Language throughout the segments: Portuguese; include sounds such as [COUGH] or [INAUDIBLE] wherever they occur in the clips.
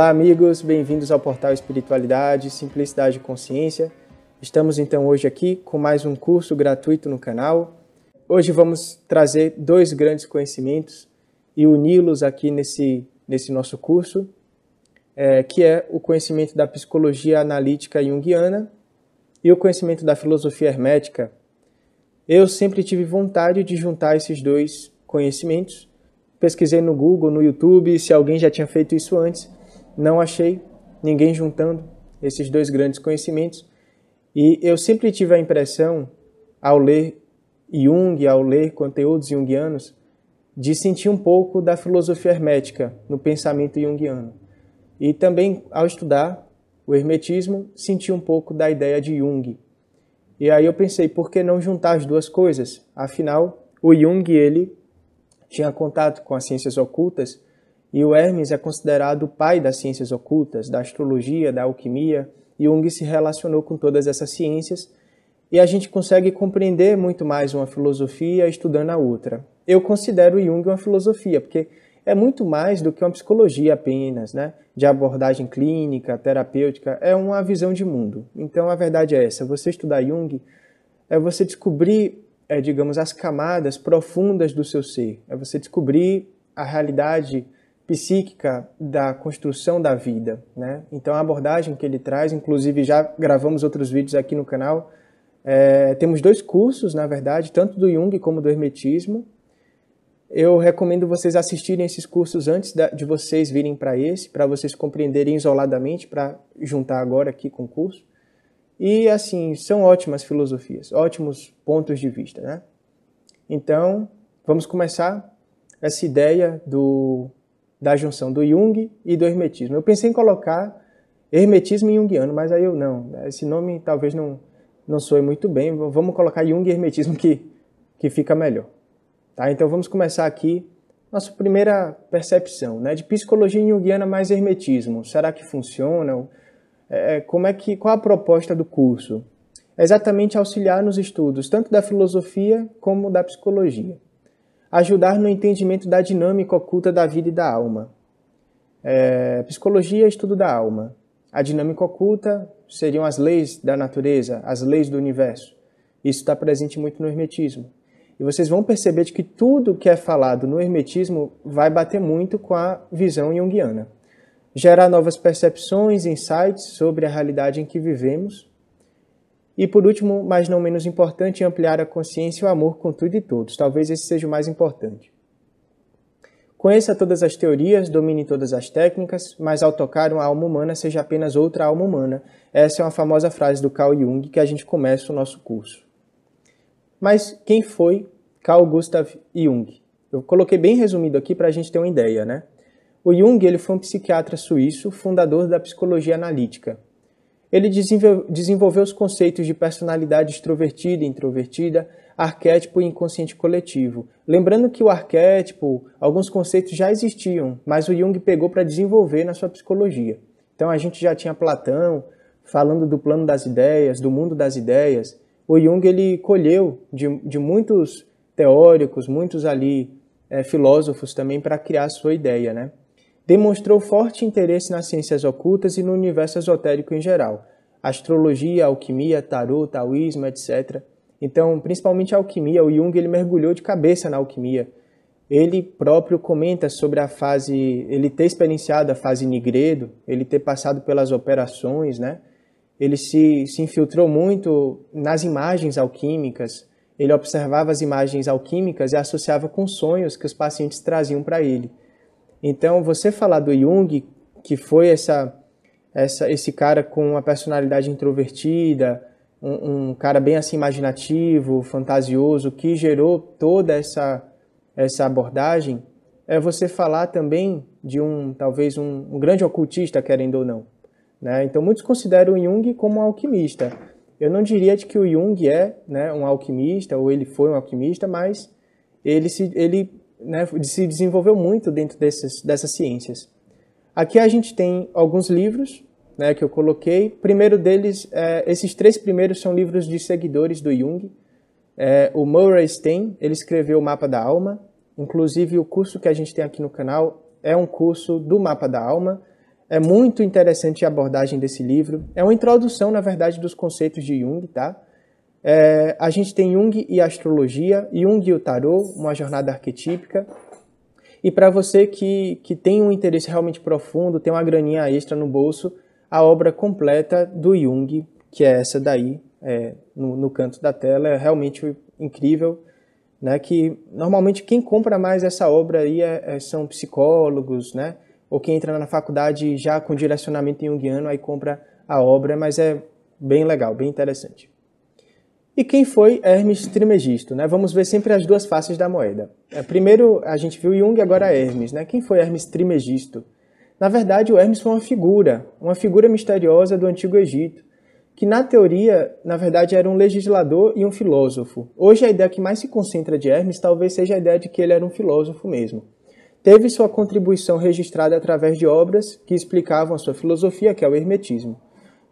Olá, amigos, bem-vindos ao portal Espiritualidade, Simplicidade e Consciência. Estamos então hoje aqui com mais um curso gratuito no canal. Hoje vamos trazer dois grandes conhecimentos e uni-los aqui nesse, nesse nosso curso, é, que é o conhecimento da psicologia analítica junguiana e o conhecimento da filosofia hermética. Eu sempre tive vontade de juntar esses dois conhecimentos. Pesquisei no Google, no YouTube, se alguém já tinha feito isso antes não achei ninguém juntando esses dois grandes conhecimentos. E eu sempre tive a impressão, ao ler Jung, ao ler conteúdos junguianos, de sentir um pouco da filosofia hermética no pensamento junguiano. E também, ao estudar o hermetismo, senti um pouco da ideia de Jung. E aí eu pensei, por que não juntar as duas coisas? Afinal, o Jung, ele tinha contato com as ciências ocultas, e o Hermes é considerado o pai das ciências ocultas, da astrologia, da alquimia. Jung se relacionou com todas essas ciências e a gente consegue compreender muito mais uma filosofia estudando a outra. Eu considero Jung uma filosofia, porque é muito mais do que uma psicologia apenas, né? de abordagem clínica, terapêutica, é uma visão de mundo. Então a verdade é essa: você estudar Jung é você descobrir, é, digamos, as camadas profundas do seu ser, é você descobrir a realidade psíquica da construção da vida. Né? Então, a abordagem que ele traz, inclusive já gravamos outros vídeos aqui no canal, é, temos dois cursos, na verdade, tanto do Jung como do Hermetismo. Eu recomendo vocês assistirem esses cursos antes de vocês virem para esse, para vocês compreenderem isoladamente, para juntar agora aqui com o curso. E, assim, são ótimas filosofias, ótimos pontos de vista, né? Então, vamos começar essa ideia do da junção do Jung e do hermetismo. Eu pensei em colocar hermetismo e junguiano, mas aí eu não. Esse nome talvez não, não soe muito bem. Vamos colocar Jung e hermetismo que, que fica melhor. Tá? Então vamos começar aqui nossa primeira percepção né? de psicologia junguiana mais hermetismo. Será que funciona? É, é como é que, qual a proposta do curso? É exatamente auxiliar nos estudos, tanto da filosofia como da psicologia ajudar no entendimento da dinâmica oculta da vida e da alma. É, psicologia, estudo da alma. A dinâmica oculta seriam as leis da natureza, as leis do universo. Isso está presente muito no Hermetismo. E vocês vão perceber de que tudo que é falado no Hermetismo vai bater muito com a visão junguiana. Gerar novas percepções, insights sobre a realidade em que vivemos e por último, mas não menos importante, ampliar a consciência e o amor com tudo e todos. Talvez esse seja o mais importante. Conheça todas as teorias, domine todas as técnicas, mas ao tocar uma alma humana seja apenas outra alma humana. Essa é uma famosa frase do Carl Jung que a gente começa o nosso curso. Mas quem foi Carl Gustav Jung? Eu coloquei bem resumido aqui para a gente ter uma ideia, né? O Jung ele foi um psiquiatra suíço, fundador da psicologia analítica ele desenvolveu os conceitos de personalidade extrovertida e introvertida, arquétipo e inconsciente coletivo. Lembrando que o arquétipo, alguns conceitos já existiam, mas o Jung pegou para desenvolver na sua psicologia. Então a gente já tinha Platão falando do plano das ideias, do mundo das ideias. O Jung ele colheu de, de muitos teóricos, muitos ali é, filósofos também para criar a sua ideia, né? demonstrou forte interesse nas ciências ocultas e no universo esotérico em geral, astrologia, alquimia, tarô, taoísmo, etc. Então, principalmente a alquimia, o Jung ele mergulhou de cabeça na alquimia. Ele próprio comenta sobre a fase, ele ter experienciado a fase nigredo, ele ter passado pelas operações, né? Ele se, se infiltrou muito nas imagens alquímicas, ele observava as imagens alquímicas e associava com sonhos que os pacientes traziam para ele. Então, você falar do Jung, que foi essa, essa esse cara com uma personalidade introvertida, um, um, cara bem assim imaginativo, fantasioso, que gerou toda essa, essa abordagem, é você falar também de um, talvez, um, um grande ocultista, querendo ou não. Né? Então, muitos consideram o Jung como um alquimista. Eu não diria de que o Jung é né, um alquimista, ou ele foi um alquimista, mas ele, se, ele né, se desenvolveu muito dentro desses, dessas ciências. Aqui a gente tem alguns livros né, que eu coloquei. Primeiro deles, é, esses três primeiros são livros de seguidores do Jung. É, o Murray Stein, ele escreveu o Mapa da Alma. Inclusive, o curso que a gente tem aqui no canal é um curso do Mapa da Alma. É muito interessante a abordagem desse livro. É uma introdução, na verdade, dos conceitos de Jung, tá? É, a gente tem Jung e astrologia, Jung e o tarô, uma jornada arquetípica. E para você que, que tem um interesse realmente profundo, tem uma graninha extra no bolso, a obra completa do Jung, que é essa daí, é, no, no, canto da tela, é realmente incrível. Né, que normalmente quem compra mais essa obra aí é, é são psicólogos, né, ou quem entra na faculdade já com direcionamento junguiano, aí compra a obra, mas é bem legal, bem interessante. E quem foi Hermes Trimegisto? Né? Vamos ver sempre as duas faces da moeda. É, primeiro a gente viu Jung, agora Hermes. Né? Quem foi Hermes Trimegisto? Na verdade, o Hermes foi uma figura, uma figura misteriosa do Antigo Egito, que na teoria, na verdade, era um legislador e um filósofo. Hoje, a ideia que mais se concentra de Hermes talvez seja a ideia de que ele era um filósofo mesmo. Teve sua contribuição registrada através de obras que explicavam a sua filosofia, que é o hermetismo.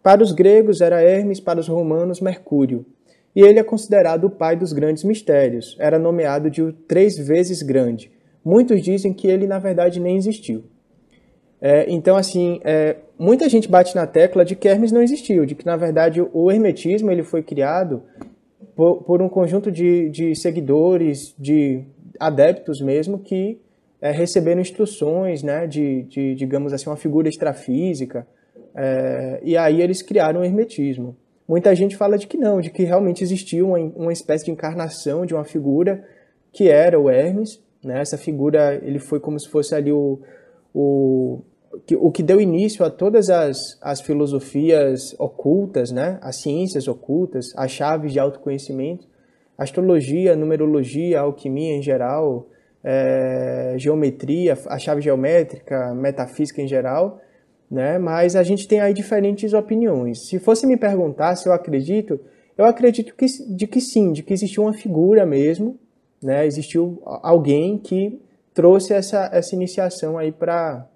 Para os gregos era Hermes, para os romanos, Mercúrio e ele é considerado o pai dos grandes mistérios. Era nomeado de o três vezes grande. Muitos dizem que ele, na verdade, nem existiu. É, então, assim, é, muita gente bate na tecla de que Hermes não existiu, de que, na verdade, o hermetismo ele foi criado por, por um conjunto de, de, seguidores, de adeptos mesmo, que é, receberam instruções né, de, de, digamos assim, uma figura extrafísica, é, e aí eles criaram o hermetismo. Muita gente fala de que não, de que realmente existia uma, uma espécie de encarnação de uma figura que era o Hermes. Né? Essa figura ele foi como se fosse ali o, o, que, o que deu início a todas as, as filosofias ocultas, né? as ciências ocultas, as chaves de autoconhecimento, astrologia, numerologia, alquimia em geral, é, geometria, a chave geométrica, metafísica em geral né? Mas a gente tem aí diferentes opiniões. Se fosse me perguntar se eu acredito, eu acredito que, de que sim, de que existiu uma figura mesmo, né? Existiu alguém que trouxe essa, essa iniciação aí para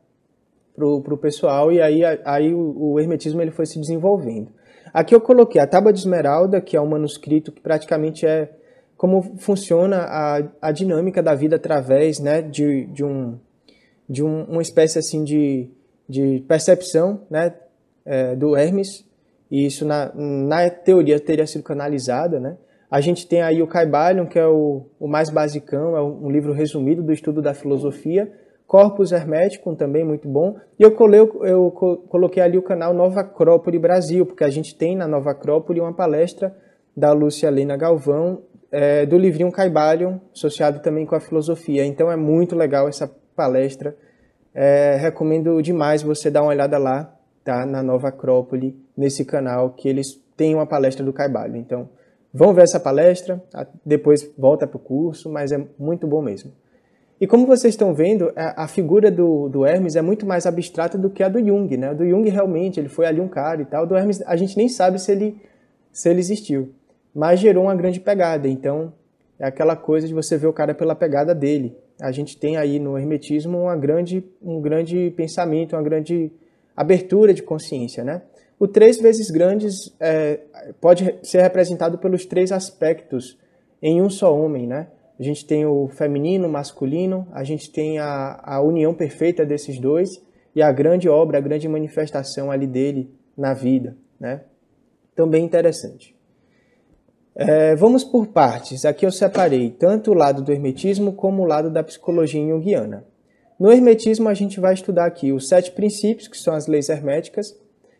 o pessoal e aí, aí o, o hermetismo ele foi se desenvolvendo. Aqui eu coloquei a Tábua de Esmeralda, que é um manuscrito que praticamente é como funciona a, a dinâmica da vida através né, de, de, um, de um, uma espécie assim de de percepção né, é, do Hermes, e isso na, na teoria teria sido canalizada. Né? A gente tem aí o Caibalion, que é o, o mais basicão, é um livro resumido do estudo da filosofia, Corpus Hermeticum, também muito bom, e eu, colei, eu coloquei ali o canal Nova Acrópole Brasil, porque a gente tem na Nova Acrópole uma palestra da Lúcia Lena Galvão, é, do livrinho Caibalion, associado também com a filosofia. Então é muito legal essa palestra, é, recomendo demais você dar uma olhada lá, tá? Na Nova Acrópole, nesse canal, que eles têm uma palestra do Caibalho. Então, vão ver essa palestra, depois volta para o curso, mas é muito bom mesmo. E como vocês estão vendo, a, figura do, do, Hermes é muito mais abstrata do que a do Jung, né? Do Jung realmente, ele foi ali um cara e tal. Do Hermes, a gente nem sabe se ele, se ele existiu. Mas gerou uma grande pegada. Então, é aquela coisa de você ver o cara pela pegada dele a gente tem aí no hermetismo uma grande, um grande pensamento, uma grande abertura de consciência, né? O três vezes grandes é, pode ser representado pelos três aspectos em um só homem, né? A gente tem o feminino, o masculino, a gente tem a, a união perfeita desses dois e a grande obra, a grande manifestação ali dele na vida, né? Também interessante. É, vamos por partes. Aqui eu separei tanto o lado do hermetismo como o lado da psicologia junguiana. No hermetismo, a gente vai estudar aqui os sete princípios, que são as leis herméticas,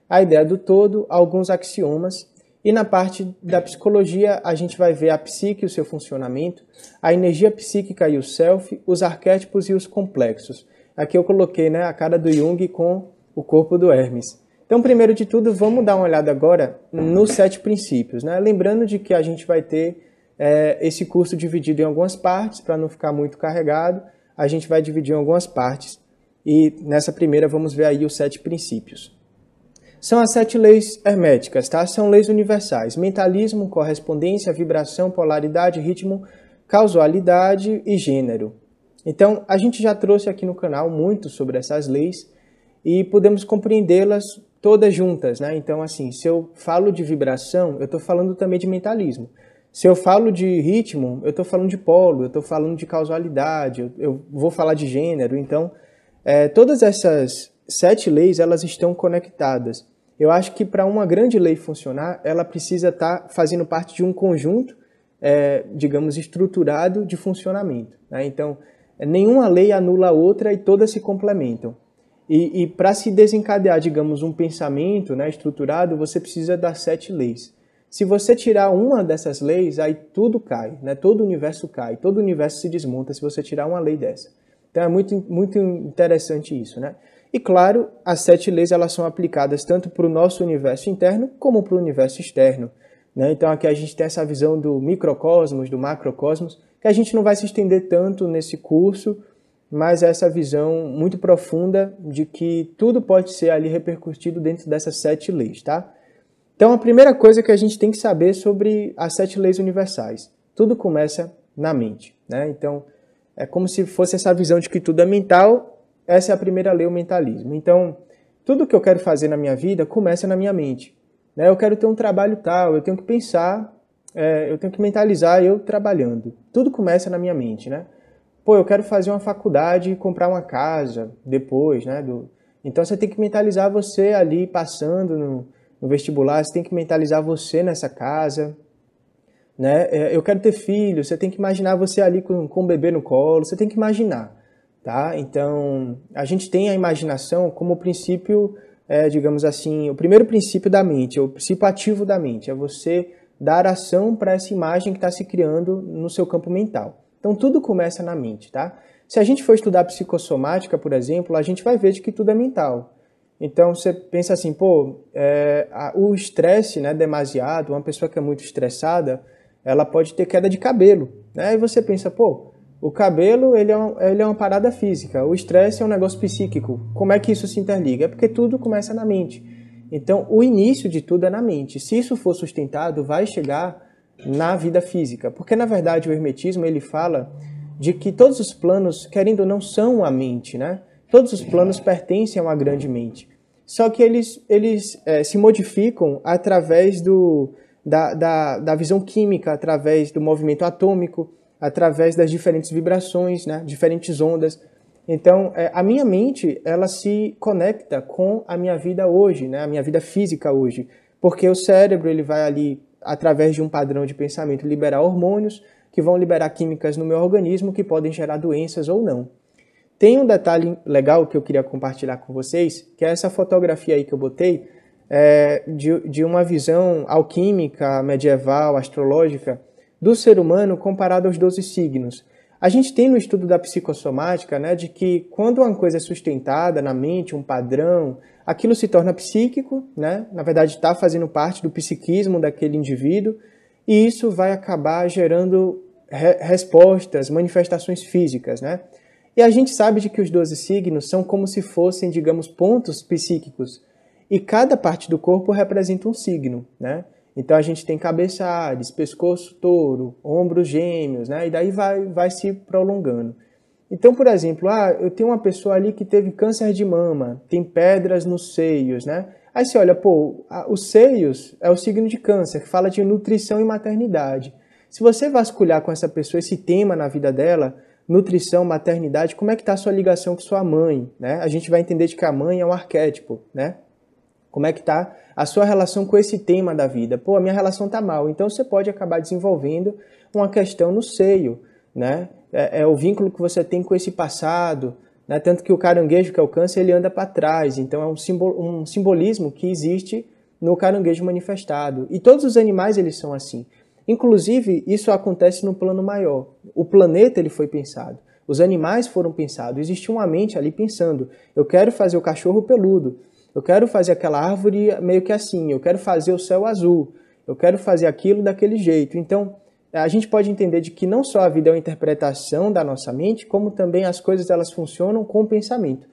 a ideia do todo, alguns axiomas, e na parte da psicologia, a gente vai ver a psique e o seu funcionamento, a energia psíquica e o self, os arquétipos e os complexos. Aqui eu coloquei né, a cara do Jung com o corpo do Hermes. Então, primeiro de tudo, vamos dar uma olhada agora nos sete princípios. Né? Lembrando de que a gente vai ter é, esse curso dividido em algumas partes, para não ficar muito carregado, a gente vai dividir em algumas partes. E nessa primeira vamos ver aí os sete princípios. São as sete leis herméticas, tá? São leis universais. Mentalismo, correspondência, vibração, polaridade, ritmo, causalidade e gênero. Então, a gente já trouxe aqui no canal muito sobre essas leis e podemos compreendê-las todas juntas, né? Então, assim, se eu falo de vibração, eu estou falando também de mentalismo. Se eu falo de ritmo, eu estou falando de polo, eu estou falando de causalidade, eu, eu, vou falar de gênero. Então, é, todas essas sete leis, elas estão conectadas. Eu acho que para uma grande lei funcionar, ela precisa estar tá fazendo parte de um conjunto, é, digamos, estruturado de funcionamento. Né? Então, nenhuma lei anula a outra e todas se complementam. E, e para se desencadear, digamos, um pensamento né, estruturado, você precisa das sete leis. Se você tirar uma dessas leis, aí tudo cai, né? todo o universo cai, todo o universo se desmonta se você tirar uma lei dessa. Então é muito, muito interessante isso. Né? E claro, as sete leis elas são aplicadas tanto para o nosso universo interno como para o universo externo. Né? Então aqui a gente tem essa visão do microcosmos, do macrocosmos, que a gente não vai se estender tanto nesse curso, mas essa visão muito profunda de que tudo pode ser ali repercutido dentro dessas sete leis, tá? Então, a primeira coisa que a gente tem que saber sobre as sete leis universais, tudo começa na mente, né? Então, é como se fosse essa visão de que tudo é mental, essa é a primeira lei, o mentalismo. Então, tudo que eu quero fazer na minha vida começa na minha mente, né? Eu quero ter um trabalho tal, eu tenho que pensar, é, eu tenho que mentalizar eu trabalhando. Tudo começa na minha mente, né? pô, eu quero fazer uma faculdade e comprar uma casa depois, né? Do... Então você tem que mentalizar você ali passando no, no vestibular, você tem que mentalizar você nessa casa, né? É, eu quero ter filho, você tem que imaginar você ali com, com o bebê no colo, você tem que imaginar, tá? Então, a gente tem a imaginação como princípio, é, digamos assim, o primeiro princípio da mente, é o princípio ativo da mente, é você dar ação para essa imagem que está se criando no seu campo mental. Então tudo começa na mente, tá? Se a gente for estudar psicossomática, por exemplo, a gente vai ver de que tudo é mental. Então você pensa assim, pô, é, a, o estresse né, demasiado, uma pessoa que é muito estressada, ela pode ter queda de cabelo. Né? E você pensa, pô, o cabelo ele é, um, ele é uma parada física, o estresse é um negócio psíquico. Como é que isso se interliga? É porque tudo começa na mente. Então, o início de tudo é na mente. Se isso for sustentado, vai chegar na vida física. Porque na verdade o hermetismo ele fala de que todos os planos, querendo ou não, são a mente, né? Todos os planos pertencem a uma grande mente. Só que eles, eles é, se modificam através do, da, da, da visão química, através do movimento atômico, através das diferentes vibrações, né? diferentes ondas. Então, é, a minha mente, ela se conecta com a minha vida hoje, né? a minha vida física hoje, porque o cérebro ele vai ali através de um padrão de pensamento, liberar hormônios que vão liberar químicas no meu organismo que podem gerar doenças ou não. Tem um detalhe legal que eu queria compartilhar com vocês, que é essa fotografia aí que eu botei, é, de, de uma visão alquímica, medieval, astrológica, do ser humano comparado aos 12 signos. A gente tem no estudo da psicossomática né, de que quando uma coisa é sustentada na mente, um padrão, aquilo se torna psíquico, né? na verdade está fazendo parte do psiquismo daquele indivíduo, e isso vai acabar gerando re respostas, manifestações físicas. Né? E a gente sabe de que os 12 signos são como se fossem, digamos, pontos psíquicos, e cada parte do corpo representa um signo. Né? Então a gente tem cabeça Ares, pescoço touro, ombros gêmeos, né? e daí vai, vai se prolongando. Então, por exemplo, ah, eu tenho uma pessoa ali que teve câncer de mama, tem pedras nos seios, né? Aí você olha, pô, a, os seios é o signo de câncer, que fala de nutrição e maternidade. Se você vasculhar com essa pessoa esse tema na vida dela, nutrição, maternidade, como é que está a sua ligação com sua mãe, né? A gente vai entender de que a mãe é um arquétipo, né? Como é que está a sua relação com esse tema da vida? Pô, a minha relação tá mal. Então você pode acabar desenvolvendo uma questão no seio, né? é, é o vínculo que você tem com esse passado, né? tanto que o caranguejo, que é o câncer, ele anda para trás, então é um, simbol, um simbolismo que existe no caranguejo manifestado. E todos os animais eles são assim. Inclusive, isso acontece no plano maior. O planeta ele foi pensado. Os animais foram pensados. Existe uma mente ali pensando: eu quero fazer o cachorro peludo, eu quero fazer aquela árvore meio que assim, eu quero fazer o céu azul, eu quero fazer aquilo daquele jeito. Então, é, a gente pode entender de que não só a vida é uma interpretação da nossa mente, como também as coisas elas funcionam com o pensamento.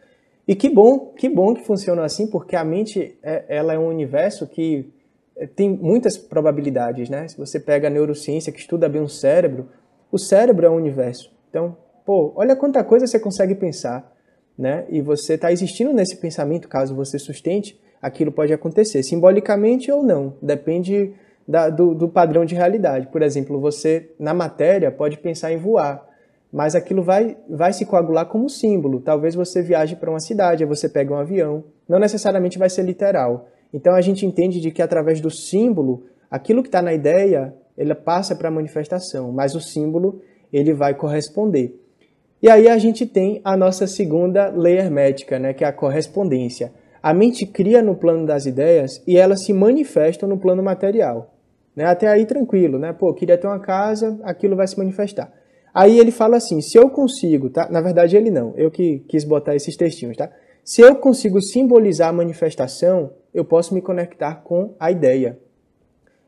E que bom, que bom que funciona assim, porque a mente é, ela é um universo que é, tem muitas probabilidades, né? Se você pega a neurociência que estuda bem o cérebro, o cérebro é um universo. Então, pô, olha quanta coisa você consegue pensar, né? E você está existindo nesse pensamento, caso você sustente, aquilo pode acontecer, simbolicamente ou não, depende da, do, do padrão de realidade. Por exemplo, você na matéria pode pensar em voar, mas aquilo vai, vai se coagular como símbolo. Talvez você viaje para uma cidade, aí você pega um avião. Não necessariamente vai ser literal. Então a gente entende de que através do símbolo, aquilo que está na ideia, ele passa para a manifestação, mas o símbolo ele vai corresponder. E aí a gente tem a nossa segunda lei hermética, né, que é a correspondência. A mente cria no plano das ideias e elas se manifestam no plano material. Né? Até aí tranquilo, né? Pô, queria ter uma casa, aquilo vai se manifestar. Aí ele fala assim: se eu consigo, tá? Na verdade, ele não, eu que quis botar esses textinhos, tá? Se eu consigo simbolizar a manifestação, eu posso me conectar com a ideia.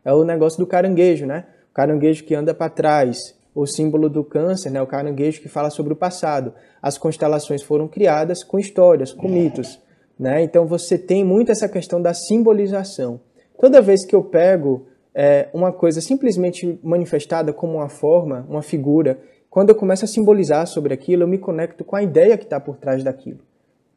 É o negócio do caranguejo, né? O caranguejo que anda para trás, o símbolo do câncer, né? O caranguejo que fala sobre o passado. As constelações foram criadas com histórias, com mitos, né? Então você tem muito essa questão da simbolização. Toda vez que eu pego é uma coisa simplesmente manifestada como uma forma, uma figura. Quando eu começo a simbolizar sobre aquilo, eu me conecto com a ideia que está por trás daquilo,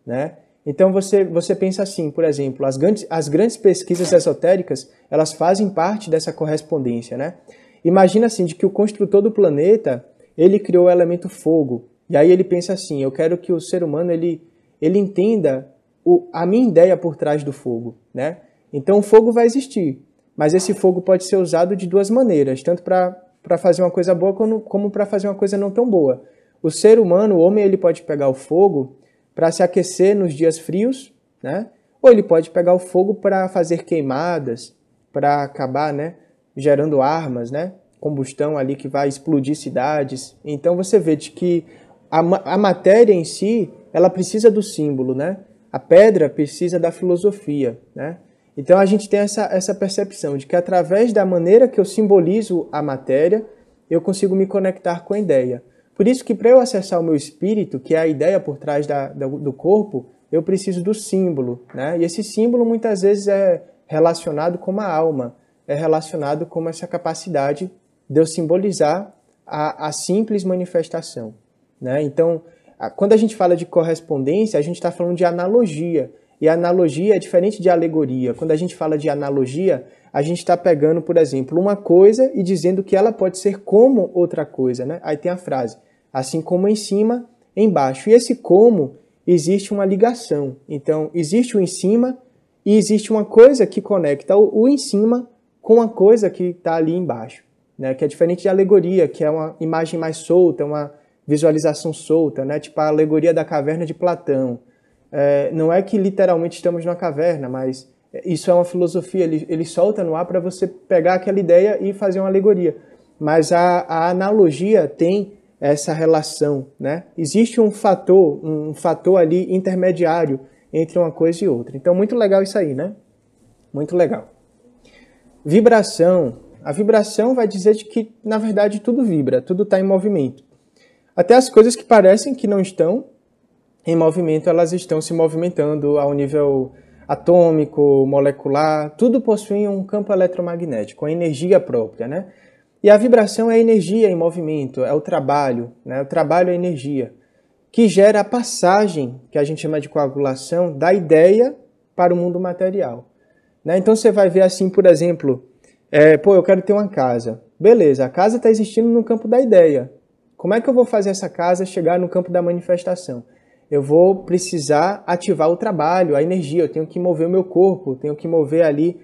né? Então você, você pensa assim, por exemplo, as grandes, as grandes pesquisas esotéricas, elas fazem parte dessa correspondência, né? Imagina assim, de que o construtor do planeta, ele criou o elemento fogo. E aí ele pensa assim, eu quero que o ser humano, ele, ele entenda o, a minha ideia por trás do fogo, né? Então o fogo vai existir, mas esse fogo pode ser usado de duas maneiras, tanto para fazer uma coisa boa como, como para fazer uma coisa não tão boa. O ser humano, o homem, ele pode pegar o fogo para se aquecer nos dias frios, né? Ou ele pode pegar o fogo para fazer queimadas, para acabar, né, gerando armas, né? Combustão ali que vai explodir cidades. Então você vê de que a, a matéria em si, ela precisa do símbolo, né? A pedra precisa da filosofia, né? Então a gente tem essa, essa percepção de que através da maneira que eu simbolizo a matéria, eu consigo me conectar com a ideia. Por isso que para eu acessar o meu espírito, que é a ideia por trás da, da, do corpo, eu preciso do símbolo. Né? E esse símbolo muitas vezes é relacionado com a alma, é relacionado com essa capacidade de eu simbolizar a, a simples manifestação. Né? Então, a, quando a gente fala de correspondência, a gente está falando de analogia. E analogia é diferente de alegoria. Quando a gente fala de analogia, a gente está pegando, por exemplo, uma coisa e dizendo que ela pode ser como outra coisa. Né? Aí tem a frase, assim como em cima, embaixo. E esse como existe uma ligação. Então, existe o em cima e existe uma coisa que conecta o em cima com a coisa que está ali embaixo. Né? Que é diferente de alegoria, que é uma imagem mais solta, uma visualização solta, né? tipo a alegoria da caverna de Platão é, não é que literalmente estamos numa caverna, mas isso é uma filosofia, ele, ele solta no ar para você pegar aquela ideia e fazer uma alegoria. Mas a, a analogia tem essa relação, né? Existe um fator, um fator ali intermediário entre uma coisa e outra. Então, muito legal isso aí, né? Muito legal. Vibração. A vibração vai dizer que, na verdade, tudo vibra, tudo está em movimento. Até as coisas que parecem que não estão, em movimento, elas estão se movimentando ao nível atômico, molecular, tudo possui um campo eletromagnético, a energia própria, né? E a vibração é a energia em movimento, é o trabalho, né? O trabalho é energia, que gera a passagem, que a gente chama de coagulação, da ideia para o mundo material. Né? Então você vai ver assim, por exemplo, é, pô, eu quero ter uma casa. Beleza, a casa está existindo no campo da ideia. Como é que eu vou fazer essa casa chegar no campo da manifestação? eu vou precisar ativar o trabalho, a energia, eu tenho que mover o meu corpo, eu tenho que mover ali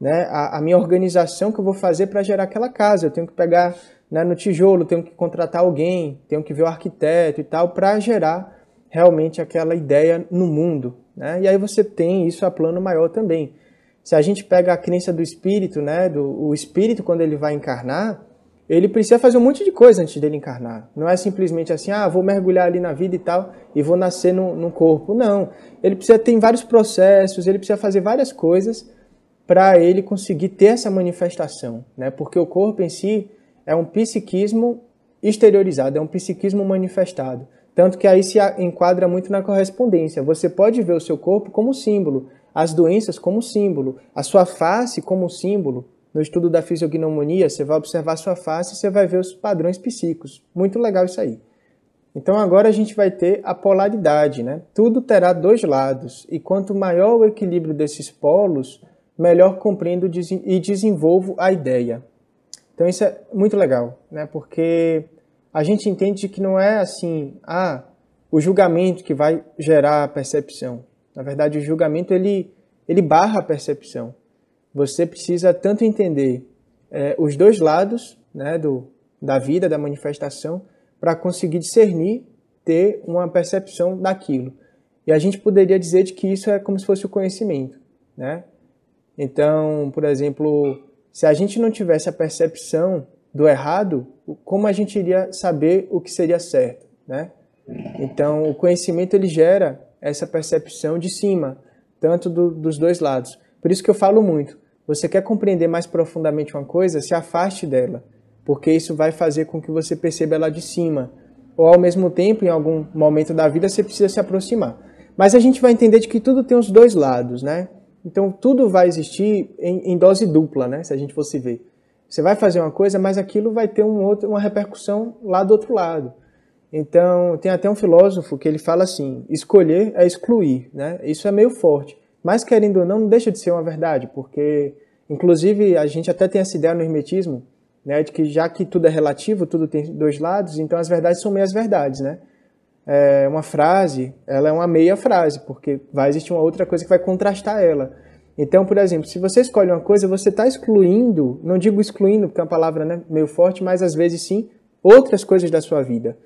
né, a, a minha organização que eu vou fazer para gerar aquela casa, eu tenho que pegar né, no tijolo, tenho que contratar alguém, tenho que ver o arquiteto e tal, para gerar realmente aquela ideia no mundo. Né? E aí você tem isso a plano maior também. Se a gente pega a crença do espírito, né, do, o espírito quando ele vai encarnar, ele precisa fazer um monte de coisa antes dele encarnar. Não é simplesmente assim, ah, vou mergulhar ali na vida e tal, e vou nascer num, corpo. Não. Ele precisa ter vários processos, ele precisa fazer várias coisas para ele conseguir ter essa manifestação. Né? Porque o corpo em si é um psiquismo exteriorizado, é um psiquismo manifestado. Tanto que aí se enquadra muito na correspondência. Você pode ver o seu corpo como símbolo, as doenças como símbolo, a sua face como símbolo, no estudo da fisiognomonia, você vai observar sua face e você vai ver os padrões psíquicos. Muito legal isso aí. Então agora a gente vai ter a polaridade, né? Tudo terá dois lados, e quanto maior o equilíbrio desses polos, melhor compreendo e desenvolvo a ideia. Então isso é muito legal, né? Porque a gente entende que não é assim, ah, o julgamento que vai gerar a percepção. Na verdade, o julgamento ele ele barra a percepção você precisa tanto entender é, os dois lados né, do, da vida, da manifestação, para conseguir discernir, ter uma percepção daquilo. E a gente poderia dizer de que isso é como se fosse o conhecimento. Né? Então, por exemplo, se a gente não tivesse a percepção do errado, como a gente iria saber o que seria certo? Né? Então, o conhecimento ele gera essa percepção de cima, tanto do, dos dois lados. Por isso que eu falo muito. Você quer compreender mais profundamente uma coisa? Se afaste dela, porque isso vai fazer com que você perceba ela de cima. Ou ao mesmo tempo, em algum momento da vida, você precisa se aproximar. Mas a gente vai entender de que tudo tem os dois lados, né? Então tudo vai existir em, em dose dupla, né? Se a gente fosse ver. Você vai fazer uma coisa, mas aquilo vai ter um outro, uma repercussão lá do outro lado. Então, tem até um filósofo que ele fala assim: escolher é excluir, né? Isso é meio forte. Mas, querendo ou não, não deixa de ser uma verdade, porque, inclusive, a gente até tem essa ideia no hermetismo, né, de que já que tudo é relativo, tudo tem dois lados, então as verdades são meias verdades, né? É uma frase, ela é uma meia frase, porque vai existir uma outra coisa que vai contrastar ela. Então, por exemplo, se você escolhe uma coisa, você está excluindo, não digo excluindo, porque é uma palavra né, meio forte, mas às vezes sim, outras coisas da sua vida.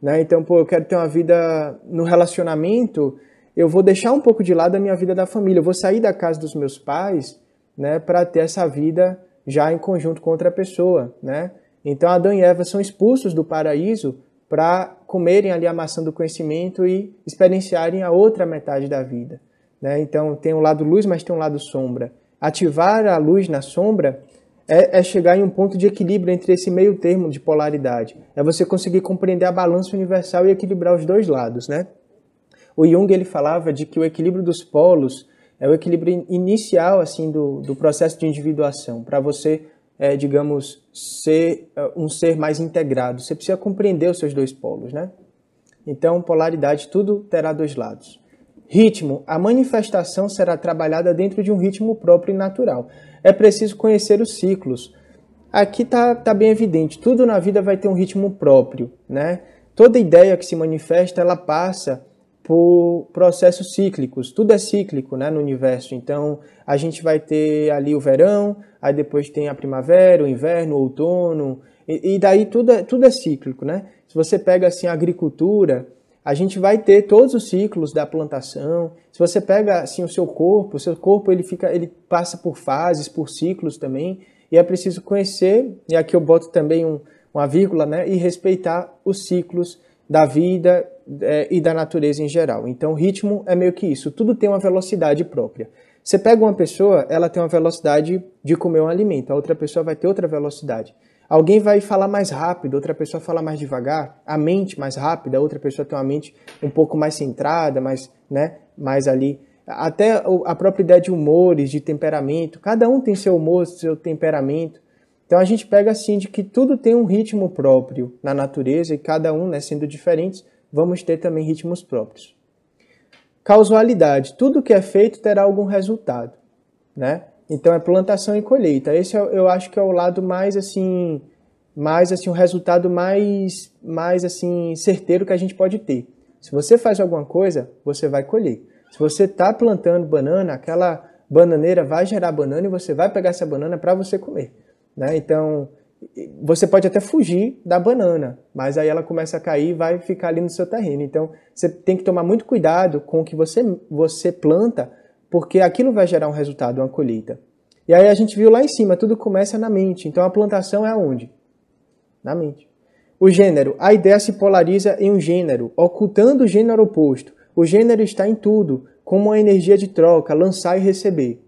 Né? Então, pô, eu quero ter uma vida no relacionamento, eu vou deixar um pouco de lado a minha vida da família, eu vou sair da casa dos meus pais, né, para ter essa vida já em conjunto com outra pessoa, né? Então Adão e Eva são expulsos do paraíso para comerem ali a maçã do conhecimento e experienciarem a outra metade da vida, né? Então tem um lado luz, mas tem um lado sombra. Ativar a luz na sombra é, é chegar em um ponto de equilíbrio entre esse meio termo de polaridade. É você conseguir compreender a balança universal e equilibrar os dois lados, né? O Jung ele falava de que o equilíbrio dos polos é o equilíbrio inicial assim do, do processo de individuação. Para você, é, digamos, ser é, um ser mais integrado, você precisa compreender os seus dois polos, né? Então, polaridade, tudo terá dois lados. Ritmo, a manifestação será trabalhada dentro de um ritmo próprio e natural. É preciso conhecer os ciclos. Aqui tá, tá bem evidente, tudo na vida vai ter um ritmo próprio, né? Toda ideia que se manifesta, ela passa por processos cíclicos. Tudo é cíclico né, no universo. Então, a gente vai ter ali o verão, aí depois tem a primavera, o inverno, o outono, e, e daí tudo é, tudo é cíclico. Né? Se você pega assim, a agricultura, a gente vai ter todos os ciclos da plantação. Se você pega assim, o seu corpo, o seu corpo ele, fica, ele passa por fases, por ciclos também, e é preciso conhecer, e aqui eu boto também um, uma vírgula, né, e respeitar os ciclos da vida é, e da natureza em geral. Então, ritmo é meio que isso. Tudo tem uma velocidade própria. Você pega uma pessoa, ela tem uma velocidade de comer um alimento, a outra pessoa vai ter outra velocidade. Alguém vai falar mais rápido, outra pessoa fala mais devagar, a mente mais rápida, a outra pessoa tem uma mente um pouco mais centrada, mais, né, mais ali. Até a própria ideia de humores, de temperamento, cada um tem seu humor, seu temperamento. Então a gente pega assim de que tudo tem um ritmo próprio na natureza e cada um, né, sendo diferentes, vamos ter também ritmos próprios. Causalidade. Tudo que é feito terá algum resultado, né? Então é plantação e colheita. Esse é eu acho que é o lado mais assim, mais assim, o resultado mais mais assim certeiro que a gente pode ter. Se você faz alguma coisa, você vai colher. Se você está plantando banana, aquela bananeira vai gerar banana e você vai pegar essa banana para você comer. Né? Então, você pode até fugir da banana, mas aí ela começa a cair e vai ficar ali no seu terreno. Então, você tem que tomar muito cuidado com o que você, você planta, porque aquilo vai gerar um resultado, uma colheita. E aí a gente viu lá em cima, tudo começa na mente. Então, a plantação é onde? Na mente. O gênero. A ideia se polariza em um gênero, ocultando o gênero oposto. O gênero está em tudo, como uma energia de troca, lançar e receber.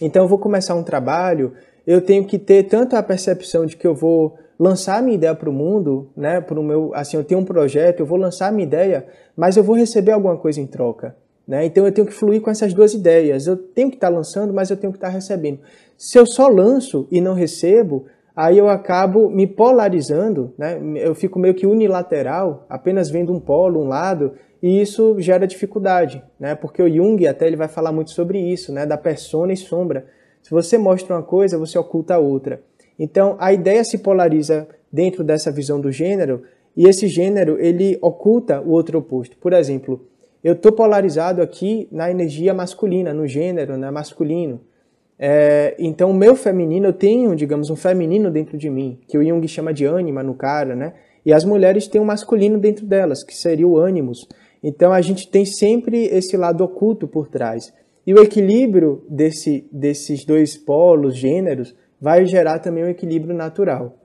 Então, eu vou começar um trabalho eu tenho que ter tanto a percepção de que eu vou lançar minha ideia para o mundo, né, pro meu, assim, eu tenho um projeto, eu vou lançar minha ideia, mas eu vou receber alguma coisa em troca. Né? Então eu tenho que fluir com essas duas ideias. Eu tenho que estar tá lançando, mas eu tenho que estar tá recebendo. Se eu só lanço e não recebo, aí eu acabo me polarizando, né? eu fico meio que unilateral, apenas vendo um polo, um lado, e isso gera dificuldade, né? porque o Jung até ele vai falar muito sobre isso, né? da persona e sombra. Se você mostra uma coisa, você oculta a outra. Então, a ideia se polariza dentro dessa visão do gênero, e esse gênero, ele oculta o outro oposto. Por exemplo, eu estou polarizado aqui na energia masculina, no gênero, na né, masculino. É, então, o meu feminino, eu tenho, digamos, um feminino dentro de mim, que o Jung chama de ânima no cara, né? E as mulheres têm um masculino dentro delas, que seria o ânimos. Então, a gente tem sempre esse lado oculto por trás. E o equilíbrio desse, desses dois polos, gêneros, vai gerar também um equilíbrio natural.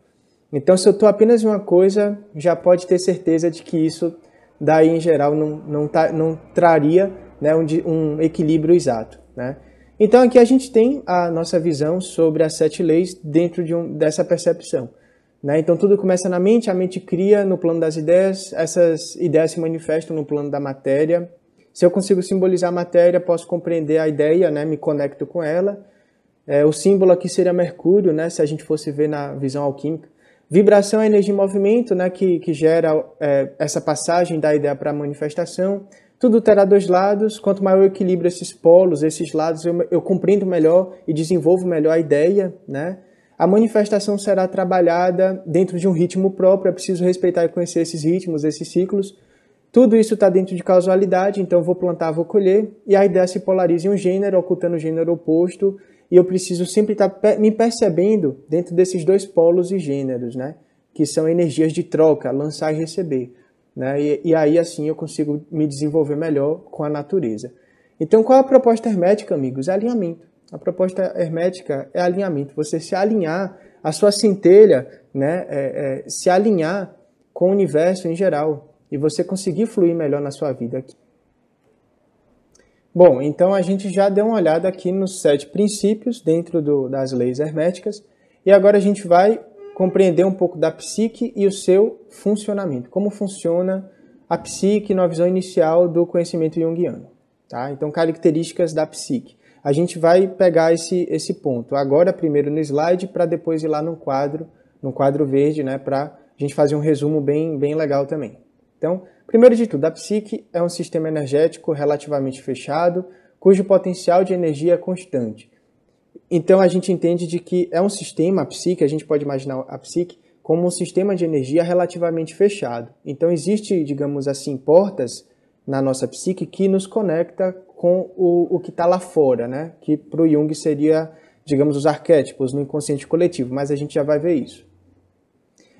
Então, se eu estou apenas em uma coisa, já pode ter certeza de que isso, daí em geral, não, não, tá, não traria né, um, um, equilíbrio exato. Né? Então, aqui a gente tem a nossa visão sobre as sete leis dentro de um, dessa percepção. Né? Então, tudo começa na mente, a mente cria no plano das ideias, essas ideias se manifestam no plano da matéria, se eu consigo simbolizar a matéria, posso compreender a ideia, né? me conecto com ela. É, o símbolo aqui seria Mercúrio, né? se a gente fosse ver na visão alquímica. Vibração é energia em movimento, né? que, que gera é, essa passagem da ideia para a manifestação. Tudo terá dois lados. Quanto maior eu equilibro esses polos, esses lados, eu, eu compreendo melhor e desenvolvo melhor a ideia. Né? A manifestação será trabalhada dentro de um ritmo próprio. É preciso respeitar e conhecer esses ritmos, esses ciclos tudo isso está dentro de causalidade, então vou plantar, vou colher, e a ideia é se polariza em um gênero, ocultando o gênero oposto, e eu preciso sempre estar tá me percebendo dentro desses dois polos e gêneros, né? que são energias de troca, lançar e receber. Né? E, e aí assim eu consigo me desenvolver melhor com a natureza. Então qual a proposta hermética, amigos? É alinhamento. A proposta hermética é alinhamento. Você se alinhar, a sua centelha, né? É, é, se alinhar com o universo em geral, e você conseguir fluir melhor na sua vida aqui. Bom, então a gente já deu uma olhada aqui nos sete princípios dentro do, das leis herméticas e agora a gente vai compreender um pouco da psique e o seu funcionamento, como funciona a psique na visão inicial do conhecimento junguiano. Tá? Então, características da psique. A gente vai pegar esse, esse ponto agora primeiro no slide para depois ir lá no quadro, no quadro verde, né, para a gente fazer um resumo bem, bem legal também. Então, primeiro de tudo, a psique é um sistema energético relativamente fechado, cujo potencial de energia é constante. Então, a gente entende de que é um sistema, a psique, a gente pode imaginar a psique como um sistema de energia relativamente fechado. Então, existe, digamos assim, portas na nossa psique que nos conecta com o, o que está lá fora, né? que para o Jung seria, digamos, os arquétipos no inconsciente coletivo, mas a gente já vai ver isso.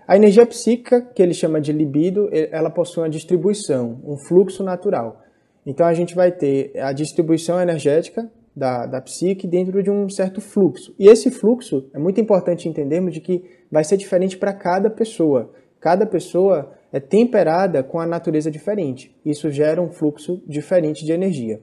A energia psíquica, que ele chama de libido, ela possui uma distribuição, um fluxo natural. Então a gente vai ter a distribuição energética da, da psique dentro de um certo fluxo. E esse fluxo é muito importante entendermos de que vai ser diferente para cada pessoa. Cada pessoa é temperada com a natureza diferente. Isso gera um fluxo diferente de energia.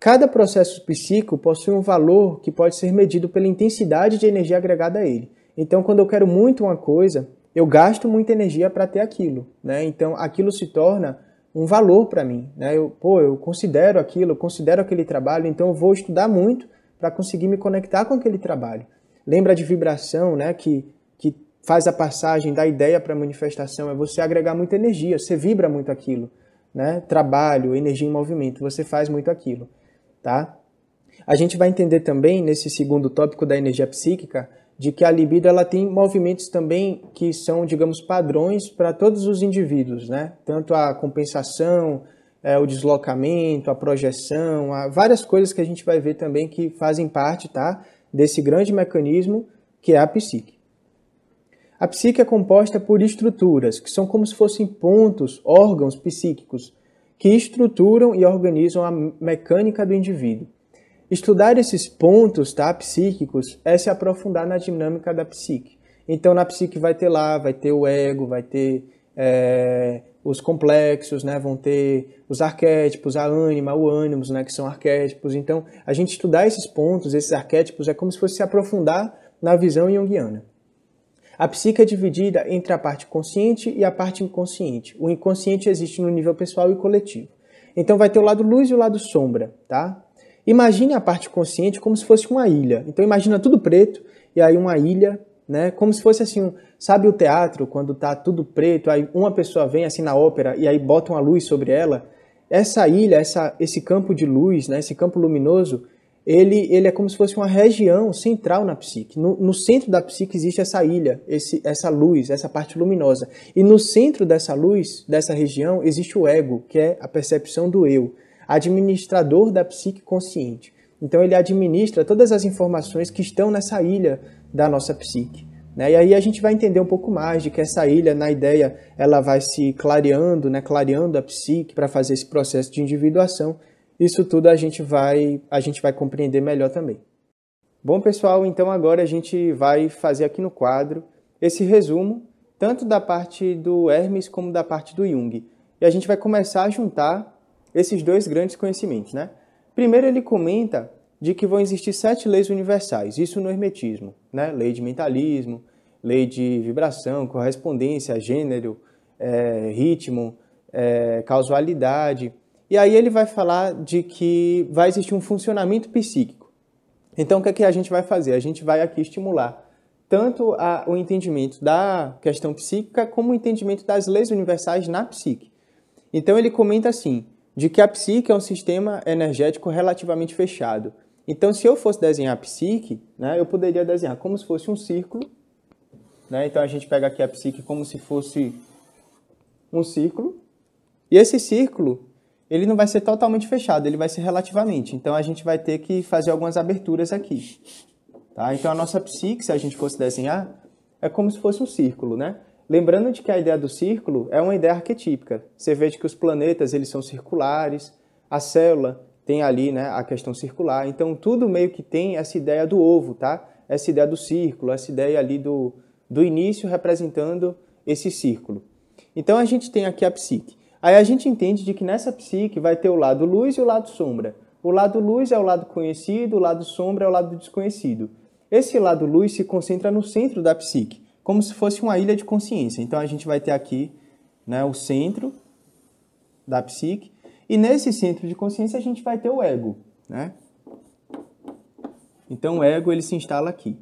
Cada processo psíquico possui um valor que pode ser medido pela intensidade de energia agregada a ele. Então, quando eu quero muito uma coisa, eu gasto muita energia para ter aquilo, né? Então aquilo se torna um valor para mim, né? Eu, pô, eu considero aquilo, eu considero aquele trabalho, então eu vou estudar muito para conseguir me conectar com aquele trabalho. Lembra de vibração, né? Que que faz a passagem da ideia para manifestação é você agregar muita energia, você vibra muito aquilo, né? Trabalho, energia em movimento, você faz muito aquilo, tá? A gente vai entender também nesse segundo tópico da energia psíquica de que a libido ela tem movimentos também que são, digamos, padrões para todos os indivíduos, né? Tanto a compensação, é, o deslocamento, a projeção, várias coisas que a gente vai ver também que fazem parte, tá? Desse grande mecanismo que é a psique. A psique é composta por estruturas, que são como se fossem pontos, órgãos psíquicos, que estruturam e organizam a mecânica do indivíduo. Estudar esses pontos tá, psíquicos é se aprofundar na dinâmica da psique. Então, na psique vai ter lá, vai ter o ego, vai ter é, os complexos, né? vão ter os arquétipos, a ânima, o ânimos, né? que são arquétipos. Então, a gente estudar esses pontos, esses arquétipos, é como se fosse se aprofundar na visão junguiana. A psique é dividida entre a parte consciente e a parte inconsciente. O inconsciente existe no nível pessoal e coletivo. Então vai ter o lado luz e o lado sombra, tá? Imagine a parte consciente como se fosse uma ilha. Então imagina tudo preto e aí uma ilha, né? Como se fosse assim, sabe o teatro quando tá tudo preto, aí uma pessoa vem assim na ópera e aí bota uma luz sobre ela? Essa ilha, essa, esse campo de luz, né? Esse campo luminoso, ele, ele é como se fosse uma região central na psique. No, no centro da psique existe essa ilha, esse, essa luz, essa parte luminosa. E no centro dessa luz, dessa região, existe o ego, que é a percepção do eu administrador da psique consciente. Então ele administra todas as informações que estão nessa ilha da nossa psique. Né? E aí a gente vai entender um pouco mais de que essa ilha, na ideia, ela vai se clareando, né? clareando a psique para fazer esse processo de individuação. Isso tudo a gente vai, a gente vai compreender melhor também. Bom, pessoal, então agora a gente vai fazer aqui no quadro esse resumo, tanto da parte do Hermes como da parte do Jung. E a gente vai começar a juntar esses dois grandes conhecimentos. Né? Primeiro, ele comenta de que vão existir sete leis universais, isso no hermetismo, né? lei de mentalismo, lei de vibração, correspondência, gênero, é, ritmo, é, causalidade. E aí ele vai falar de que vai existir um funcionamento psíquico. Então, o que, é que a gente vai fazer? A gente vai aqui estimular tanto a, o entendimento da questão psíquica como o entendimento das leis universais na psique. Então, ele comenta assim de que a psique é um sistema energético relativamente fechado. Então, se eu fosse desenhar a psique, né, eu poderia desenhar como se fosse um círculo. Né? Então, a gente pega aqui a psique como se fosse um círculo. E esse círculo, ele não vai ser totalmente fechado, ele vai ser relativamente. Então, a gente vai ter que fazer algumas aberturas aqui. Tá? Então, a nossa psique, se a gente fosse desenhar, é como se fosse um círculo, né? Lembrando de que a ideia do círculo é uma ideia arquetípica. Você vê que os planetas eles são circulares, a célula tem ali né, a questão circular. Então tudo meio que tem essa ideia do ovo, tá? Essa ideia do círculo, essa ideia ali do, do início representando esse círculo. Então a gente tem aqui a psique. Aí a gente entende de que nessa psique vai ter o lado luz e o lado sombra. O lado luz é o lado conhecido, o lado sombra é o lado desconhecido. Esse lado luz se concentra no centro da psique como se fosse uma ilha de consciência. Então a gente vai ter aqui né, o centro da psique, e nesse centro de consciência a gente vai ter o ego. Né? Então o ego ele se instala aqui.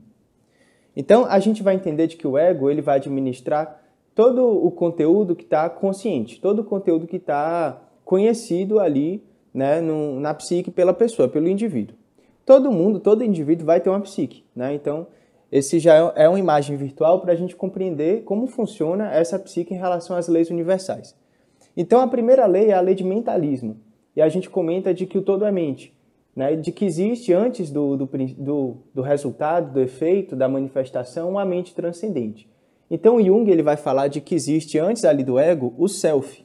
Então a gente vai entender de que o ego ele vai administrar todo o conteúdo que está consciente, todo o conteúdo que está conhecido ali né, no, na psique pela pessoa, pelo indivíduo. Todo mundo, todo indivíduo vai ter uma psique. Né? Então esse já é, é uma imagem virtual para a gente compreender como funciona essa psique em relação às leis universais. Então, a primeira lei é a lei de mentalismo. E a gente comenta de que o todo é mente, né? de que existe, antes do, do, do, do resultado, do efeito, da manifestação, uma mente transcendente. Então, Jung ele vai falar de que existe, antes ali do ego, o self.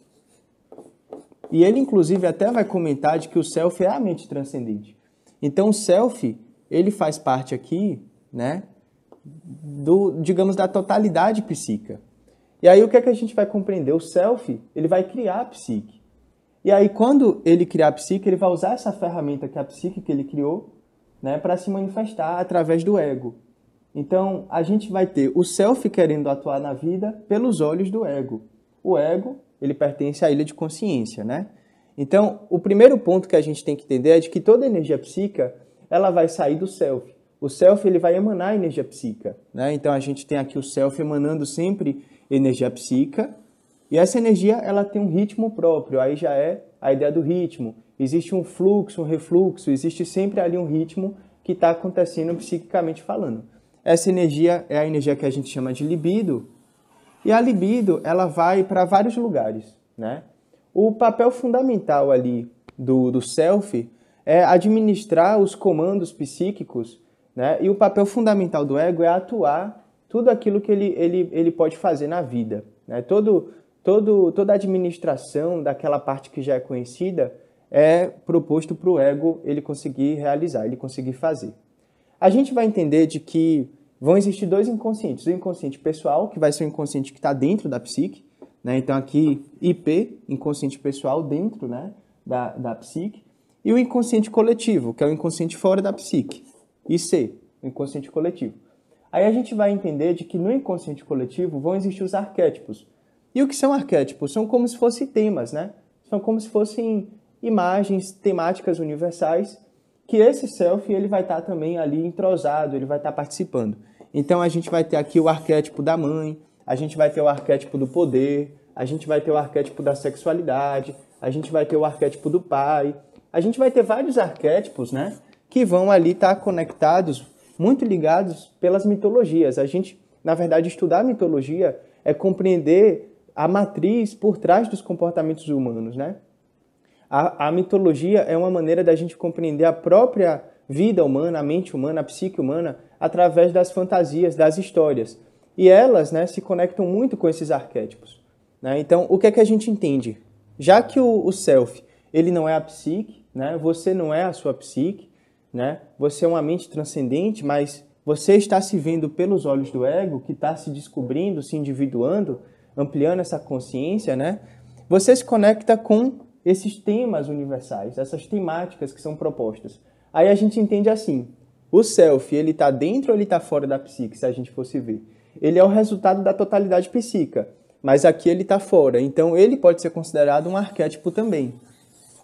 E ele, inclusive, até vai comentar de que o self é a mente transcendente. Então, o self, ele faz parte aqui, né, do, digamos, da totalidade psíquica. E aí o que é que a gente vai compreender? O self, ele vai criar a psique. E aí quando ele criar a psique, ele vai usar essa ferramenta que é a psique que ele criou, né, para se manifestar através do ego. Então, a gente vai ter o self querendo atuar na vida pelos olhos do ego. O ego, ele pertence à ilha de consciência, né? Então, o primeiro ponto que a gente tem que entender é de que toda energia psíquica, ela vai sair do self o self ele vai emanar energia psíquica, né? Então a gente tem aqui o self emanando sempre energia psíquica e essa energia ela tem um ritmo próprio. Aí já é a ideia do ritmo. Existe um fluxo, um refluxo, existe sempre ali um ritmo que está acontecendo psiquicamente falando. Essa energia é a energia que a gente chama de libido e a libido ela vai para vários lugares, né? O papel fundamental ali do, do self é administrar os comandos psíquicos né? E o papel fundamental do ego é atuar tudo aquilo que ele, ele, ele pode fazer na vida. Né? Todo, todo, toda a administração daquela parte que já é conhecida é proposto para o ego ele conseguir realizar, ele conseguir fazer. A gente vai entender de que vão existir dois inconscientes. O inconsciente pessoal, que vai ser o inconsciente que está dentro da psique. Né? Então aqui, IP, inconsciente pessoal dentro né? da, da psique. E o inconsciente coletivo, que é o inconsciente fora da psique e C, inconsciente coletivo. Aí a gente vai entender de que no inconsciente coletivo vão existir os arquétipos. E o que são arquétipos? São como se fossem temas, né? São como se fossem imagens, temáticas universais, que esse self ele vai estar tá também ali entrosado, ele vai estar tá participando. Então a gente vai ter aqui o arquétipo da mãe, a gente vai ter o arquétipo do poder, a gente vai ter o arquétipo da sexualidade, a gente vai ter o arquétipo do pai, a gente vai ter vários arquétipos, né? que vão ali estar tá conectados, muito ligados pelas mitologias. A gente, na verdade, estudar mitologia é compreender a matriz por trás dos comportamentos humanos, né? A, a mitologia é uma maneira da gente compreender a própria vida humana, a mente humana, a psique humana, através das fantasias, das histórias. E elas né, se conectam muito com esses arquétipos. Né? Então, o que é que a gente entende? Já que o, o self ele não é a psique, né? você não é a sua psique, né? Você é uma mente transcendente, mas você está se vendo pelos olhos do ego, que está se descobrindo, se individuando, ampliando essa consciência, né? Você se conecta com esses temas universais, essas temáticas que são propostas. Aí a gente entende assim: o self, ele está dentro ou ele está fora da psique, se a gente fosse ver? Ele é o resultado da totalidade psíquica, mas aqui ele está fora. Então ele pode ser considerado um arquétipo também.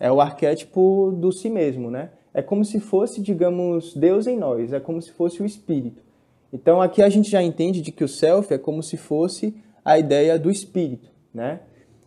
É o arquétipo do si mesmo, né? É como se fosse, digamos, Deus em nós, é como se fosse o Espírito. Então aqui a gente já entende de que o self é como se fosse a ideia do Espírito, né?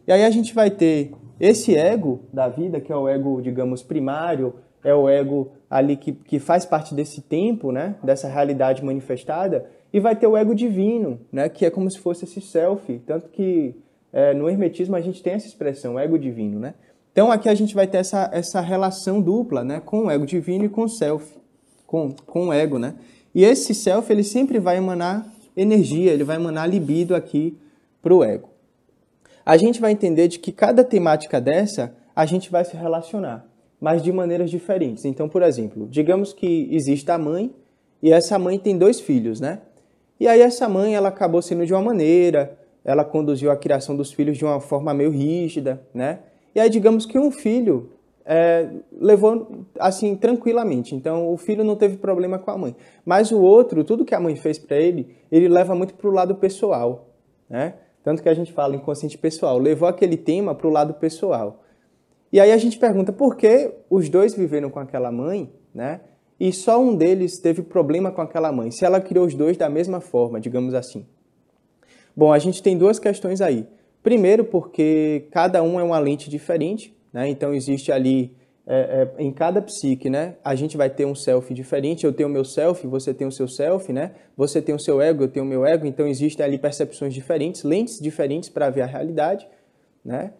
E aí a gente vai ter esse ego da vida, que é o ego, digamos, primário, é o ego ali que, que faz parte desse tempo, né? Dessa realidade manifestada, e vai ter o ego divino, né? Que é como se fosse esse self, tanto que é, no hermetismo a gente tem essa expressão, ego divino, né? Então aqui a gente vai ter essa, essa relação dupla, né, com o ego divino e com o self, com, com o ego, né? E esse self, ele sempre vai emanar energia, ele vai emanar libido aqui para o ego. A gente vai entender de que cada temática dessa, a gente vai se relacionar, mas de maneiras diferentes. Então, por exemplo, digamos que existe a mãe e essa mãe tem dois filhos, né? E aí essa mãe, ela acabou sendo de uma maneira, ela conduziu a criação dos filhos de uma forma meio rígida, né? E aí, digamos que um filho é, levou assim tranquilamente. Então, o filho não teve problema com a mãe. Mas o outro, tudo que a mãe fez para ele, ele leva muito para o lado pessoal, né? Tanto que a gente fala inconsciente pessoal, levou aquele tema para o lado pessoal. E aí a gente pergunta por que os dois viveram com aquela mãe, né? E só um deles teve problema com aquela mãe, se ela criou os dois da mesma forma, digamos assim. Bom, a gente tem duas questões aí. Primeiro, porque cada um é uma lente diferente, né? então existe ali é, é, em cada psique, né? A gente vai ter um self diferente. Eu tenho o meu self, você tem o seu self, né? Você tem o seu ego, eu tenho o meu ego. Então existem ali percepções diferentes, lentes diferentes para ver a realidade, né?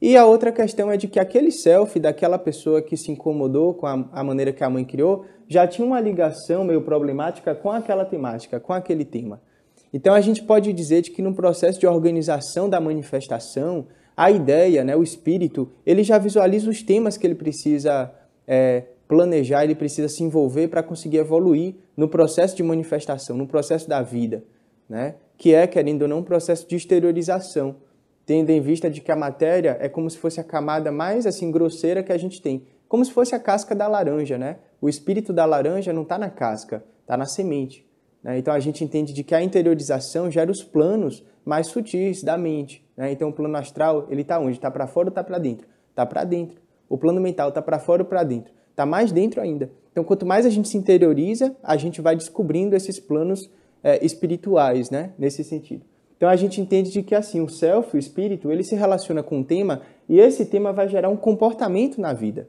E a outra questão é de que aquele self daquela pessoa que se incomodou com a, a maneira que a mãe criou já tinha uma ligação meio problemática com aquela temática, com aquele tema. Então a gente pode dizer de que no processo de organização da manifestação, a ideia, né, o espírito, ele já visualiza os temas que ele precisa é, planejar, ele precisa se envolver para conseguir evoluir no processo de manifestação, no processo da vida, né? que é, querendo ou não, um processo de exteriorização, tendo em vista de que a matéria é como se fosse a camada mais assim grosseira que a gente tem, como se fosse a casca da laranja, né? O espírito da laranja não está na casca, está na semente. Né? Então a gente entende de que a interiorização gera os planos mais sutis da mente. Né? Então o plano astral ele está onde? Está para fora ou está para dentro? Está para dentro. O plano mental está para fora ou para dentro? Está mais dentro ainda. Então quanto mais a gente se interioriza, a gente vai descobrindo esses planos é, espirituais, né? Nesse sentido. Então a gente entende de que assim o self, o espírito, ele se relaciona com um tema e esse tema vai gerar um comportamento na vida.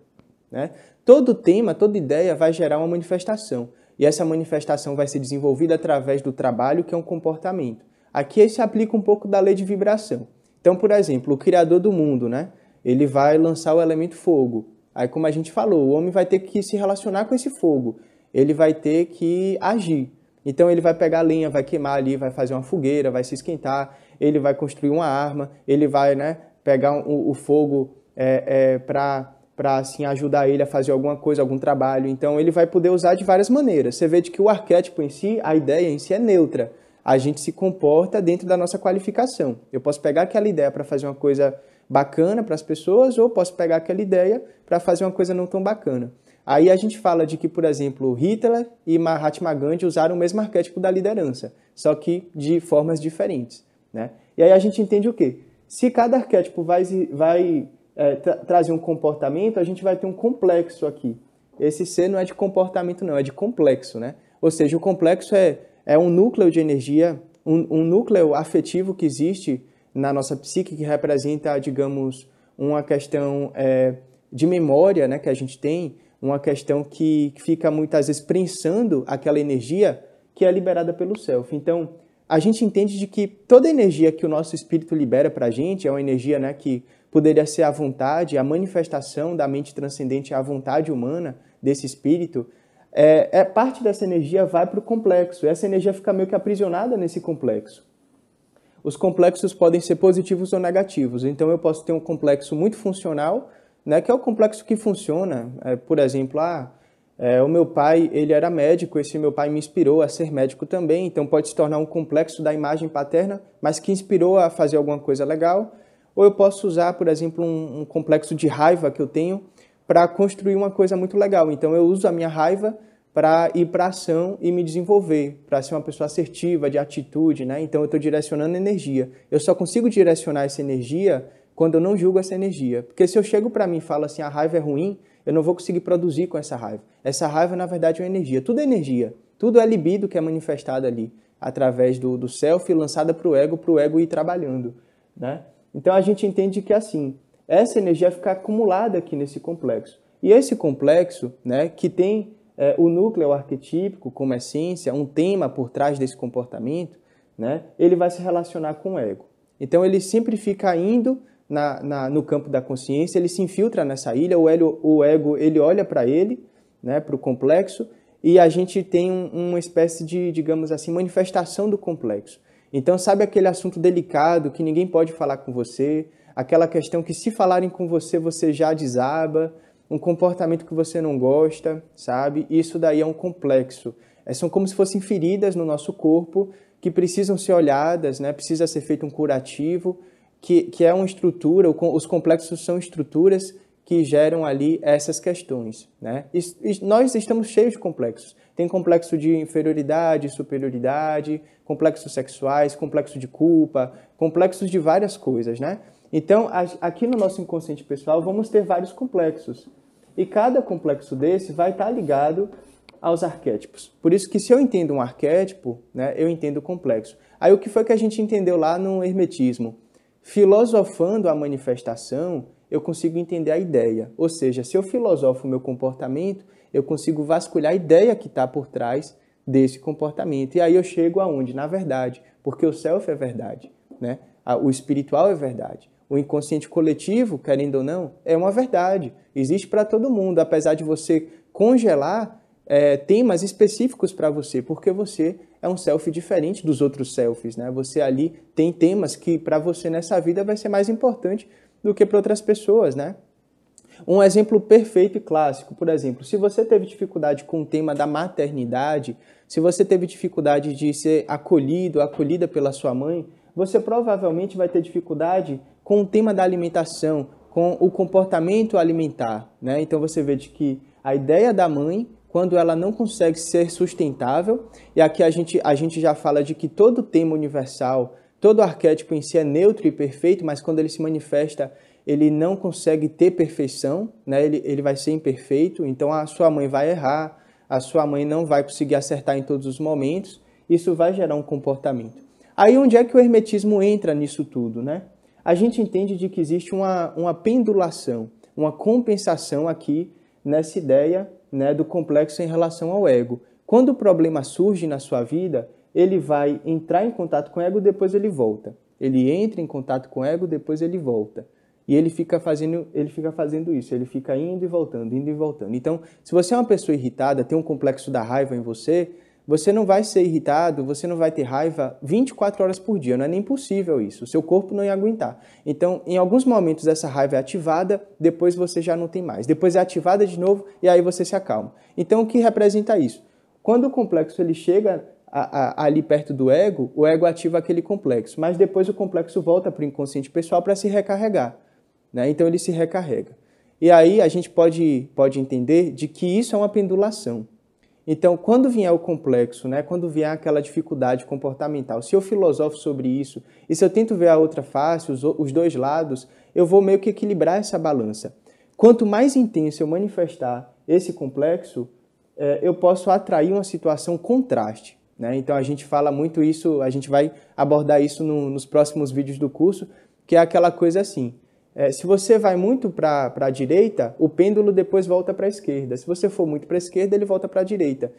Né? Todo tema, toda ideia vai gerar uma manifestação. E essa manifestação vai ser desenvolvida através do trabalho, que é um comportamento. Aqui se aplica um pouco da lei de vibração. Então, por exemplo, o criador do mundo, né? Ele vai lançar o elemento fogo. Aí, como a gente falou, o homem vai ter que se relacionar com esse fogo. Ele vai ter que agir. Então ele vai pegar a linha vai queimar ali, vai fazer uma fogueira, vai se esquentar, ele vai construir uma arma, ele vai né, pegar um, o fogo é, é, para para assim ajudar ele a fazer alguma coisa, algum trabalho. Então ele vai poder usar de várias maneiras. Você vê de que o arquétipo em si, a ideia em si é neutra. A gente se comporta dentro da nossa qualificação. Eu posso pegar aquela ideia para fazer uma coisa bacana para as pessoas ou posso pegar aquela ideia para fazer uma coisa não tão bacana. Aí a gente fala de que, por exemplo, Hitler e Mahatma Gandhi usaram o mesmo arquétipo da liderança, só que de formas diferentes, né? E aí a gente entende o quê? Se cada arquétipo vai, vai é, tra trazem um comportamento, a gente vai ter um complexo aqui. Esse C não é de comportamento, não, é de complexo, né? Ou seja, o complexo é, é um núcleo de energia, um, um núcleo afetivo que existe na nossa psique, que representa, digamos, uma questão é, de memória né, que a gente tem, uma questão que fica muitas vezes prensando aquela energia que é liberada pelo self. Então, a gente entende de que toda energia que o nosso espírito libera para a gente é uma energia né, que poderia ser a vontade, a manifestação da mente transcendente, a vontade humana desse espírito, é, é parte dessa energia vai para o complexo. Essa energia fica meio que aprisionada nesse complexo. Os complexos podem ser positivos ou negativos. Então eu posso ter um complexo muito funcional, né, que é o complexo que funciona. É, por exemplo, ah, é, o meu pai ele era médico, esse meu pai me inspirou a ser médico também. Então pode se tornar um complexo da imagem paterna, mas que inspirou a fazer alguma coisa legal ou eu posso usar, por exemplo, um, um complexo de raiva que eu tenho para construir uma coisa muito legal. Então eu uso a minha raiva para ir para ação e me desenvolver, para ser uma pessoa assertiva, de atitude, né? Então eu estou direcionando energia. Eu só consigo direcionar essa energia quando eu não julgo essa energia. Porque se eu chego para mim e falo assim, a raiva é ruim, eu não vou conseguir produzir com essa raiva. Essa raiva, na verdade, é uma energia. Tudo é energia. Tudo é libido que é manifestado ali, através do, do self, lançada para o ego, para o ego ir trabalhando, né? Então a gente entende que é assim, essa energia fica acumulada aqui nesse complexo. E esse complexo, né, que tem é, o núcleo arquetípico como essência, um tema por trás desse comportamento, né, ele vai se relacionar com o ego. Então ele sempre fica indo na, na, no campo da consciência, ele se infiltra nessa ilha, o ego, o ego ele olha para ele, né, para o complexo, e a gente tem um, uma espécie de, digamos assim, manifestação do complexo. Então, sabe aquele assunto delicado que ninguém pode falar com você, aquela questão que se falarem com você, você já desaba, um comportamento que você não gosta, sabe? Isso daí é um complexo. É, são como se fossem feridas no nosso corpo que precisam ser olhadas, né? precisa ser feito um curativo, que, que é uma estrutura, os complexos são estruturas que geram ali essas questões. Né? E, e nós estamos cheios de complexos. Tem complexo de inferioridade, superioridade, complexos sexuais, complexo de culpa, complexos de várias coisas, né? Então, aqui no nosso inconsciente pessoal, vamos ter vários complexos. E cada complexo desse vai estar ligado aos arquétipos. Por isso que se eu entendo um arquétipo, né, eu entendo o complexo. Aí o que foi que a gente entendeu lá no hermetismo? Filosofando a manifestação, eu consigo entender a ideia. Ou seja, se eu filosofo o meu comportamento, eu consigo vasculhar a ideia que está por trás desse comportamento. E aí eu chego aonde? Na verdade, porque o self é verdade, né? o espiritual é verdade. O inconsciente coletivo, querendo ou não, é uma verdade. Existe para todo mundo, apesar de você congelar é, temas específicos para você, porque você é um self diferente dos outros selfies, né? Você ali tem temas que para você nessa vida vai ser mais importante do que para outras pessoas, né? Um exemplo perfeito e clássico, por exemplo, se você teve dificuldade com o tema da maternidade, se você teve dificuldade de ser acolhido, acolhida pela sua mãe, você provavelmente vai ter dificuldade com o tema da alimentação, com o comportamento alimentar. Né? Então você vê de que a ideia da mãe, quando ela não consegue ser sustentável, e aqui a gente, a gente já fala de que todo tema universal, todo arquétipo em si é neutro e perfeito, mas quando ele se manifesta ele não consegue ter perfeição, né? ele, ele vai ser imperfeito, então a sua mãe vai errar, a sua mãe não vai conseguir acertar em todos os momentos, isso vai gerar um comportamento. Aí onde é que o hermetismo entra nisso tudo? Né? A gente entende de que existe uma, uma pendulação, uma compensação aqui nessa ideia né, do complexo em relação ao ego. Quando o problema surge na sua vida, ele vai entrar em contato com o ego, depois ele volta. Ele entra em contato com o ego, depois ele volta. E ele fica fazendo, ele fica fazendo isso, ele fica indo e voltando, indo e voltando. Então, se você é uma pessoa irritada, tem um complexo da raiva em você, você não vai ser irritado, você não vai ter raiva 24 horas por dia, não é nem possível isso. O seu corpo não ia aguentar. Então, em alguns momentos essa raiva é ativada, depois você já não tem mais. Depois é ativada de novo e aí você se acalma. Então, o que representa isso? Quando o complexo ele chega a, a, ali perto do ego, o ego ativa aquele complexo, mas depois o complexo volta para o inconsciente pessoal para se recarregar. Né? Então ele se recarrega. E aí a gente pode, pode entender de que isso é uma pendulação. Então, quando vier o complexo, né, quando vier aquela dificuldade comportamental, se eu filosofo sobre isso e se eu tento ver a outra face, os, os dois lados, eu vou meio que equilibrar essa balança. Quanto mais intenso eu manifestar esse complexo, é, eu posso atrair uma situação contraste. Né? Então, a gente fala muito isso, a gente vai abordar isso no, nos próximos vídeos do curso, que é aquela coisa assim: é, se você vai muito para a direita, o pêndulo depois volta para a esquerda. Se você for muito para a esquerda, ele volta para a direita.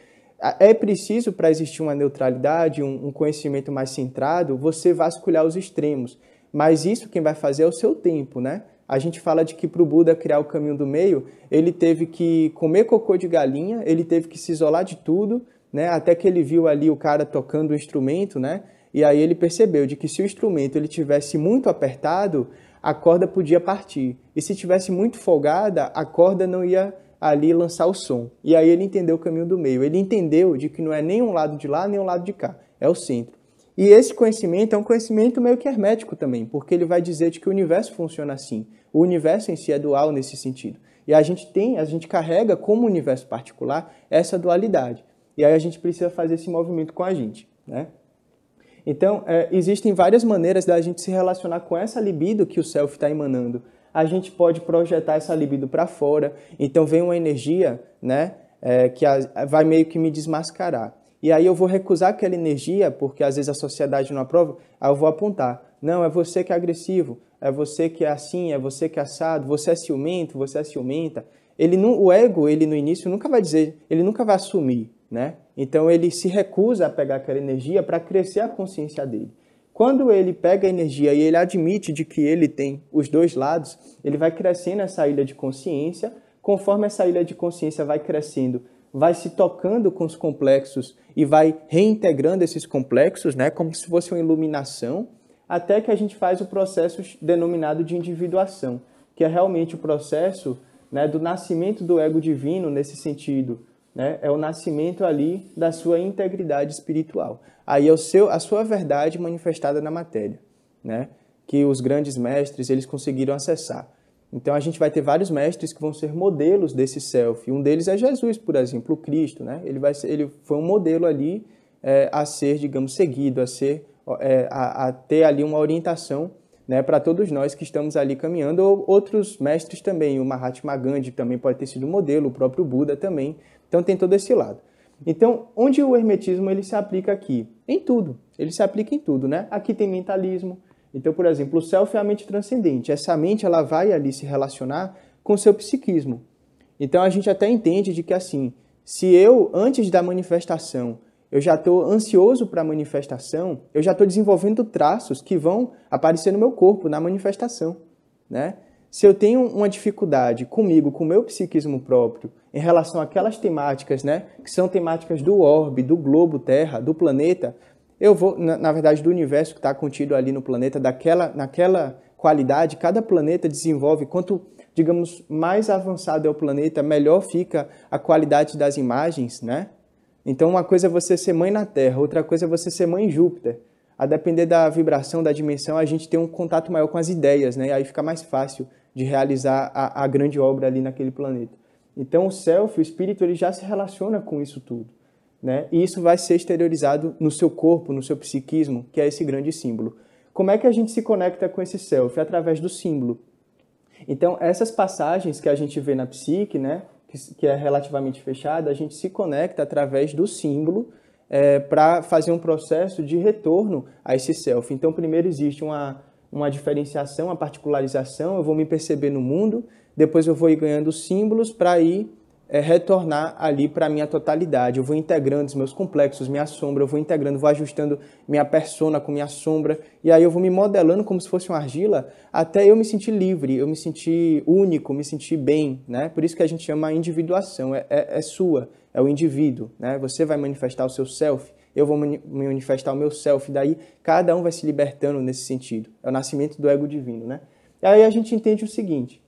É preciso, para existir uma neutralidade, um, um conhecimento mais centrado, você vasculhar os extremos. Mas isso quem vai fazer é o seu tempo, né? A gente fala de que para o Buda criar o caminho do meio, ele teve que comer cocô de galinha, ele teve que se isolar de tudo, né? Até que ele viu ali o cara tocando o instrumento, né? E aí ele percebeu de que se o instrumento ele tivesse muito apertado, a corda podia partir. E se tivesse muito folgada, a corda não ia ali lançar o som. E aí ele entendeu o caminho do meio. Ele entendeu de que não é nem um lado de lá, nem um lado de cá, é o centro. E esse conhecimento é um conhecimento meio que hermético também, porque ele vai dizer de que o universo funciona assim. O universo em si é dual nesse sentido. E a gente tem, a gente carrega como universo particular essa dualidade. E aí a gente precisa fazer esse movimento com a gente, né? Então, é, existem várias maneiras da gente se relacionar com essa libido que o self está emanando. A gente pode projetar essa libido para fora, então vem uma energia né, é, que a, vai meio que me desmascarar. E aí eu vou recusar aquela energia, porque às vezes a sociedade não aprova, aí eu vou apontar. Não, é você que é agressivo, é você que é assim, é você que é assado, você é ciumento, você é ciumenta. Ele não, o ego, ele no início nunca vai dizer, ele nunca vai assumir né? Então ele se recusa a pegar aquela energia para crescer a consciência dele. Quando ele pega a energia e ele admite de que ele tem os dois lados, ele vai crescendo essa ilha de consciência. Conforme essa ilha de consciência vai crescendo, vai se tocando com os complexos e vai reintegrando esses complexos, né, como se fosse uma iluminação, até que a gente faz o processo denominado de individuação, que é realmente o processo né, do nascimento do ego divino nesse sentido, né? É o nascimento ali da sua integridade espiritual. Aí é o seu, a sua verdade manifestada na matéria, né? Que os grandes mestres eles conseguiram acessar. Então a gente vai ter vários mestres que vão ser modelos desse self. Um deles é Jesus, por exemplo, o Cristo, né? Ele vai ser, ele foi um modelo ali é, a ser, digamos, seguido, a ser, é, a, a ter ali uma orientação né, para todos nós que estamos ali caminhando, ou outros mestres também, o Mahatma Gandhi também pode ter sido modelo, o próprio Buda também, então tem todo esse lado. Então, onde o hermetismo ele se aplica aqui? Em tudo. Ele se aplica em tudo, né? Aqui tem mentalismo. Então, por exemplo, o self é a mente transcendente. Essa mente ela vai ali se relacionar com o seu psiquismo. Então a gente até entende de que assim, se eu antes da manifestação eu já estou ansioso para a manifestação, eu já estou desenvolvendo traços que vão aparecer no meu corpo, na manifestação. Né? Se eu tenho uma dificuldade comigo, com o meu psiquismo próprio, em relação àquelas temáticas, né, que são temáticas do orbe, do globo Terra, do planeta, eu vou, na, na verdade, do universo que está contido ali no planeta, daquela, naquela qualidade, cada planeta desenvolve quanto digamos, mais avançado é o planeta, melhor fica a qualidade das imagens, né? Então, uma coisa é você ser mãe na Terra, outra coisa é você ser mãe em Júpiter. A depender da vibração, da dimensão, a gente tem um contato maior com as ideias, né? E aí fica mais fácil de realizar a, a grande obra ali naquele planeta. Então o self, o espírito, ele já se relaciona com isso tudo. Né? E isso vai ser exteriorizado no seu corpo, no seu psiquismo, que é esse grande símbolo. Como é que a gente se conecta com esse self? Através do símbolo. Então, essas passagens que a gente vê na psique, né, que, é relativamente fechada, a gente se conecta através do símbolo é, eh, para fazer um processo de retorno a esse self. Então, primeiro existe uma, uma diferenciação, uma particularização, eu vou me perceber no mundo, depois eu vou ir ganhando símbolos para ir é, retornar ali para a minha totalidade. Eu vou integrando os meus complexos, minha sombra, eu vou integrando, vou ajustando minha persona com minha sombra, e aí eu vou me modelando como se fosse uma argila até eu me sentir livre, eu me sentir único, me sentir bem. Né? Por isso que a gente chama individuação, é, é, é sua, é o indivíduo. Né? Você vai manifestar o seu self, eu vou me manifestar o meu self. Daí cada um vai se libertando nesse sentido. É o nascimento do ego divino, né? E aí a gente entende o seguinte: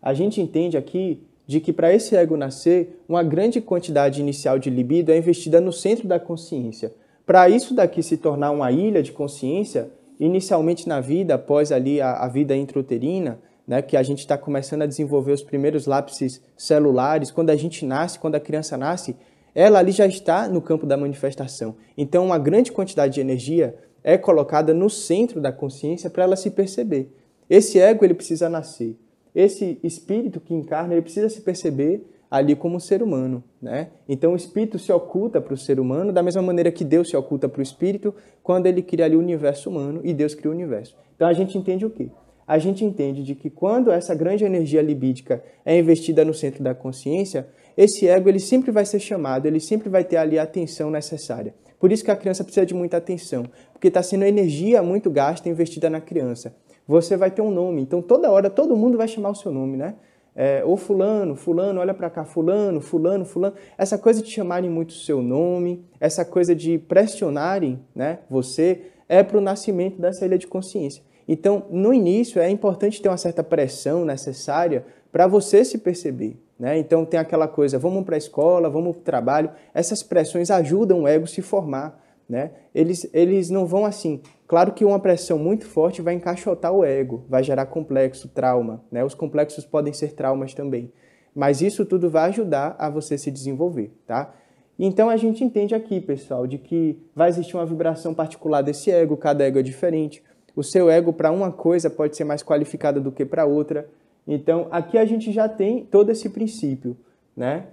a gente entende aqui de que para esse ego nascer, uma grande quantidade inicial de libido é investida no centro da consciência. Para isso daqui se tornar uma ilha de consciência, inicialmente na vida, após ali a, a vida intrauterina, né, que a gente está começando a desenvolver os primeiros lápis celulares, quando a gente nasce, quando a criança nasce, ela ali já está no campo da manifestação. Então, uma grande quantidade de energia é colocada no centro da consciência para ela se perceber. Esse ego ele precisa nascer. Esse espírito que encarna ele precisa se perceber ali como ser humano, né? Então o espírito se oculta para o ser humano da mesma maneira que Deus se oculta para o espírito quando ele cria ali o universo humano e Deus cria o universo. Então a gente entende o quê? A gente entende de que quando essa grande energia libídica é investida no centro da consciência, esse ego ele sempre vai ser chamado, ele sempre vai ter ali a atenção necessária. Por isso que a criança precisa de muita atenção, porque está sendo energia muito gasta investida na criança. Você vai ter um nome, então toda hora todo mundo vai chamar o seu nome, né? É, fulano, fulano, olha para cá, fulano, fulano, fulano. Essa coisa de chamarem muito o seu nome, essa coisa de pressionarem né, você, é para o nascimento dessa ilha de consciência. Então, no início, é importante ter uma certa pressão necessária para você se perceber, né? Então tem aquela coisa, vamos para a escola, vamos para o trabalho. Essas pressões ajudam o ego se formar. Né? Eles, eles não vão assim. Claro que uma pressão muito forte vai encaixotar o ego, vai gerar complexo, trauma. Né? Os complexos podem ser traumas também. Mas isso tudo vai ajudar a você se desenvolver, tá? Então a gente entende aqui, pessoal, de que vai existir uma vibração particular desse ego, cada ego é diferente. O seu ego para uma coisa pode ser mais qualificado do que para outra. Então, aqui a gente já tem todo esse princípio, né?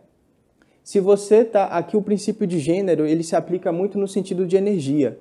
Se você tá aqui o princípio de gênero, ele se aplica muito no sentido de energia.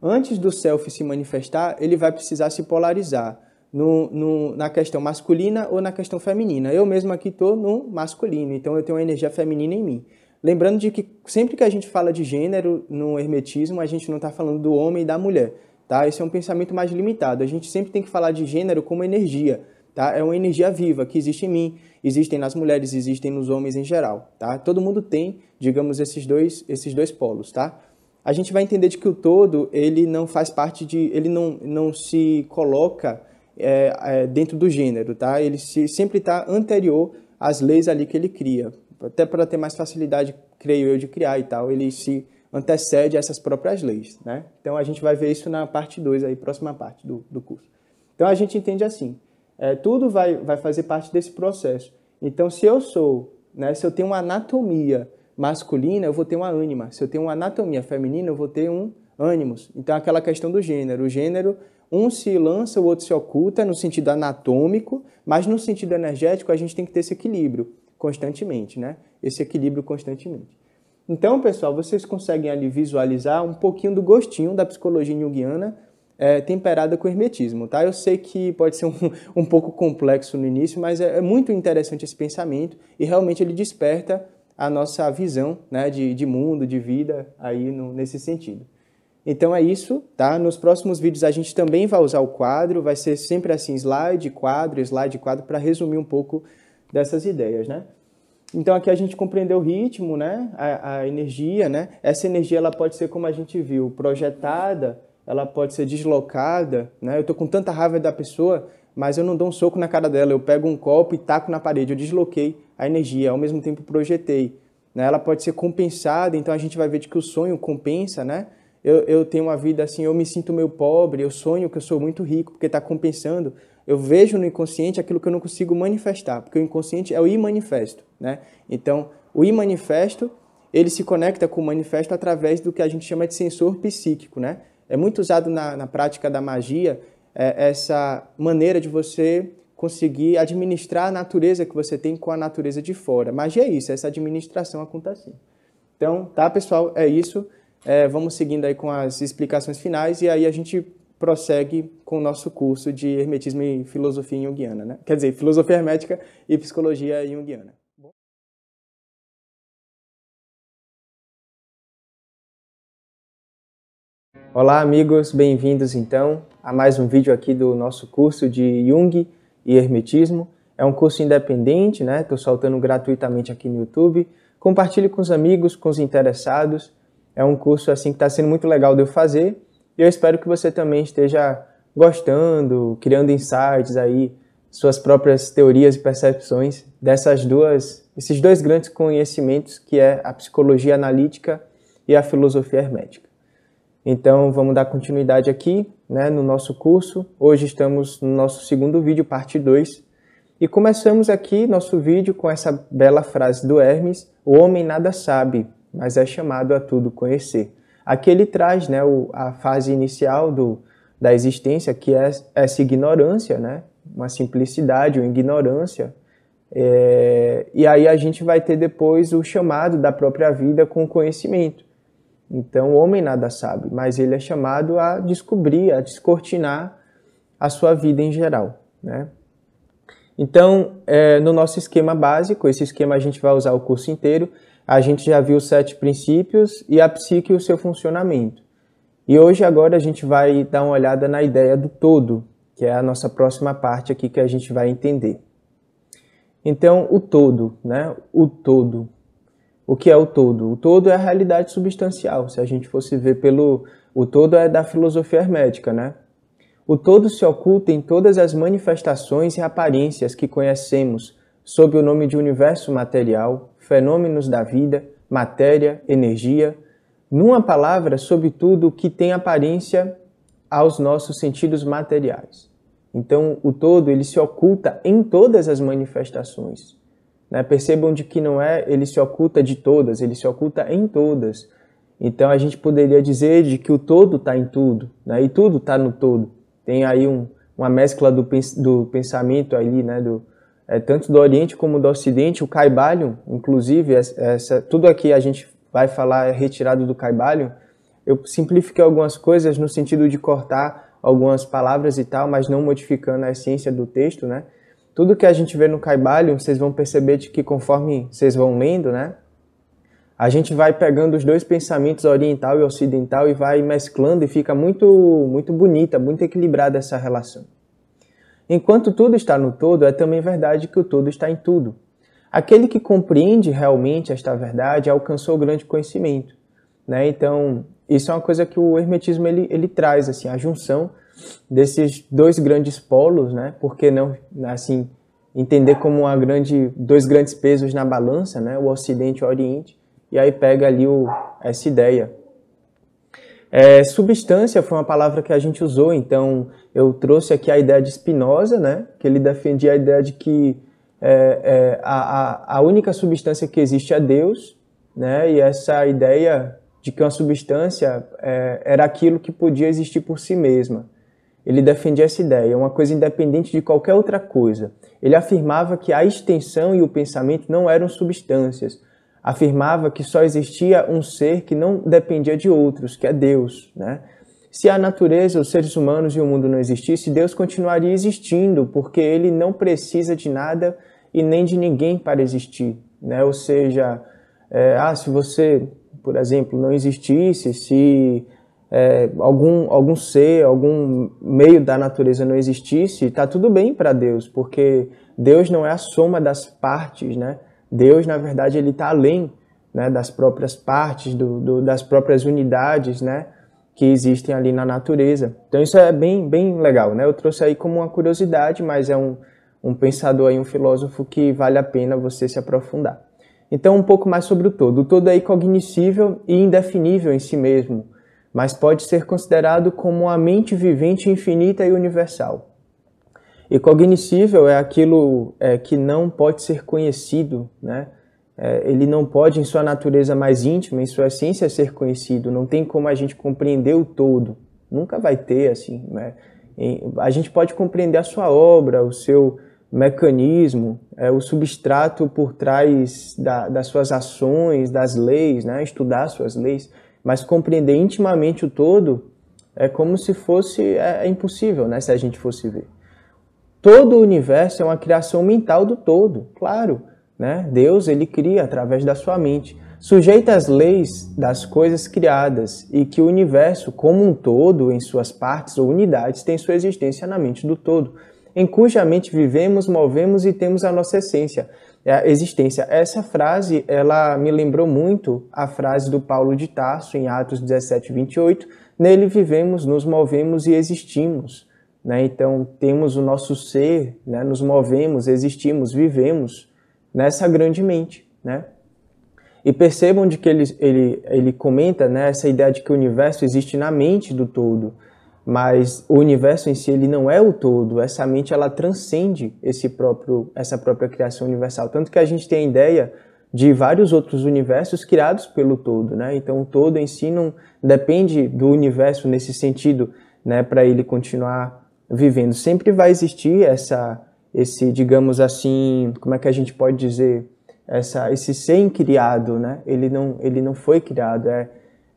Antes do self se manifestar, ele vai precisar se polarizar no, no, na questão masculina ou na questão feminina. Eu mesmo aqui estou no masculino, então eu tenho uma energia feminina em mim. Lembrando de que sempre que a gente fala de gênero no hermetismo, a gente não está falando do homem e da mulher. Tá? Esse é um pensamento mais limitado. A gente sempre tem que falar de gênero como energia tá? É uma energia viva que existe em mim, existem nas mulheres, existem nos homens em geral, tá? Todo mundo tem, digamos, esses dois, esses dois polos, tá? A gente vai entender de que o todo, ele não faz parte de, ele não, não se coloca é, é, dentro do gênero, tá? Ele se, sempre está anterior às leis ali que ele cria, até para ter mais facilidade, creio eu, de criar e tal, ele se antecede a essas próprias leis, né? Então a gente vai ver isso na parte 2 aí, próxima parte do, do curso. Então a gente entende assim, é, tudo vai, vai fazer parte desse processo. Então, se eu sou, né, se eu tenho uma anatomia masculina, eu vou ter uma ânima. Se eu tenho uma anatomia feminina, eu vou ter um ânimos. Então, é aquela questão do gênero. O gênero, um se lança, o outro se oculta no sentido anatômico, mas no sentido energético, a gente tem que ter esse equilíbrio constantemente, né? Esse equilíbrio constantemente. Então, pessoal, vocês conseguem ali visualizar um pouquinho do gostinho da psicologia junguiana é, temperada com hermetismo, tá? Eu sei que pode ser um, [LAUGHS] um pouco complexo no início, mas é, é, muito interessante esse pensamento e realmente ele desperta a nossa visão né, de, de mundo, de vida aí no, nesse sentido. Então é isso, tá? Nos próximos vídeos a gente também vai usar o quadro, vai ser sempre assim, slide, quadro, slide, quadro, para resumir um pouco dessas ideias, né? Então aqui a gente compreendeu o ritmo, né? A, a energia, né? Essa energia ela pode ser como a gente viu, projetada ela pode ser deslocada, né? Eu tô com tanta raiva da pessoa, mas eu não dou um soco na cara dela, eu pego um copo e taco na parede, eu desloquei a energia, ao mesmo tempo projetei. Né? Ela pode ser compensada, então a gente vai ver de que o sonho compensa, né? Eu, eu tenho uma vida assim, eu me sinto meio pobre, eu sonho que eu sou muito rico, porque está compensando. Eu vejo no inconsciente aquilo que eu não consigo manifestar, porque o inconsciente é o imanifesto, né? Então, o imanifesto, ele se conecta com o manifesto através do que a gente chama de sensor psíquico, né? É muito usado na, na prática da magia é, essa maneira de você conseguir administrar a natureza que você tem com a natureza de fora. Magia é isso, é essa administração acontece. Então, tá, pessoal? É isso. É, vamos seguindo aí com as explicações finais e aí a gente prossegue com o nosso curso de Hermetismo e Filosofia Junguiana, né? Quer dizer, Filosofia Hermética e Psicologia Junguiana. Olá, amigos, bem-vindos então a mais um vídeo aqui do nosso curso de Jung e Hermetismo. É um curso independente, né? Estou soltando gratuitamente aqui no YouTube. Compartilhe com os amigos, com os interessados. É um curso assim que está sendo muito legal de eu fazer e eu espero que você também esteja gostando, criando insights aí, suas próprias teorias e percepções dessas duas, esses dois grandes conhecimentos que é a psicologia analítica e a filosofia hermética. Então, vamos dar continuidade aqui né, no nosso curso. Hoje estamos no nosso segundo vídeo, parte 2. E começamos aqui nosso vídeo com essa bela frase do Hermes: O homem nada sabe, mas é chamado a tudo conhecer. Aqui ele traz né, o, a fase inicial do, da existência, que é essa ignorância, né? uma simplicidade, uma ignorância. É, e aí a gente vai ter depois o chamado da própria vida com o conhecimento. Então, o homem nada sabe, mas ele é chamado a descobrir, a descortinar a sua vida em geral. Né? Então, é, no nosso esquema básico, esse esquema a gente vai usar o curso inteiro, a gente já viu os sete princípios e a psique e o seu funcionamento. E hoje, agora, a gente vai dar uma olhada na ideia do todo, que é a nossa próxima parte aqui que a gente vai entender. Então, o todo, né? O todo o que é o todo? O todo é a realidade substancial. Se a gente fosse ver pelo. O todo é da filosofia hermética, né? O todo se oculta em todas as manifestações e aparências que conhecemos, sob o nome de universo material, fenômenos da vida, matéria, energia. Numa palavra, sobretudo, que tem aparência aos nossos sentidos materiais. Então, o todo ele se oculta em todas as manifestações né? Percebam de que não é, ele se oculta de todas, ele se oculta em todas. Então a gente poderia dizer de que o todo está em tudo, né? e tudo está no todo. Tem aí um, uma mescla do, do pensamento ali, né? do, é, tanto do Oriente como do Ocidente, o Caibalion, inclusive, essa, tudo aqui a gente vai falar é retirado do Caibalion. Eu simplifiquei algumas coisas no sentido de cortar algumas palavras e tal, mas não modificando a essência do texto, né? Tudo que a gente vê no Caibalion, vocês vão perceber de que conforme vocês vão lendo, né? A gente vai pegando os dois pensamentos oriental e ocidental e vai mesclando e fica muito muito bonita, muito equilibrada essa relação. Enquanto tudo está no todo, é também verdade que o todo está em tudo. Aquele que compreende realmente esta verdade alcançou grande conhecimento, né? Então, isso é uma coisa que o hermetismo ele, ele traz assim, a junção desses dois grandes polos, né? Porque não, assim, entender como uma grande, dois grandes pesos na balança, né? O Ocidente e o Oriente. E aí pega ali o, essa ideia. É, substância foi uma palavra que a gente usou, então eu trouxe aqui a ideia de Spinoza, né? Que ele defendia a ideia de que é, é, a, a única substância que existe é Deus, né? E essa ideia de que uma substância é, era aquilo que podia existir por si mesma. Ele defendia essa ideia, uma coisa independente de qualquer outra coisa. Ele afirmava que a extensão e o pensamento não eram substâncias. Afirmava que só existia um ser que não dependia de outros, que é Deus. Né? Se a natureza, os seres humanos e o mundo não existissem, Deus continuaria existindo, porque ele não precisa de nada e nem de ninguém para existir. Né? Ou seja, é, ah, se você, por exemplo, não existisse, se é, algum, algum ser, algum meio da natureza não existisse, está tudo bem para Deus, porque Deus não é a soma das partes, né? Deus, na verdade, ele está além né, das próprias partes, do, do, das próprias unidades, né? que existem ali na natureza. Então isso é bem, bem legal, né? Eu trouxe aí como uma curiosidade, mas é um, um pensador aí, um filósofo que vale a pena você se aprofundar. Então um pouco mais sobre o todo. O todo é cognoscível e indefinível em si mesmo, mas pode ser considerado como a mente vivente infinita e universal. E cognoscível é aquilo é, que não pode ser conhecido, né? É, ele não pode, em sua natureza mais íntima, em sua essência, ser conhecido. Não tem como a gente compreender o todo. Nunca vai ter, assim. Né? A gente pode compreender a sua obra, o seu mecanismo, é, o substrato por trás da, das suas ações, das leis, né? estudar suas leis mas compreender intimamente o todo é como se fosse é, é impossível, né, se a gente fosse ver. Todo o universo é uma criação mental do todo, claro, né? Deus ele cria através da sua mente, sujeita às leis das coisas criadas e que o universo como um todo, em suas partes ou unidades, tem sua existência na mente do todo, em cuja mente vivemos, movemos e temos a nossa essência a existência. Essa frase, ela me lembrou muito a frase do Paulo de Tarso em Atos 17, 28, nele vivemos, nos movemos e existimos. Né? Então, temos o nosso ser, né? nos movemos, existimos, vivemos nessa grande mente. Né? E percebam de que ele, ele, ele comenta né, essa ideia de que o universo existe na mente do todo mas o universo em si ele não é o todo. Essa mente ela transcende esse próprio essa própria criação universal, tanto que a gente tem a ideia de vários outros universos criados pelo todo, né? Então o todo em si não depende do universo nesse sentido, né, para ele continuar vivendo. Sempre vai existir essa esse, digamos assim, como é que a gente pode dizer, essa esse sem criado, né? Ele não ele não foi criado, é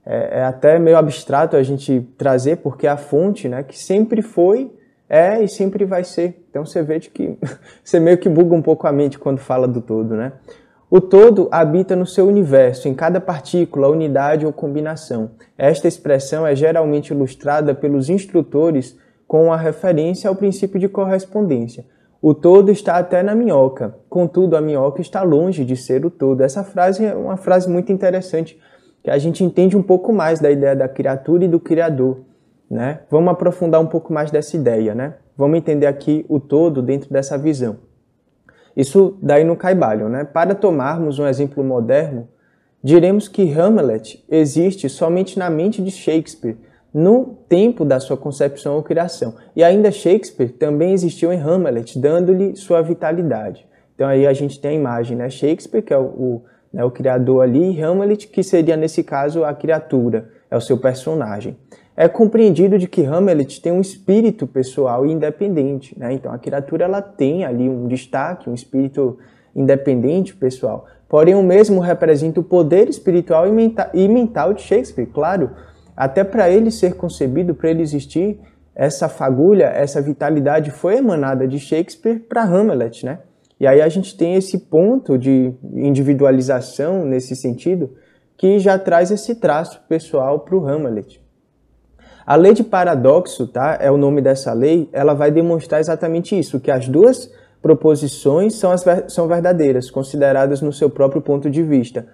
é, é, até meio abstrato a gente trazer, porque a fonte, né, que sempre foi, é e sempre vai ser. Então você vê de que [LAUGHS] você meio que buga um pouco a mente quando fala do todo, né? O todo habita no seu universo, em cada partícula, unidade ou combinação. Esta expressão é geralmente ilustrada pelos instrutores com a referência ao princípio de correspondência. O todo está até na minhoca, contudo, a minhoca está longe de ser o todo. Essa frase é uma frase muito interessante, que a gente entende um pouco mais da ideia da criatura e do criador, né? Vamos aprofundar um pouco mais dessa ideia, né? Vamos entender aqui o todo dentro dessa visão. Isso daí no Caibalion, né? Para tomarmos um exemplo moderno, diremos que Hamlet existe somente na mente de Shakespeare, no tempo da sua concepção ou criação. E ainda Shakespeare também existiu em Hamlet, dando-lhe sua vitalidade. Então aí a gente tem a imagem, né? Shakespeare, que é o, o né, o criador ali, e Hamlet, que seria nesse caso a criatura, é o seu personagem. É compreendido de que Hamlet tem um espírito pessoal e independente, né? então a criatura ela tem ali um destaque, um espírito independente pessoal. Porém, o mesmo representa o poder espiritual e, menta e mental de Shakespeare, claro. Até para ele ser concebido, para ele existir, essa fagulha, essa vitalidade foi emanada de Shakespeare para Hamlet, né? E aí a gente tem esse ponto de individualização nesse sentido que já traz esse traço pessoal para o Hamlet. A lei de paradoxo, tá? É o nome dessa lei. Ela vai demonstrar exatamente isso, que as duas proposições são, as, são verdadeiras, consideradas no seu próprio ponto de vista.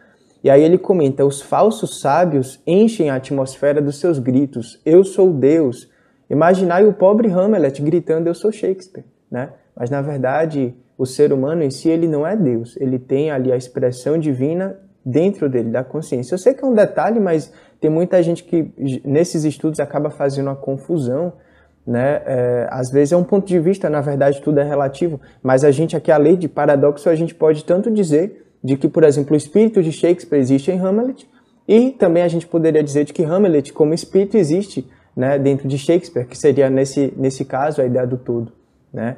E aí ele comenta: os falsos sábios enchem a atmosfera dos seus gritos. Eu sou Deus. Imaginai o pobre Hamlet gritando: Eu sou Shakespeare, né? Mas na verdade o ser humano em si ele não é Deus, ele tem ali a expressão divina dentro dele, da consciência. Eu sei que é um detalhe, mas tem muita gente que nesses estudos acaba fazendo uma confusão, né? É, às vezes é um ponto de vista, na verdade tudo é relativo, mas a gente aqui, a lei de paradoxo, a gente pode tanto dizer de que, por exemplo, o espírito de Shakespeare existe em Hamlet, e também a gente poderia dizer de que Hamlet, como espírito, existe né, dentro de Shakespeare, que seria nesse, nesse caso a ideia do todo. Né?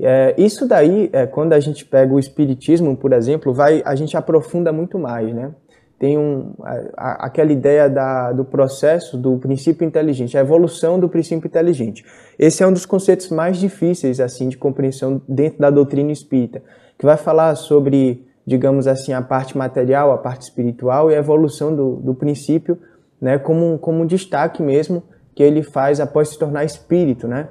É, isso daí, é, quando a gente pega o espiritismo, por exemplo, vai, a gente aprofunda muito mais, né? Tem um, a, aquela ideia da, do processo do princípio inteligente, a evolução do princípio inteligente. Esse é um dos conceitos mais difíceis assim de compreensão dentro da doutrina espírita, que vai falar sobre, digamos assim, a parte material, a parte espiritual e a evolução do, do princípio, né? Como, como um destaque mesmo que ele faz após se tornar espírito, né?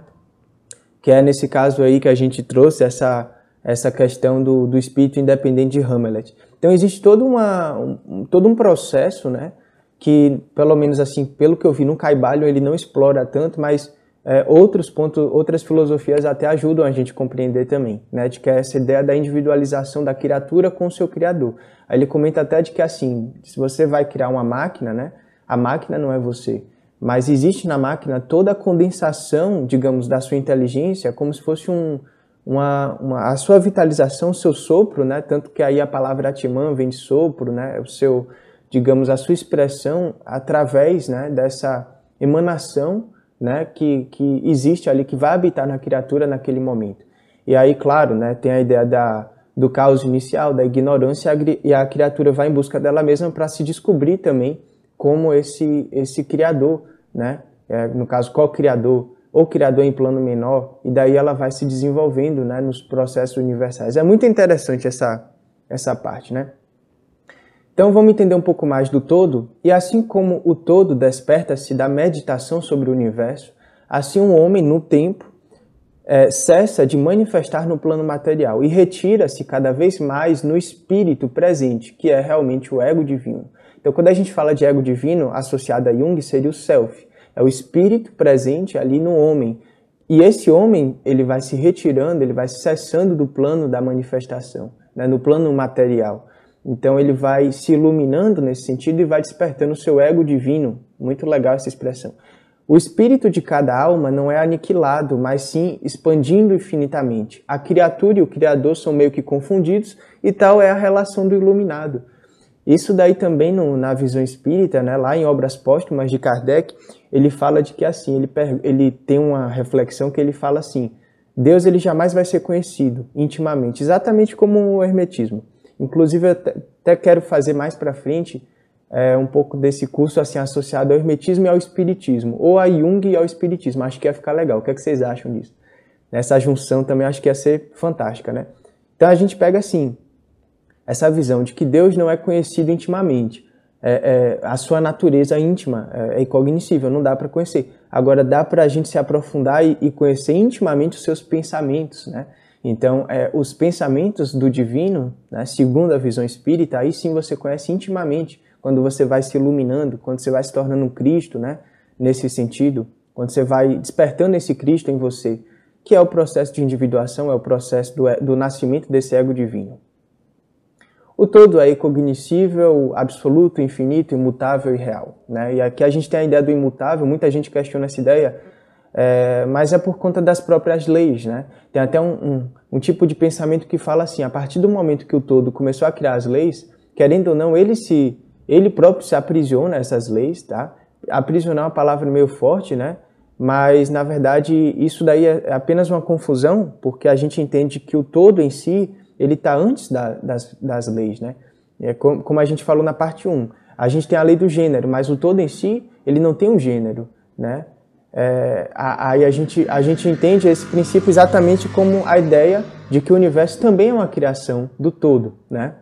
que é nesse caso aí que a gente trouxe essa, essa questão do, do espírito independente de Hamlet. Então existe todo, uma, um, todo um processo, né, que pelo menos assim, pelo que eu vi no Caibalho, ele não explora tanto, mas é, outros pontos, outras filosofias até ajudam a gente a compreender também, né, de que é essa ideia da individualização da criatura com o seu criador. Aí ele comenta até de que assim, se você vai criar uma máquina, né, a máquina não é você mas existe na máquina toda a condensação, digamos, da sua inteligência, como se fosse um, uma, uma, a sua vitalização, o seu sopro, né? Tanto que aí a palavra Atman vem de sopro, né? O seu, digamos, a sua expressão através, né? Dessa emanação, né? Que, que existe ali, que vai habitar na criatura naquele momento. E aí, claro, né? Tem a ideia da do caos inicial, da ignorância, e a criatura vai em busca dela mesma para se descobrir também como esse, esse criador, né? É, no caso, qual criador ou criador em plano menor, e daí ela vai se desenvolvendo né, nos processos universais. É muito interessante essa, essa parte, né? Então vamos entender um pouco mais do todo, e assim como o todo desperta-se da meditação sobre o universo, assim um homem no tempo é, cessa de manifestar no plano material e retira-se cada vez mais no espírito presente, que é realmente o ego divino, então, quando a gente fala de ego divino, associado a Jung, seria o self. É o espírito presente ali no homem. E esse homem, ele vai se retirando, ele vai se cessando do plano da manifestação, né, no plano material. Então, ele vai se iluminando nesse sentido e vai despertando o seu ego divino. Muito legal essa expressão. O espírito de cada alma não é aniquilado, mas sim expandindo infinitamente. A criatura e o criador são meio que confundidos, e tal é a relação do iluminado. Isso daí também no, na visão espírita, né, lá em Obras Póstumas de Kardec, ele fala de que assim, ele, ele tem uma reflexão que ele fala assim, Deus ele jamais vai ser conhecido intimamente, exatamente como o hermetismo. Inclusive, eu até quero fazer mais para frente é, um pouco desse curso assim associado ao hermetismo e ao espiritismo, ou a Jung e ao espiritismo, acho que ia ficar legal, o que, é que vocês acham disso? Nessa junção também acho que ia ser fantástica, né? Então a gente pega assim, essa visão de que Deus não é conhecido intimamente. É, é, a sua natureza íntima é, é incognoscível, não dá para conhecer. Agora, dá para a gente se aprofundar e, e, conhecer intimamente os seus pensamentos, né? Então, é, os pensamentos do divino, né, segundo a visão espírita, aí sim você conhece intimamente, quando você vai se iluminando, quando você vai se tornando um Cristo, né? Nesse sentido, quando você vai despertando esse Cristo em você, que é o processo de individuação, é o processo do, é, do nascimento desse ego divino. O todo é cognoscível, absoluto, infinito, imutável e real. Né? E aqui a gente tem a ideia do imutável, muita gente questiona essa ideia, é, mas é por conta das próprias leis. Né? Tem até um, um, um, tipo de pensamento que fala assim: a partir do momento que o todo começou a criar as leis, querendo ou não, ele, se, ele próprio se aprisiona essas leis. Tá? Aprisionar é uma palavra meio forte, né? mas na verdade isso daí é apenas uma confusão, porque a gente entende que o todo em si ele está antes da, das, das leis, né? É como, como a gente falou na parte 1, a gente tem a lei do gênero, mas o todo em si, ele não tem um gênero, né? É, aí a gente, a gente entende esse princípio exatamente como a ideia de que o universo também é uma criação do todo, né?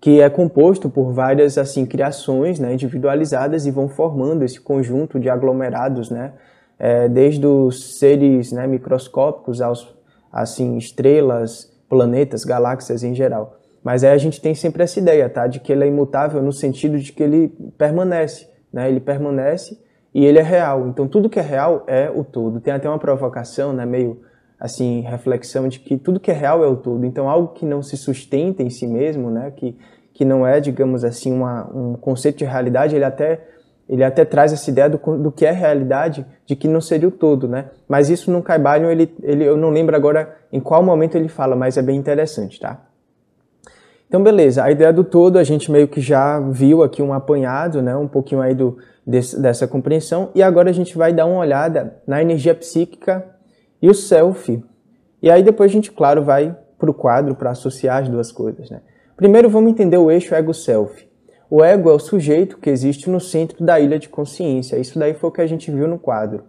que é composto por várias assim criações né, individualizadas e vão formando esse conjunto de aglomerados, né, é, desde os seres né, microscópicos aos assim estrelas, planetas, galáxias em geral. Mas aí a gente tem sempre essa ideia, tá? De que ele é imutável no sentido de que ele permanece, né? Ele permanece e ele é real. Então tudo que é real é o todo. Tem até uma provocação, né? Meio assim, reflexão de que tudo que é real é o todo. Então algo que não se sustenta em si mesmo, né? Que, que não é, digamos assim, uma, um conceito de realidade, ele até ele até traz essa ideia do, do que é realidade, de que não seria o todo, né? Mas isso no Caibalion, ele, ele, eu não lembro agora em qual momento ele fala, mas é bem interessante, tá? Então, beleza, a ideia do todo a gente meio que já viu aqui um apanhado, né? Um pouquinho aí do, desse, dessa compreensão. E agora a gente vai dar uma olhada na energia psíquica e o self. E aí depois a gente, claro, vai para o quadro para associar as duas coisas, né? Primeiro vamos entender o eixo ego-self. O ego é o sujeito que existe no centro da ilha de consciência. Isso daí foi o que a gente viu no quadro.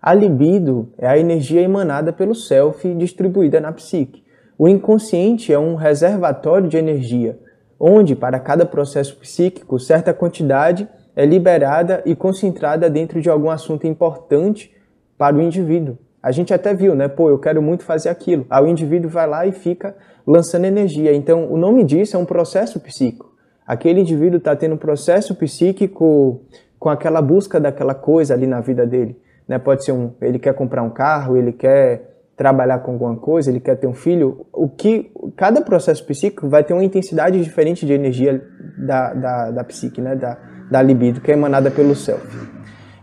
A libido é a energia emanada pelo self distribuída na psique. O inconsciente é um reservatório de energia, onde para cada processo psíquico certa quantidade é liberada e concentrada dentro de algum assunto importante para o indivíduo. A gente até viu, né? Pô, eu quero muito fazer aquilo. Aí o indivíduo vai lá e fica lançando energia. Então, o nome disso é um processo psíquico aquele indivíduo está tendo um processo psíquico com aquela busca daquela coisa ali na vida dele. Né? Pode ser um, ele quer comprar um carro, ele quer trabalhar com alguma coisa, ele quer ter um filho. O que cada processo psíquico vai ter uma intensidade diferente de energia da, da, da psique, né? da, da libido, que é emanada pelo self.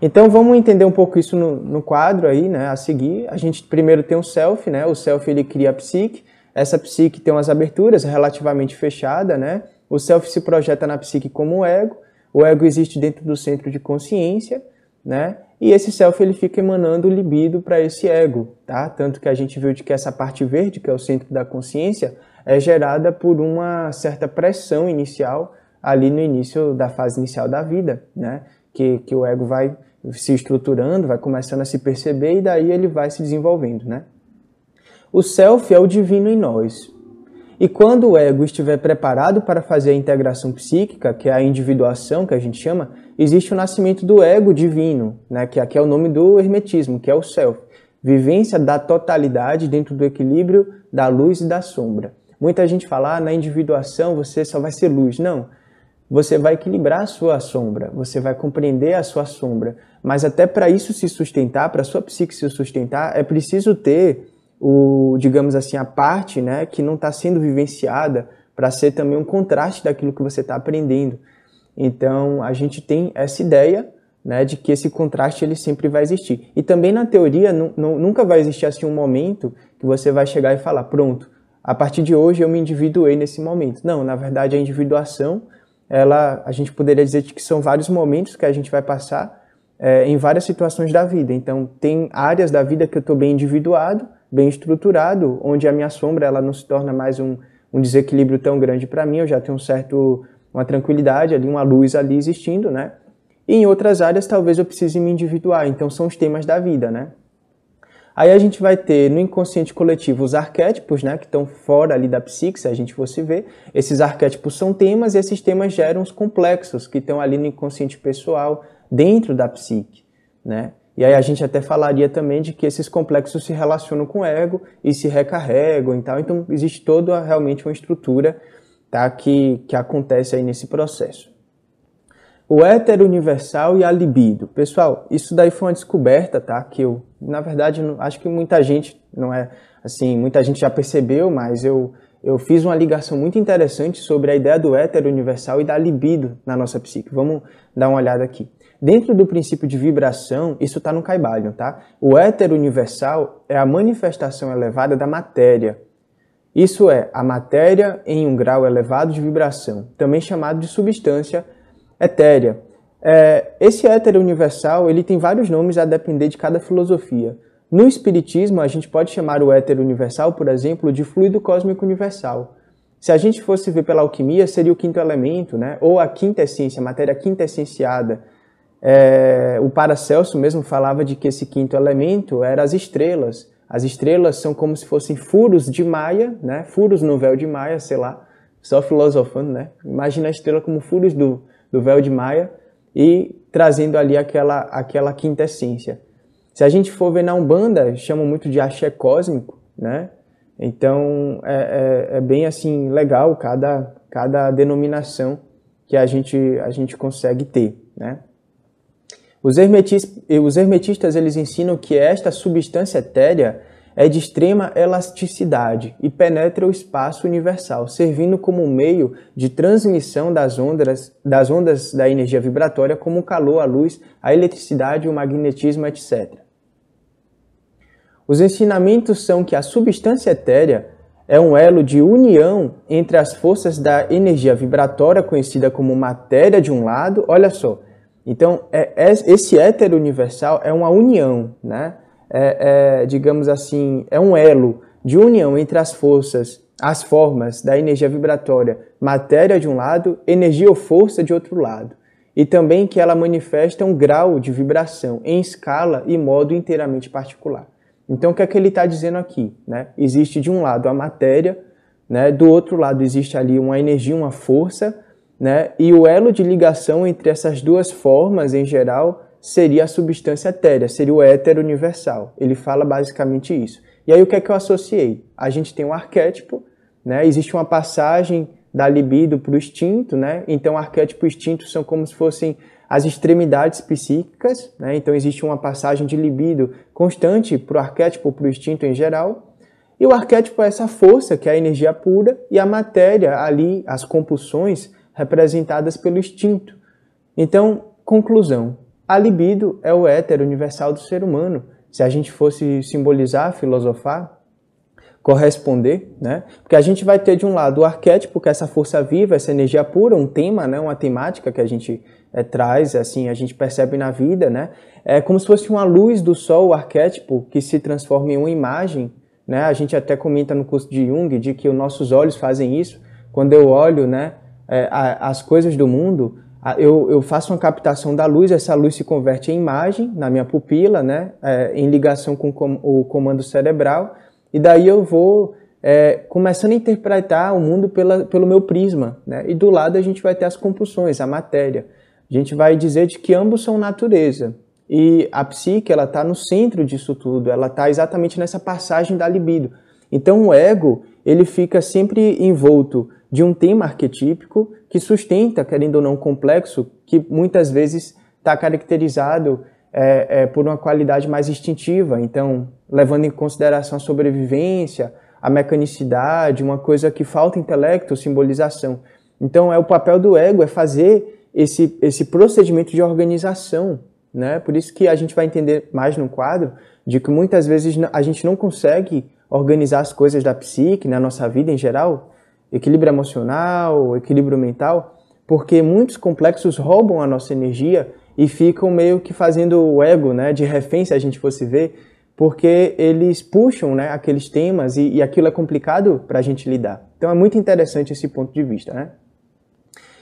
Então vamos entender um pouco isso no, no quadro aí, né? A seguir, a gente primeiro tem o um self, né? O self ele cria a psique. Essa psique tem umas aberturas relativamente fechada, né? O self se projeta na psique como o ego, o ego existe dentro do centro de consciência, né? E esse self ele fica emanando libido para esse ego, tá? Tanto que a gente viu de que essa parte verde, que é o centro da consciência, é gerada por uma certa pressão inicial ali no início da fase inicial da vida, né? Que, que o ego vai se estruturando, vai começando a se perceber e daí ele vai se desenvolvendo, né? O self é o divino em nós, e quando o ego estiver preparado para fazer a integração psíquica, que é a individuação que a gente chama, existe o nascimento do ego divino, né? que aqui é o nome do hermetismo, que é o self. Vivência da totalidade dentro do equilíbrio da luz e da sombra. Muita gente fala, ah, na individuação você só vai ser luz. Não, você vai equilibrar a sua sombra, você vai compreender a sua sombra. Mas até para isso se sustentar, para a sua psique se sustentar, é preciso ter o, digamos assim, a parte né, que não está sendo vivenciada para ser também um contraste daquilo que você está aprendendo. Então, a gente tem essa ideia né, de que esse contraste ele sempre vai existir. E também na teoria, não, nunca vai existir assim um momento que você vai chegar e falar, pronto, a partir de hoje eu me individuei nesse momento. Não, na verdade a individuação, ela, a gente poderia dizer que são vários momentos que a gente vai passar é, em várias situações da vida. Então tem áreas da vida que eu estou bem individuado, bem estruturado, onde a minha sombra ela não se torna mais um, um desequilíbrio tão grande para mim, eu já tenho um certo, uma tranquilidade ali, uma luz ali existindo, né? E em outras áreas talvez eu precise me individuar, então são os temas da vida, né? Aí a gente vai ter no inconsciente coletivo os arquétipos, né, que estão fora ali da psique, se a gente fosse ver. Esses arquétipos são temas e esses temas geram os complexos que estão ali no inconsciente pessoal, dentro da psique, né? E aí a gente até falaria também de que esses complexos se relacionam com o ego e se recarregam e tal. Então existe toda realmente uma estrutura tá, que, que acontece aí nesse processo. O éter universal e a libido. Pessoal, isso daí foi uma descoberta, tá? Que eu, na verdade, acho que muita gente, não é assim, muita gente já percebeu, mas eu, eu fiz uma ligação muito interessante sobre a ideia do éter universal e da libido na nossa psique. Vamos dar uma olhada aqui. Dentro do princípio de vibração, isso está no Caibalion, tá? O éter universal é a manifestação elevada da matéria. Isso é, a matéria em um grau elevado de vibração, também chamado de substância etérea. É, esse éter universal ele tem vários nomes a depender de cada filosofia. No Espiritismo, a gente pode chamar o éter universal, por exemplo, de fluido cósmico universal. Se a gente fosse ver pela alquimia, seria o quinto elemento, né? ou a quinta essência, a matéria quinta essenciada é, o Paracelso mesmo falava de que esse quinto elemento era as estrelas. As estrelas são como se fossem furos de maia, né? Furos no véu de maia, sei lá. Só filosofando, né? Imagina a estrela como furos do, do véu de maia e trazendo ali aquela, aquela quinta essência. Se a gente for ver na Umbanda, chama muito de axé cósmico, né? Então, é, é, é bem assim, legal cada, cada denominação que a gente, a gente consegue ter, né? Os, hermetis, eh, os hermetistas eles ensinam que esta substância etérea é de extrema elasticidade e penetra o espaço universal, servindo como um meio de transmissão das ondas, das ondas da energia vibratória, como o calor, a luz, a eletricidade, o magnetismo, etc. Os ensinamentos são que a substância etérea é um elo de união entre as forças da energia vibratória, conhecida como matéria de um lado, olha só, então, é, é, esse éter universal é uma união, né? É, é, digamos assim, é um elo de união entre as forças, as formas da energia vibratória, matéria de um lado, energia ou força de outro lado. E também que ela manifesta um grau de vibração em escala e modo inteiramente particular. Então, o que é que ele está dizendo aqui? Né? Existe de um lado a matéria, né? do outro lado existe ali uma energia, uma força, né? E o elo de ligação entre essas duas formas, em geral, seria a substância etérea, seria o éter universal. Ele fala basicamente isso. E aí o que é que eu associei? A gente tem um arquétipo, né? existe uma passagem da libido para o instinto, né? então arquétipo e instinto são como se fossem as extremidades psíquicas, né? então existe uma passagem de libido constante para o arquétipo, para o instinto em geral. E o arquétipo é essa força, que é a energia pura, e a matéria ali, as compulsões, representadas pelo instinto. Então, conclusão: a libido é o éter universal do ser humano. Se a gente fosse simbolizar, filosofar, corresponder, né? Porque a gente vai ter de um lado o arquétipo, que é essa força viva, essa energia pura, um tema, né? Uma temática que a gente é, traz, assim, a gente percebe na vida, né? É como se fosse uma luz do sol, o arquétipo, que se transforma em uma imagem, né? A gente até comenta no curso de Jung de que os nossos olhos fazem isso. Quando eu olho, né? é, a, as coisas do mundo, a, eu, eu, faço uma captação da luz, essa luz se converte em imagem na minha pupila, né, é, em ligação com com, o comando cerebral, e daí eu vou é, começando a interpretar o mundo pela, pelo meu prisma. Né, e do lado a gente vai ter as compulsões, a matéria. A gente vai dizer de que ambos são natureza. E a psique, ela está no centro disso tudo, ela está exatamente nessa passagem da libido. Então o ego, ele fica sempre envolto de um tema arquetípico que sustenta, querendo ou não, um complexo que muitas vezes está caracterizado é, é, por uma qualidade mais instintiva. Então, levando em consideração a sobrevivência, a mecanicidade, uma coisa que falta intelecto, simbolização. Então, é o papel do ego é fazer esse, esse procedimento de organização. Né? Por isso que a gente vai entender mais no quadro de que muitas vezes a gente não consegue organizar as coisas da psique, na nossa vida em geral, equilíbrio emocional, equilíbrio mental, porque muitos complexos roubam a nossa energia e ficam meio que fazendo o ego, né, de refém se a gente fosse ver, porque eles puxam, né, aqueles temas e, e aquilo é complicado para a gente lidar. Então é muito interessante esse ponto de vista, né?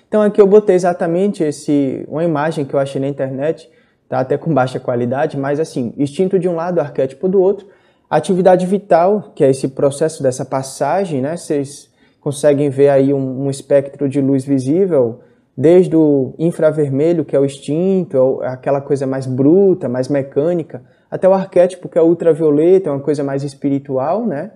Então aqui eu botei exatamente esse uma imagem que eu achei na internet, tá até com baixa qualidade, mas assim, instinto de um lado, arquétipo do outro. Atividade vital, que é esse processo dessa passagem, né? Vocês conseguem ver aí um, um espectro de luz visível, desde o infravermelho, que é o extinto é, é aquela coisa mais bruta, mais mecânica, até o arquétipo, que é ultravioleta, é uma coisa mais espiritual, né?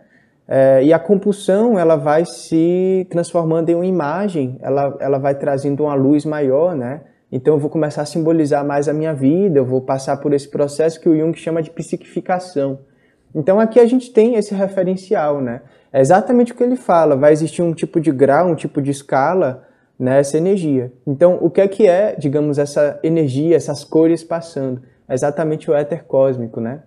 É, e a compulsão, ela vai se transformando em uma imagem, ela, ela vai trazendo uma luz maior, né? Então eu vou começar a simbolizar mais a minha vida, eu vou passar por esse processo que o Jung chama de psiquificação. Então aqui a gente tem esse referencial, né? É exatamente o que ele fala, vai existir um tipo de grau, um tipo de escala nessa energia. Então, o que é que é, digamos, essa energia, essas cores passando? É exatamente o éter cósmico, né?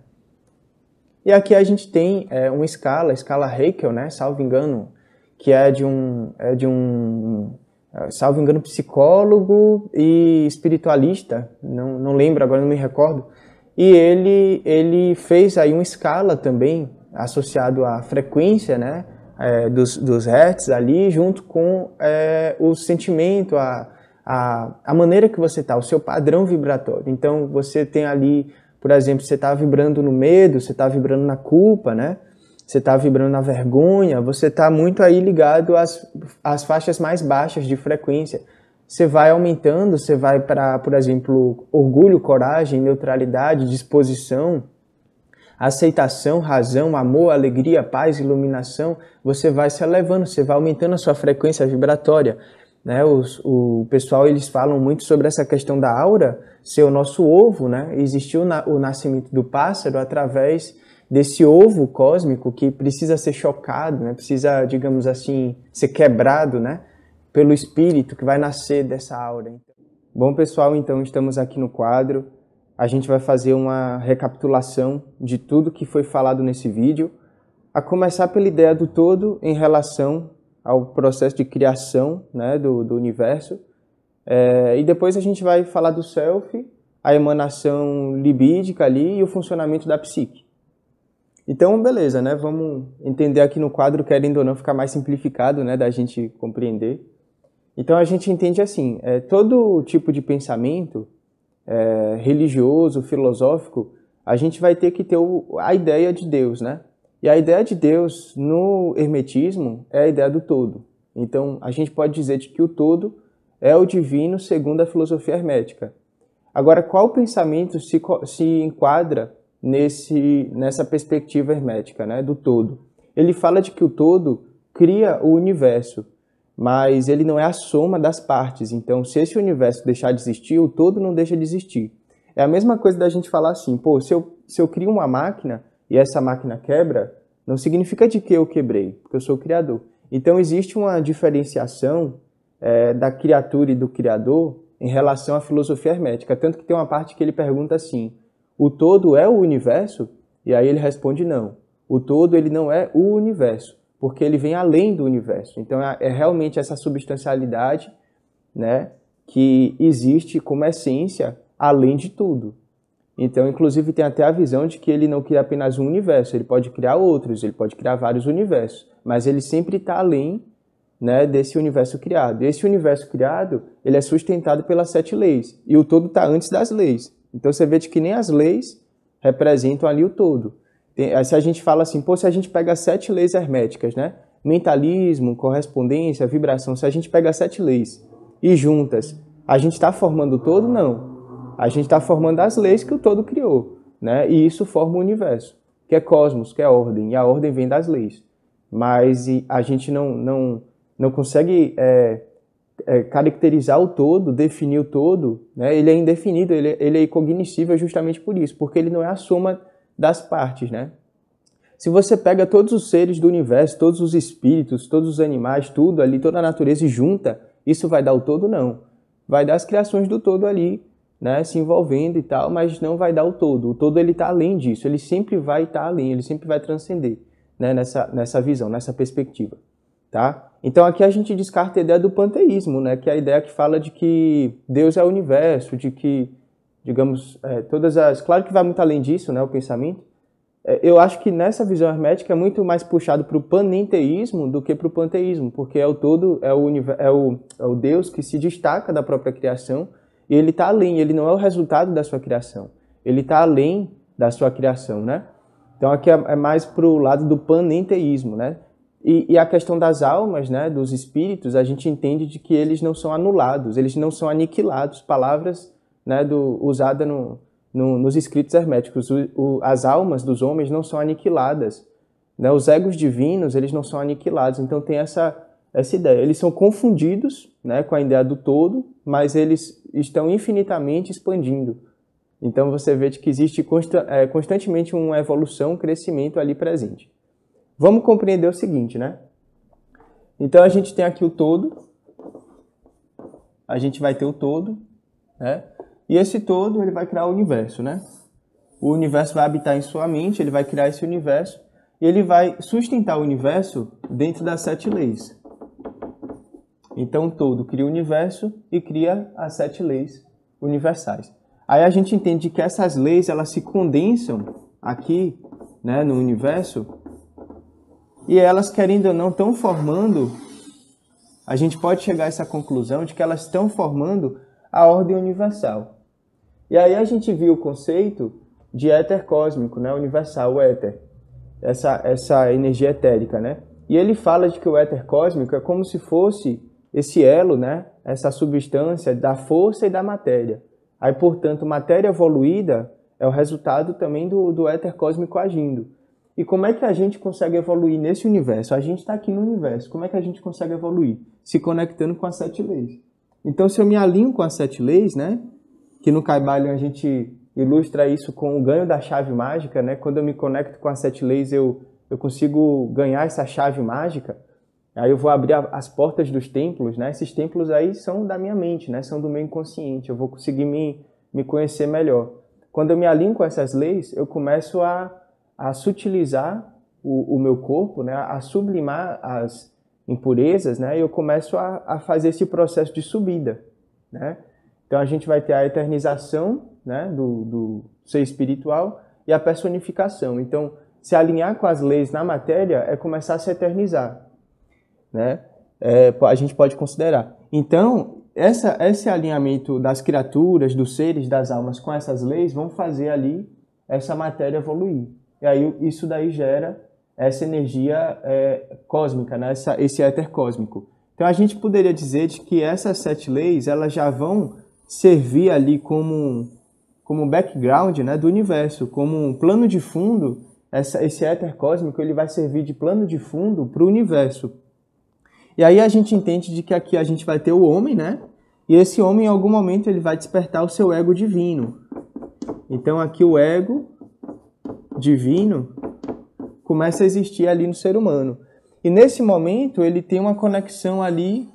E aqui a gente tem é, uma escala, a escala Haeckel, né, salvo engano, que é de um, é de um é, salvo engano, psicólogo e espiritualista, não, não lembro agora, não me recordo, e ele, ele fez aí uma escala também associado à frequência, né? É, dos, dos hertz ali, junto com é, o sentimento, a, a, a maneira que você está, o seu padrão vibratório. Então, você tem ali, por exemplo, você está vibrando no medo, você está vibrando na culpa, né? Você está vibrando na vergonha, você está muito aí ligado às, às faixas mais baixas de frequência. Você vai aumentando, você vai para, por exemplo, orgulho, coragem, neutralidade, disposição, aceitação, razão, amor, alegria, paz, iluminação, você vai se elevando, você vai aumentando a sua frequência vibratória. Né? Os, o pessoal eles falam muito sobre essa questão da aura ser o nosso ovo, né? Existiu na, o nascimento do pássaro através desse ovo cósmico que precisa ser chocado, né? Precisa, digamos assim, ser quebrado, né? Pelo espírito que vai nascer dessa aura. Então, bom pessoal, então estamos aqui no quadro a gente vai fazer uma recapitulação de tudo que foi falado nesse vídeo, a começar pela ideia do todo em relação ao processo de criação né, do, do universo, é, e depois a gente vai falar do self, a emanação libídica ali e o funcionamento da psique. Então, beleza, né? Vamos entender aqui no quadro, querendo ou não, ficar mais simplificado, né, da gente compreender. Então, a gente entende assim, é, todo tipo de pensamento, é, religioso, filosófico, a gente vai ter que ter o, a ideia de Deus, né? E a ideia de Deus no hermetismo é a ideia do todo. Então, a gente pode dizer de que o todo é o divino segundo a filosofia hermética. Agora, qual pensamento se, se enquadra nesse, nessa perspectiva hermética, né, do todo? Ele fala de que o todo cria o universo, mas ele não é a soma das partes. Então, se esse universo deixar de existir, o todo não deixa de existir. É a mesma coisa da gente falar assim, pô, se eu, se eu crio uma máquina e essa máquina quebra, não significa de que eu quebrei, porque eu sou o criador. Então, existe uma diferenciação é, da criatura e do criador em relação à filosofia hermética. Tanto que tem uma parte que ele pergunta assim, o todo é o universo? E aí ele responde não. O todo ele não é o universo porque ele vem além do universo. Então é, é, realmente essa substancialidade, né, que existe como essência além de tudo. Então, inclusive, tem até a visão de que ele não cria apenas um universo, ele pode criar outros, ele pode criar vários universos, mas ele sempre está além né, desse universo criado. Esse universo criado ele é sustentado pelas sete leis, e o todo está antes das leis. Então, você vê de que nem as leis representam ali o todo. Tem, se a gente fala assim, pô, se a gente pega sete leis herméticas, né? Mentalismo, correspondência, vibração, se a gente pega sete leis e juntas, a gente está formando o todo? Não. A gente está formando as leis que o todo criou, né? E isso forma o universo, que é cosmos, que é ordem, e a ordem vem das leis. Mas a gente não, não, não consegue é, é, caracterizar o todo, definir o todo, né? Ele é indefinido, ele, é, ele é incognoscível justamente por isso, porque ele não é a soma das partes, né? Se você pega todos os seres do universo, todos os espíritos, todos os animais, tudo ali, toda a natureza e junta, isso vai dar o todo? Não. Vai dar as criações do todo ali, né, se envolvendo e tal, mas não vai dar o todo. O todo ele está além disso, ele sempre vai estar tá além, ele sempre vai transcender né, nessa, nessa visão, nessa perspectiva. Tá? Então aqui a gente descarta a ideia do panteísmo, né, que é a ideia que fala de que Deus é o universo, de que digamos, é, todas as. Claro que vai muito além disso, né, o pensamento. É, eu acho que nessa visão hermética é muito mais puxado para o panenteísmo do que para o panteísmo, porque é o todo, é o, é o, é o Deus que se destaca da própria criação e ele está além, ele não é o resultado da sua criação, ele está além da sua criação, né? Então aqui é, é mais para o lado do panenteísmo, né? E, e, a questão das almas, né, dos espíritos, a gente entende de que eles não são anulados, eles não são aniquilados. Palavras né, do, usada no, no, nos escritos herméticos. O, o, as almas dos homens não são aniquiladas. Né? Os egos divinos eles não são aniquilados. Então tem essa, essa ideia. Eles são confundidos né, com a ideia do todo, mas eles estão infinitamente expandindo. Então você vê que existe consta, é, constantemente uma evolução, um crescimento ali presente. Vamos compreender o seguinte, né? Então a gente tem aqui o todo, a gente vai ter o todo, né? E esse todo, ele vai criar o universo, né? O universo vai habitar em sua mente, ele vai criar esse universo, e ele vai sustentar o universo dentro das sete leis. Então, todo cria o universo e cria as sete leis universais. Aí a gente entende que essas leis, elas se condensam aqui, né, no universo, e elas, querendo ou não, estão formando, a gente pode chegar a essa conclusão de que elas estão formando a ordem universal. E aí a gente viu o conceito de éter cósmico, né? universal, o éter, essa, essa energia etérica. Né? E ele fala de que o éter cósmico é como se fosse esse elo, né? essa substância da força e da matéria. Aí, portanto, matéria evoluída é o resultado também do, do éter cósmico agindo. E como é que a gente consegue evoluir nesse universo? A gente está aqui no universo. Como é que a gente consegue evoluir? Se conectando com as sete leis. Então, se eu me alinho com as sete leis, né? que no Kaibalion a gente ilustra isso com o ganho da chave mágica, né? Quando eu me conecto com as sete leis, eu, eu consigo ganhar essa chave mágica. Aí eu vou abrir as portas dos templos, né? Esses templos aí são da minha mente, né? São do meu inconsciente. Eu vou conseguir me, me conhecer melhor. Quando eu me alinho com essas leis, eu começo a, a sutilizar o, o meu corpo, né? A sublimar as impurezas, né? E eu começo a, a fazer esse processo de subida, né? Então a gente vai ter a eternização né, do, do ser espiritual e a personificação. Então, se alinhar com as leis na matéria é começar a se eternizar. Né? É, a gente pode considerar. Então, essa, esse alinhamento das criaturas, dos seres, das almas com essas leis vão fazer ali essa matéria evoluir. E aí isso daí gera essa energia é, cósmica, né? Essa, esse éter cósmico. Então a gente poderia dizer de que essas sete leis elas já vão servir ali como, como background né, do universo, como um plano de fundo, essa, esse éter cósmico ele vai servir de plano de fundo para o universo. E aí a gente entende de que aqui a gente vai ter o homem, né? E esse homem, em algum momento, ele vai despertar o seu ego divino. Então aqui o ego divino começa a existir ali no ser humano. E nesse momento ele tem uma conexão ali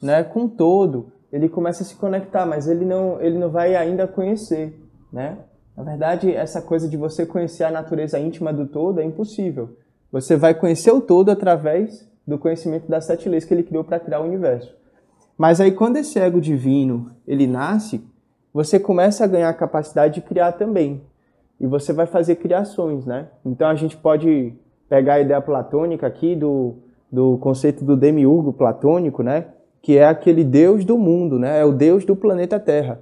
né, com todo ele começa a se conectar, mas ele não, ele não vai ainda conhecer, né? Na verdade, essa coisa de você conhecer a natureza íntima do todo é impossível. Você vai conhecer o todo através do conhecimento das sete leis que ele criou para criar o universo. Mas aí quando esse ego divino, ele nasce, você começa a ganhar a capacidade de criar também. E você vai fazer criações, né? Então a gente pode pegar a ideia platônica aqui do, do conceito do demiurgo platônico, né? que é aquele Deus do mundo, né? É o Deus do planeta Terra.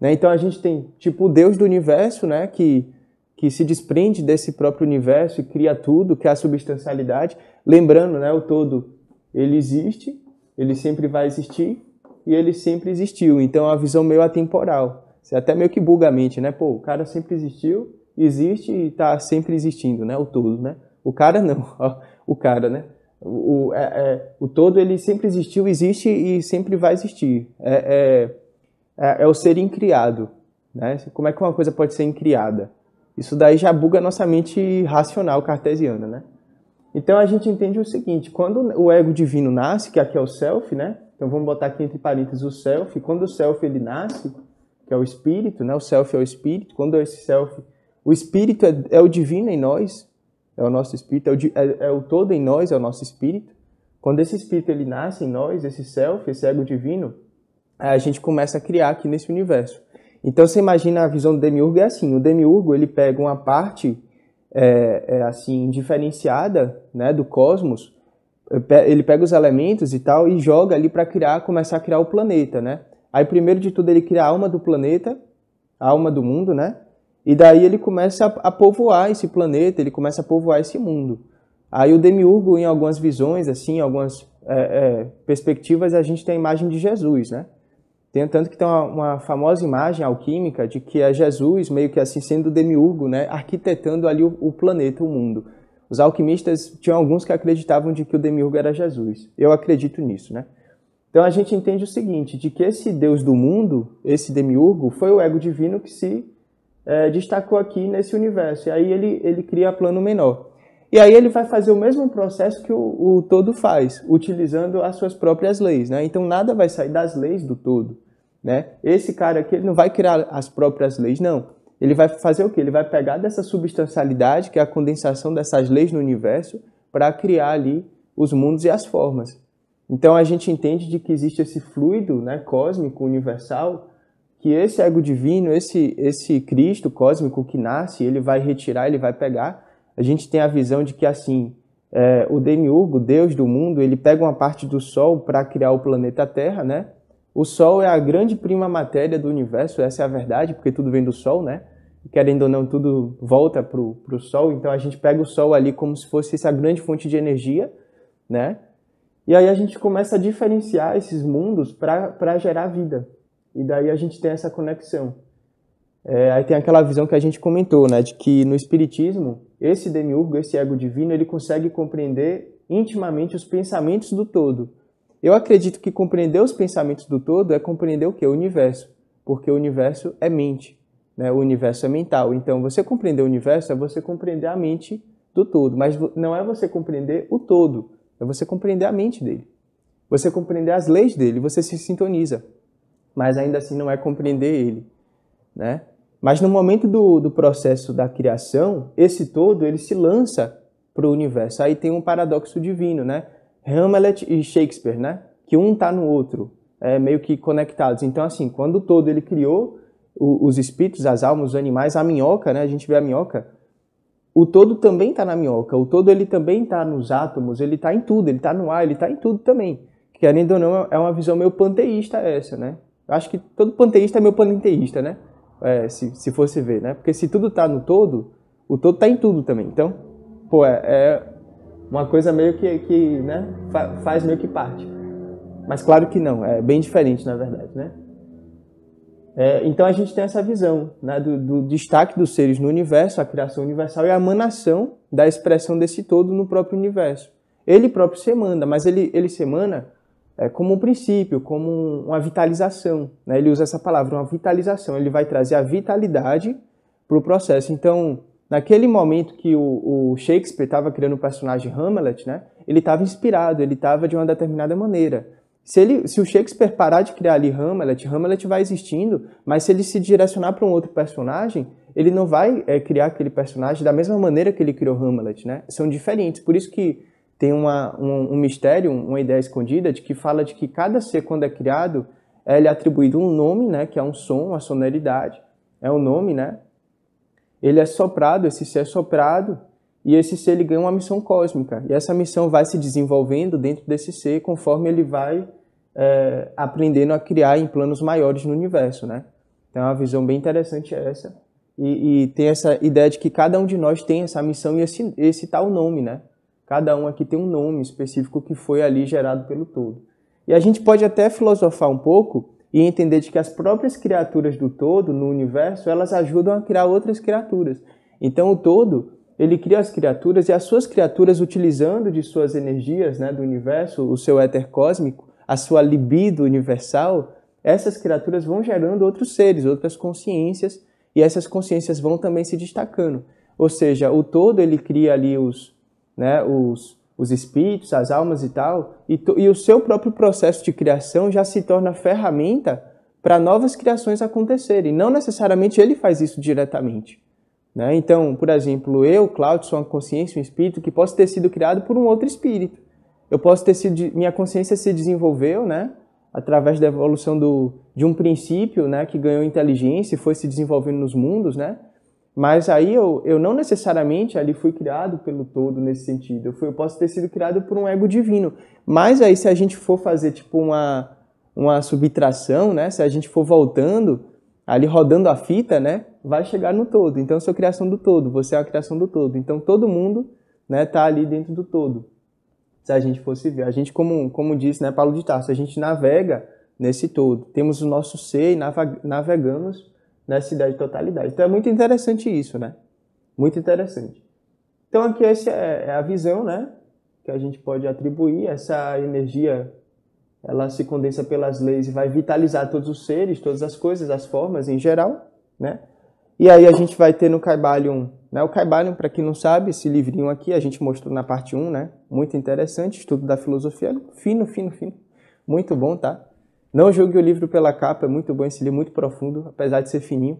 Né? Então a gente tem tipo o Deus do universo, né? Que que se desprende desse próprio universo e cria tudo, que é a substancialidade. Lembrando, né? O todo ele existe, ele sempre vai existir e ele sempre existiu. Então é a visão meio atemporal. Você até meio que buga a mente, né? Pô, o cara sempre existiu, existe e está sempre existindo, né? O todo, né? O cara não, [LAUGHS] o cara, né? O, o, é, é, o todo ele sempre existiu, existe e sempre vai existir. É, é, é, é, o ser incriado. Né? Como é que uma coisa pode ser incriada? Isso daí já buga a nossa mente racional cartesiana. Né? Então a gente entende o seguinte: quando o ego divino nasce, que aqui é o self, né? então vamos botar aqui entre parênteses o self, quando o self ele nasce, que é o espírito, né? o self é o espírito, quando esse self. O espírito é, é o divino em nós, é o nosso espírito, é o, é, é o todo em nós, é o nosso espírito. Quando esse espírito ele nasce em nós, esse self, esse ego divino, a gente começa a criar aqui nesse universo. Então você imagina a visão do demiurgo é assim: o demiurgo ele pega uma parte é, é assim diferenciada né, do cosmos, eh, ele pega os elementos e tal e joga ali para criar, começar a criar o planeta, né? Aí primeiro de tudo ele cria a alma do planeta, a alma do mundo, né? E daí ele começa a, povoar esse planeta, ele começa a povoar esse mundo. Aí o Demiurgo, em algumas visões, assim, algumas é, é, perspectivas, a gente tem a imagem de Jesus, né? Tem, tanto que tem uma, uma, famosa imagem alquímica de que é Jesus, meio que assim, sendo o Demiurgo, né? Arquitetando ali o, o planeta, o mundo. Os alquimistas tinham alguns que acreditavam de que o Demiurgo era Jesus. Eu acredito nisso, né? Então a gente entende o seguinte, de que esse Deus do mundo, esse Demiurgo, foi o ego divino que se é, destacou aqui nesse universo. E aí ele, ele cria plano menor. E aí ele vai fazer o mesmo processo que o, o todo faz, utilizando as suas próprias leis. Né? Então nada vai sair das leis do todo. Né? Esse cara aqui ele não vai criar as próprias leis, não. Ele vai fazer o que? Ele vai pegar dessa substancialidade, que é a condensação dessas leis no universo, para criar ali os mundos e as formas. Então a gente entende de que existe esse fluido né, cósmico, universal, que esse ego divino, esse, esse Cristo cósmico que nasce, ele vai retirar, ele vai pegar. A gente tem a visão de que assim, é, o demiurgo, Deus do mundo, ele pega uma parte do Sol para criar o planeta Terra, né? O Sol é a grande prima matéria do universo, essa é a verdade, porque tudo vem do Sol, né? Querendo ou não, tudo volta para o Sol, então a gente pega o Sol ali como se fosse essa grande fonte de energia, né? E aí a gente começa a diferenciar esses mundos para gerar vida, e daí a gente tem essa conexão. É, aí tem aquela visão que a gente comentou, né, de que no espiritismo esse demiurgo, esse ego divino, ele consegue compreender intimamente os pensamentos do todo. Eu acredito que compreender os pensamentos do todo é compreender o que? O universo, porque o universo é mente, né? O universo é mental. Então, você compreender o universo é você compreender a mente do todo, mas não é você compreender o todo, é você compreender a mente dele. Você compreender as leis dele, você se sintoniza mas ainda assim não é compreender ele, né? Mas no momento do, do processo da criação, esse todo ele se lança para o universo. Aí tem um paradoxo divino, né? Hamlet e Shakespeare, né? Que um está no outro, é, meio que conectados. Então, assim, quando o todo ele criou o, os espíritos, as almas, os animais, a minhoca, né? A gente vê a minhoca. O todo também está na minhoca. O todo ele também está nos átomos. Ele está em tudo. Ele está no ar. Ele está em tudo também. Querendo ou não, é uma visão meio panteísta essa, né? acho que todo panteísta é meu panenteísta, né? É, se, se fosse ver, né? Porque se tudo está no todo, o todo está em tudo também. Então, pô, é, é uma coisa meio que, que né? Fa, faz meio que parte. Mas claro que não, é bem diferente na verdade, né? É, então a gente tem essa visão né, do, do, destaque dos seres no universo, a criação universal e a emanação da expressão desse todo no próprio universo. Ele próprio se emana, mas ele, ele se emana é, como um princípio, como uma vitalização. Né? Ele usa essa palavra, uma vitalização. Ele vai trazer a vitalidade para o processo. Então, naquele momento que o, o Shakespeare estava criando o personagem Hamlet, né? ele estava inspirado, ele estava de uma determinada maneira. Se, ele, se o Shakespeare parar de criar ali Hamlet, Hamlet vai existindo, mas se ele se direcionar para um outro personagem, ele não vai é, criar aquele personagem da mesma maneira que ele criou Hamlet, né? São diferentes, por isso que tem uma, um, um, mistério, uma ideia escondida de que fala de que cada ser quando é criado é ele é atribuído um nome, né, que é um som, uma sonoridade, é um nome, né? Ele é soprado, esse ser é soprado e esse ser ele ganha uma missão cósmica e essa missão vai se desenvolvendo dentro desse ser conforme ele vai é, aprendendo a criar em planos maiores no universo, né? Então é uma visão bem interessante essa e, e tem essa ideia de que cada um de nós tem essa missão e esse, esse tal nome, né? Cada um aqui tem um nome específico que foi ali gerado pelo todo. E a gente pode até filosofar um pouco e entender de que as próprias criaturas do todo no universo, elas ajudam a criar outras criaturas. Então o todo, ele cria as criaturas e as suas criaturas utilizando de suas energias, né, do universo, o seu éter cósmico, a sua libido universal, essas criaturas vão gerando outros seres, outras consciências, e essas consciências vão também se destacando. Ou seja, o todo ele cria ali os né, os, os espíritos, as almas e tal, e, e o seu próprio processo de criação já se torna ferramenta para novas criações acontecerem. Não necessariamente ele faz isso diretamente. Né? Então, por exemplo, eu, Cláudio, sou uma consciência, um espírito que posso ter sido criado por um outro espírito. Eu posso ter sido, minha consciência se desenvolveu, né? Através da evolução do, de um princípio, né? Que ganhou inteligência e foi se desenvolvendo nos mundos, né? Mas aí eu, eu não necessariamente ali fui criado pelo todo nesse sentido. Eu, fui, eu posso ter sido criado por um ego divino. Mas aí se a gente for fazer tipo uma, uma subtração, né? Se a gente for voltando, ali rodando a fita, né? Vai chegar no todo. Então eu sou criação do todo, você é a criação do todo. Então todo mundo né, tá ali dentro do todo. Se a gente fosse ver. A gente, como, como disse né, Paulo de Tarso, a gente navega nesse todo. Temos o nosso ser e navegamos nessa ideia de totalidade. Então é muito interessante isso, né? Muito interessante. Então aqui essa é, é a visão, né? Que a gente pode atribuir essa energia, ela se condensa pelas leis e vai vitalizar todos os seres, todas as coisas, as formas em geral, né? E aí a gente vai ter no Caibalion, né? O Caibalion, para quem não sabe, esse livrinho aqui a gente mostrou na parte 1, né? Muito interessante, estudo da filosofia, fino, fino, fino. Muito bom, tá? Não julgue o livro pela capa, é muito bom esse livro, muito profundo, apesar de ser fininho.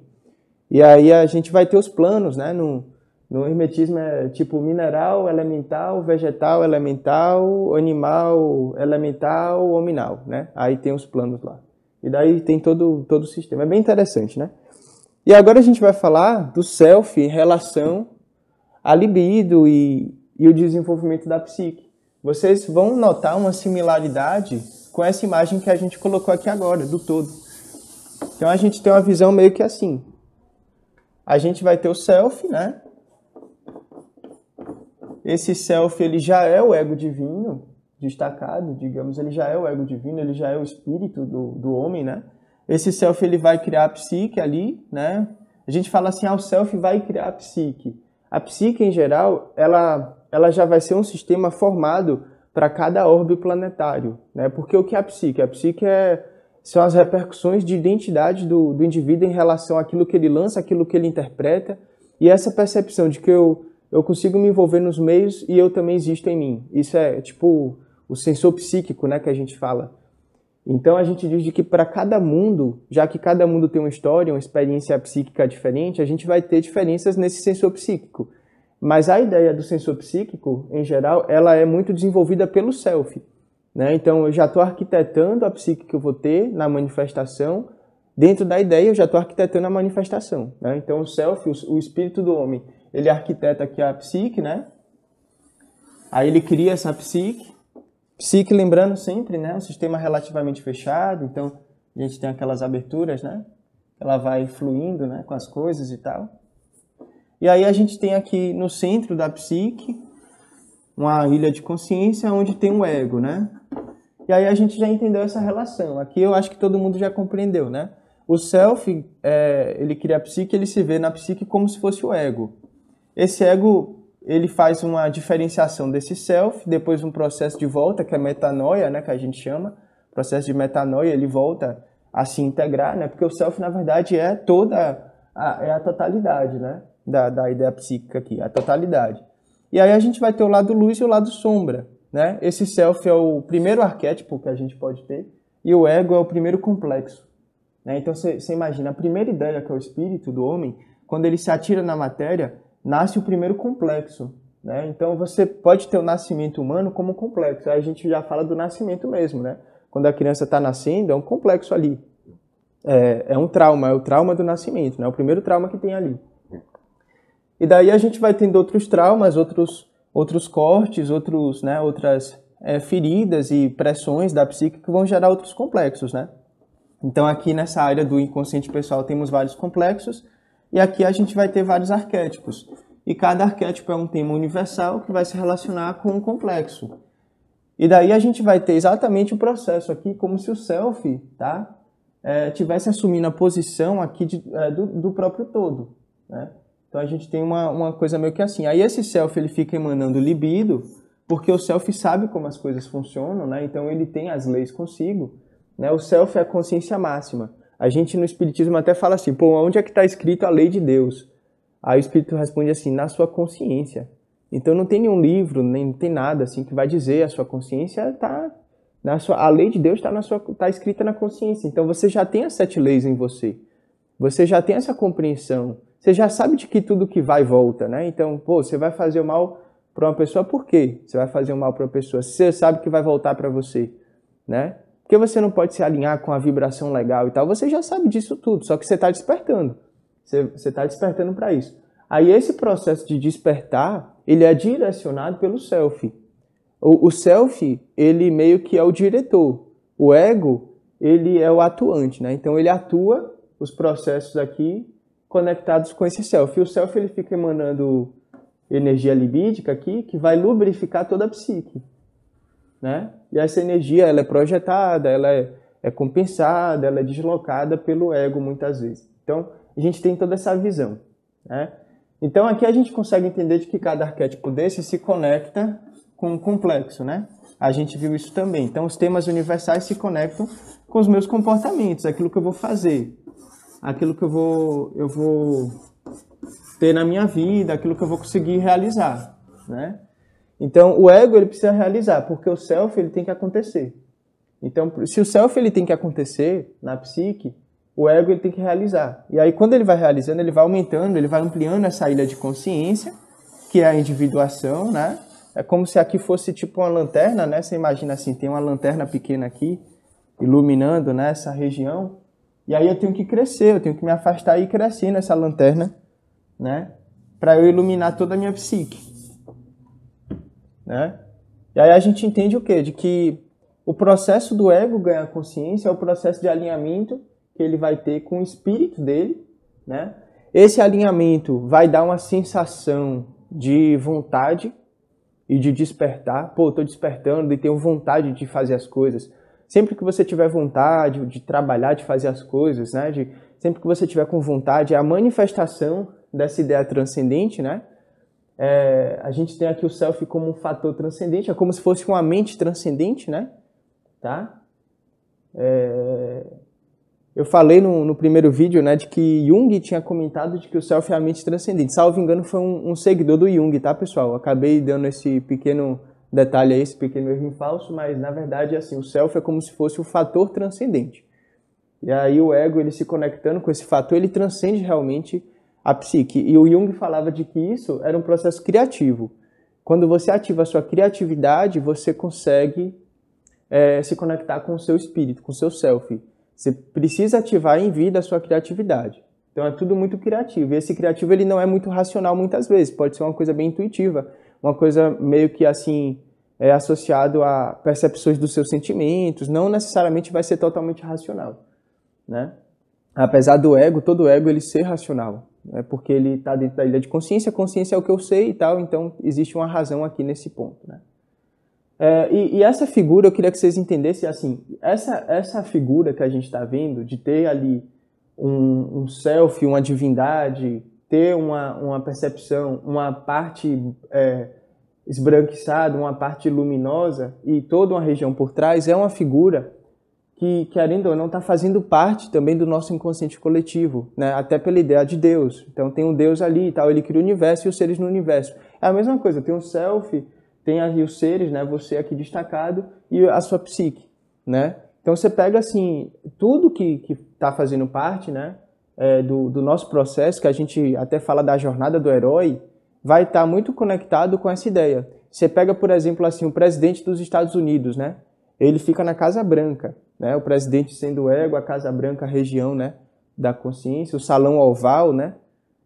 E aí a gente vai ter os planos, né? No, no hermetismo é tipo mineral, elemental, vegetal, elemental, animal, elemental, hominal, né? Aí tem os planos lá. E daí tem todo, todo o sistema. É bem interessante, né? E agora a gente vai falar do self em relação à libido e, e o desenvolvimento da psique. Vocês vão notar uma similaridade com essa imagem que a gente colocou aqui agora, do todo. Então a gente tem uma visão meio que assim. A gente vai ter o self, né? Esse self ele já é o ego divino destacado, digamos, ele já é o ego divino, ele já é o espírito do, do homem, né? Esse self ele vai criar a psique ali, né? A gente fala assim, ah, o self vai criar a psique. A psique em geral, ela ela já vai ser um sistema formado para cada orbe planetário, né? Porque o que é a psique? A psique é, são as repercussões de identidade do, do indivíduo em relação àquilo que ele lança, àquilo que ele interpreta, e essa percepção de que eu, eu consigo me envolver nos meios e eu também existo em mim. Isso é tipo o sensor psíquico, né, que a gente fala. Então a gente diz de que para cada mundo, já que cada mundo tem uma história, uma experiência psíquica diferente, a gente vai ter diferenças nesse sensor psíquico. Mas a ideia do sensor psíquico, em geral, ela é muito desenvolvida pelo self. Né? Então, eu já estou arquitetando a psique que eu vou ter na manifestação. Dentro da ideia, eu já estou arquitetando a manifestação. Né? Então, o self, o, o espírito do homem, ele arquiteta aqui a psique, né? Aí ele cria essa psique. Psique, lembrando sempre, né? Um sistema relativamente fechado. Então, a gente tem aquelas aberturas, né? Ela vai fluindo né? com as coisas e tal. E aí a gente tem aqui no centro da psique uma ilha de consciência onde tem o um ego, né? E aí a gente já entendeu essa relação. Aqui eu acho que todo mundo já compreendeu, né? O self, é, ele cria a psique, ele se vê na psique como se fosse o ego. Esse ego, ele faz uma diferenciação desse self, depois um processo de volta, que é metanoia, né, que a gente chama. Processo de metanoia, ele volta a se integrar, né? Porque o self, na verdade, é toda a, é a totalidade, né? da, da ideia psíquica aqui, a totalidade. E aí a gente vai ter o lado luz e o lado sombra, né? Esse self é o primeiro arquétipo que a gente pode ter e o ego é o primeiro complexo. Né? Então você imagina, a primeira ideia que é o espírito do homem, quando ele se atira na matéria, nasce o primeiro complexo. Né? Então você pode ter o nascimento humano como complexo. Aí a gente já fala do nascimento mesmo, né? Quando a criança está nascendo, é um complexo ali. É, é, um trauma, é o trauma do nascimento, né? É o primeiro trauma que tem ali. E daí a gente vai tendo outros traumas, outros, outros cortes, outros, né, outras é, feridas e pressões da psique que vão gerar outros complexos, né? Então aqui nessa área do inconsciente pessoal temos vários complexos e aqui a gente vai ter vários arquétipos. E cada arquétipo é um tema universal que vai se relacionar com um complexo. E daí a gente vai ter exatamente o processo aqui, como se o self, tá? É, tivesse assumindo a posição aqui de, é, do, do próprio todo, né? Então a gente tem uma, uma coisa meio que assim. Aí esse self ele fica emanando libido, porque o self sabe como as coisas funcionam, né? Então ele tem as leis consigo, né? O self é a consciência máxima. A gente no espiritismo até fala assim, pô, onde é que está escrito a lei de Deus? Aí o espírito responde assim, na sua consciência. Então não tem nenhum livro, nem tem nada assim que vai dizer a sua consciência está na sua, a lei de Deus está na sua, tá escrita na consciência. Então você já tem as sete leis em você. Você já tem essa compreensão você já sabe de que tudo que vai volta, né? Então, pô, você vai fazer o mal para uma pessoa por quê? Você vai fazer o mal para uma pessoa se você sabe que vai voltar para você, né? Porque você não pode se alinhar com a vibração legal e tal. Você já sabe disso tudo, só que você está despertando. Você está despertando para isso. Aí esse processo de despertar, ele é direcionado pelo self. O, o self, ele meio que é o diretor. O ego, ele é o atuante, né? Então ele atua os processos aqui conectados com esse self. E o self ele fica emanando energia libídica aqui, que vai lubrificar toda a psique, né? E essa energia ela é projetada, ela é, é compensada, ela é deslocada pelo ego muitas vezes. Então a gente tem toda essa visão, né? Então aqui a gente consegue entender de que cada arquétipo desse se conecta com o complexo, né? A gente viu isso também. Então os temas universais se conectam com os meus comportamentos, aquilo que eu vou fazer, aquilo que eu vou, eu vou ter na minha vida, aquilo que eu vou conseguir realizar, né? Então, o ego ele precisa realizar, porque o self ele tem que acontecer. Então, se o self ele tem que acontecer na psique, o ego ele tem que realizar. E aí quando ele vai realizando, ele vai aumentando, ele vai ampliando essa ilha de consciência, que é a individuação, né? É como se aqui fosse tipo uma lanterna, né? Você imagina assim, tem uma lanterna pequena aqui iluminando nessa né, região e aí eu tenho que crescer, eu tenho que me afastar e crescer nessa lanterna, né? Para eu iluminar toda a minha psique, né? E aí a gente entende o quê? De que o processo do ego ganhar consciência é o processo de alinhamento que ele vai ter com o espírito dele, né? Esse alinhamento vai dar uma sensação de vontade e de despertar. Pô, tô despertando e tenho vontade de fazer as coisas sempre que você tiver vontade de trabalhar, de fazer as coisas, né? De, sempre que você tiver com vontade, é a manifestação dessa ideia transcendente, né? É, a gente tem aqui o self como um fator transcendente, é como se fosse uma mente transcendente, né? Tá? É, eu falei no, no, primeiro vídeo, né, de que Jung tinha comentado de que o self é a mente transcendente. Salvo engano, foi um, um seguidor do Jung, tá, pessoal? acabei dando esse pequeno Detalhe aí é esse pequeno erro em falso, mas na verdade é assim, o self é como se fosse o fator transcendente. E aí o ego, ele se conectando com esse fator, ele transcende realmente a psique. E o Jung falava de que isso era um processo criativo. Quando você ativa a sua criatividade, você consegue é, se conectar com o seu espírito, com o seu self. Você precisa ativar em vida a sua criatividade. Então é tudo muito criativo. E esse criativo ele não é muito racional muitas vezes, pode ser uma coisa bem intuitiva uma coisa meio que assim é associado a percepções dos seus sentimentos, não necessariamente vai ser totalmente racional, né? Apesar do ego, todo ego ele ser racional, né? porque ele está dentro da ilha de consciência, consciência é o que eu sei e tal, então existe uma razão aqui nesse ponto, né? É, e, e, essa figura, eu queria que vocês entendessem assim, essa, essa figura que a gente está vendo, de ter ali um, um self, uma divindade, ter uma, uma percepção, uma parte é, esbranquiçada, uma parte luminosa e toda uma região por trás é uma figura que, querendo ou não, está fazendo parte também do nosso inconsciente coletivo, né? até pela ideia de Deus. Então tem um Deus ali e tal, ele cria o universo e os seres no universo. É a mesma coisa, tem um self, tem ali os seres, né? você aqui destacado e a sua psique. Né? Então você pega assim, tudo que está fazendo parte, né? é, do, do, nosso processo, que a gente até fala da jornada do herói, vai estar tá muito conectado com essa ideia. Você pega, por exemplo, assim, o presidente dos Estados Unidos, né? Ele fica na Casa Branca, né? O presidente sendo ego, a Casa Branca, a região, né? Da consciência, o Salão Oval, né?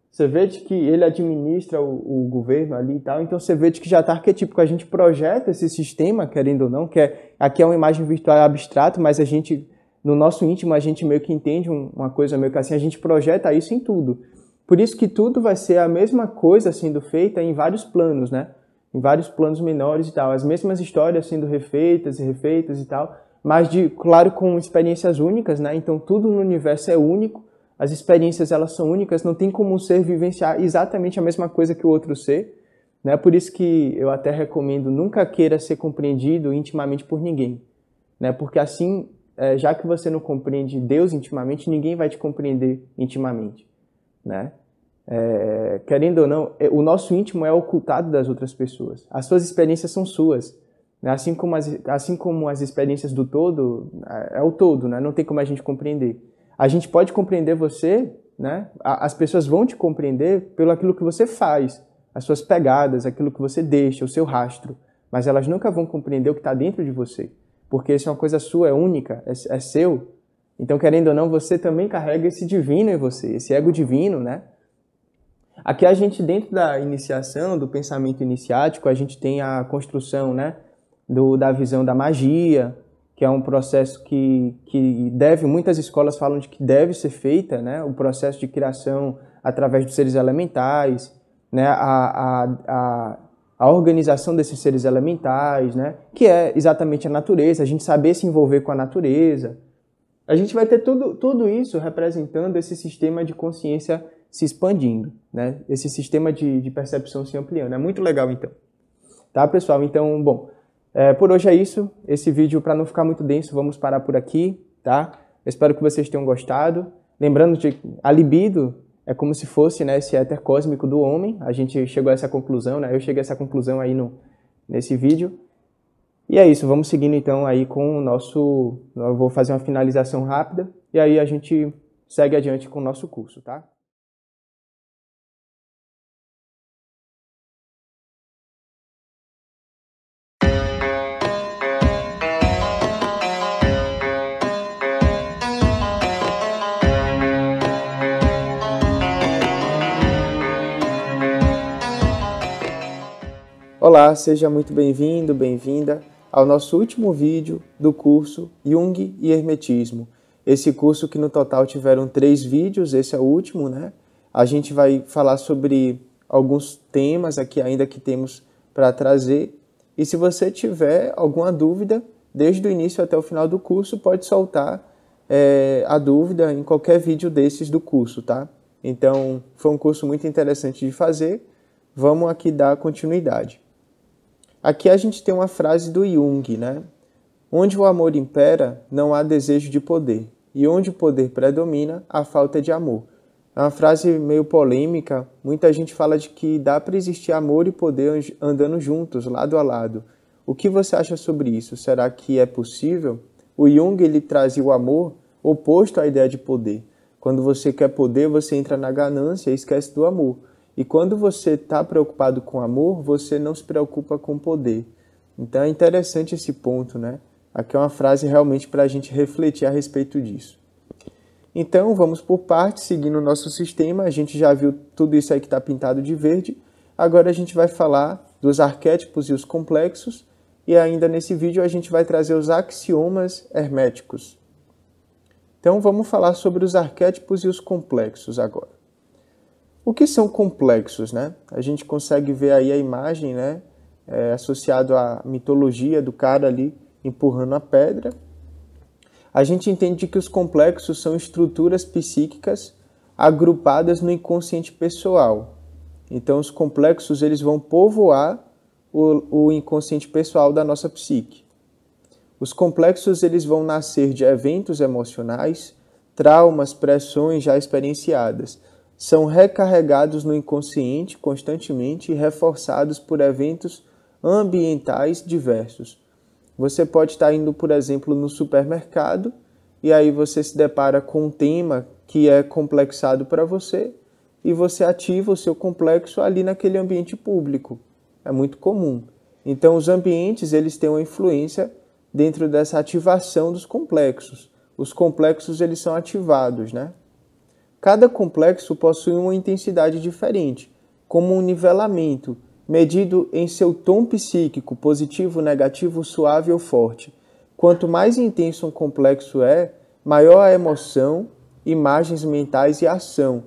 Você vê de que ele administra o, o, governo ali e tal, então você vê de que já está arquetípico. A gente projeta esse sistema, querendo ou não, que é, aqui é uma imagem virtual abstrata, mas a gente no nosso íntimo a gente meio que entende uma coisa meio que assim, a gente projeta isso em tudo. Por isso que tudo vai ser a mesma coisa sendo feita em vários planos, né? Em vários planos menores e tal, as mesmas histórias sendo refeitas e refeitas e tal, mas de claro com experiências únicas, né? Então tudo no universo é único, as experiências elas são únicas, não tem como um ser vivenciar exatamente a mesma coisa que o outro ser, né? Por isso que eu até recomendo nunca queira ser compreendido intimamente por ninguém, né? Porque assim é, já que você não compreende Deus intimamente, ninguém vai te compreender intimamente, né? É, querendo ou não, é, o nosso íntimo é ocultado das outras pessoas. As suas experiências são suas, né? assim como as, assim como as experiências do todo é, é o todo, né? Não tem como a gente compreender. A gente pode compreender você, né? as pessoas vão te compreender pelo aquilo que você faz, as suas pegadas, aquilo que você deixa, o seu rastro, mas elas nunca vão compreender o que está dentro de você porque isso é uma coisa sua, é única, é, é seu. Então, querendo ou não, você também carrega esse divino em você, esse ego divino, né? Aqui a gente, dentro da iniciação, do pensamento iniciático, a gente tem a construção né, do, da visão da magia, que é um processo que, que deve, muitas escolas falam de que deve ser feita, né, o processo de criação através dos seres elementais né, a, a, a a organização desses seres elementais, né? que é exatamente a natureza, a gente saber se envolver com a natureza. A gente vai ter tudo, tudo isso representando esse sistema de consciência se expandindo, né? esse sistema de, de percepção se ampliando. É muito legal, então. Tá, pessoal? Então, bom, é, por hoje é isso. Esse vídeo, para não ficar muito denso, vamos parar por aqui, tá? espero que vocês tenham gostado. Lembrando de a libido é como se fosse né, esse éter cósmico do homem. A gente chegou a essa conclusão, né? eu cheguei a essa conclusão aí no, nesse vídeo. E é isso, vamos seguindo então aí com o nosso. Eu vou fazer uma finalização rápida e aí a gente segue adiante com o nosso curso, tá? Olá, seja muito bem-vindo, bem-vinda ao nosso último vídeo do curso Jung e Hermetismo. Esse curso que no total tiveram três vídeos, esse é o último, né? A gente vai falar sobre alguns temas aqui ainda que temos para trazer. E se você tiver alguma dúvida, desde o início até o final do curso, pode soltar é, a dúvida em qualquer vídeo desses do curso, tá? Então, foi um curso muito interessante de fazer. Vamos aqui dar continuidade. Aqui a gente tem uma frase do Jung, né? Onde o amor impera, não há desejo de poder, e onde o poder predomina, há falta de amor. É uma frase meio polêmica, muita gente fala de que dá para existir amor e poder andando juntos, lado a lado. O que você acha sobre isso? Será que é possível? O Jung ele trazia o amor oposto à ideia de poder. Quando você quer poder, você entra na ganância e esquece do amor. E quando você está preocupado com amor, você não se preocupa com poder. Então é interessante esse ponto, né? Aqui é uma frase realmente para a gente refletir a respeito disso. Então vamos por partes, seguindo o nosso sistema. A gente já viu tudo isso aí que está pintado de verde. Agora a gente vai falar dos arquétipos e os complexos. E ainda nesse vídeo a gente vai trazer os axiomas herméticos. Então vamos falar sobre os arquétipos e os complexos agora. O que são complexos, né? A gente consegue ver aí a imagem, né? É, associado à mitologia do cara ali empurrando a pedra. A gente entende que os complexos são estruturas psíquicas agrupadas no inconsciente pessoal. Então, os complexos eles vão povoar o, o inconsciente pessoal da nossa psique. Os complexos eles vão nascer de eventos emocionais, traumas, pressões já experienciadas são recarregados no inconsciente constantemente e reforçados por eventos ambientais diversos. Você pode estar indo, por exemplo, no supermercado e aí você se depara com um tema que é complexado para você e você ativa o seu complexo ali naquele ambiente público. É muito comum. Então os ambientes eles têm uma influência dentro dessa ativação dos complexos. Os complexos eles são ativados, né? Cada complexo possui uma intensidade diferente, como um nivelamento, medido em seu tom psíquico, positivo, negativo, suave ou forte. Quanto mais intenso um complexo é, maior a emoção, imagens mentais e ação.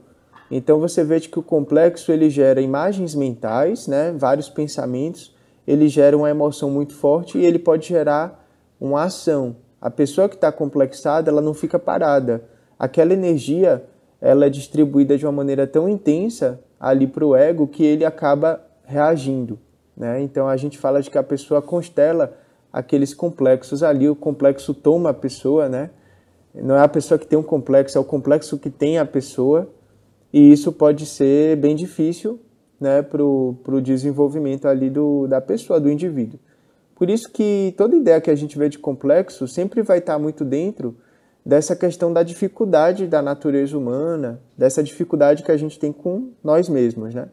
Então você vê que o complexo ele gera imagens mentais, né, vários pensamentos, ele gera uma emoção muito forte e ele pode gerar uma ação. A pessoa que está complexada, ela não fica parada. Aquela energia ela é distribuída de uma maneira tão intensa ali para o ego que ele acaba reagindo. Né? Então a gente fala de que a pessoa constela aqueles complexos ali, o complexo toma a pessoa, né? não é a pessoa que tem um complexo, é o complexo que tem a pessoa, e isso pode ser bem difícil né, para o desenvolvimento ali do, da pessoa, do indivíduo. Por isso que toda ideia que a gente vê de complexo sempre vai estar muito dentro dessa questão da dificuldade da natureza humana, dessa dificuldade que a gente tem com nós mesmos, né?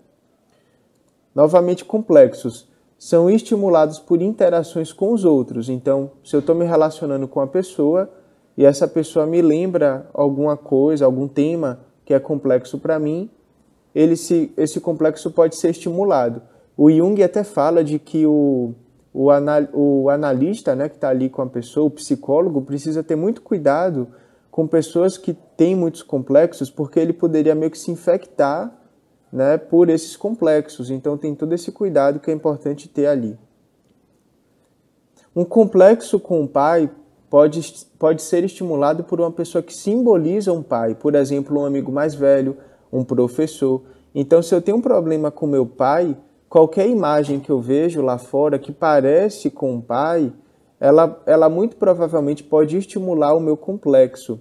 Novamente, complexos são estimulados por interações com os outros. Então, se eu estou me relacionando com a pessoa e essa pessoa me lembra alguma coisa, algum tema que é complexo para mim, ele se, esse complexo pode ser estimulado. O Jung até fala de que o, o, anal, o analista né, que está ali com a pessoa, o psicólogo, precisa ter muito cuidado com pessoas que têm muitos complexos, porque ele poderia meio que se infectar né, por esses complexos. Então, tem todo esse cuidado que é importante ter ali. Um complexo com o pai pode, pode ser estimulado por uma pessoa que simboliza um pai, por exemplo, um amigo mais velho, um professor. Então, se eu tenho um problema com meu pai, qualquer imagem que eu vejo lá fora que parece com o pai, ela, ela muito provavelmente pode estimular o meu complexo.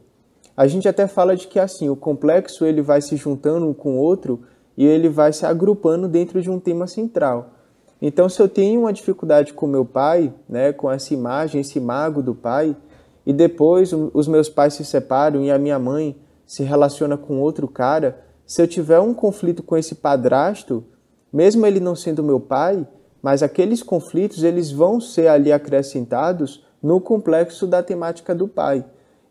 A gente até fala de que assim, o complexo ele vai se juntando um com o outro e ele vai se agrupando dentro de um tema central. Então, se eu tenho uma dificuldade com meu pai, né, com essa imagem, esse mago do pai, e depois os meus pais se separam e a minha mãe se relaciona com outro cara, se eu tiver um conflito com esse padrasto, mesmo ele não sendo meu pai, mas aqueles conflitos eles vão ser ali acrescentados no complexo da temática do pai.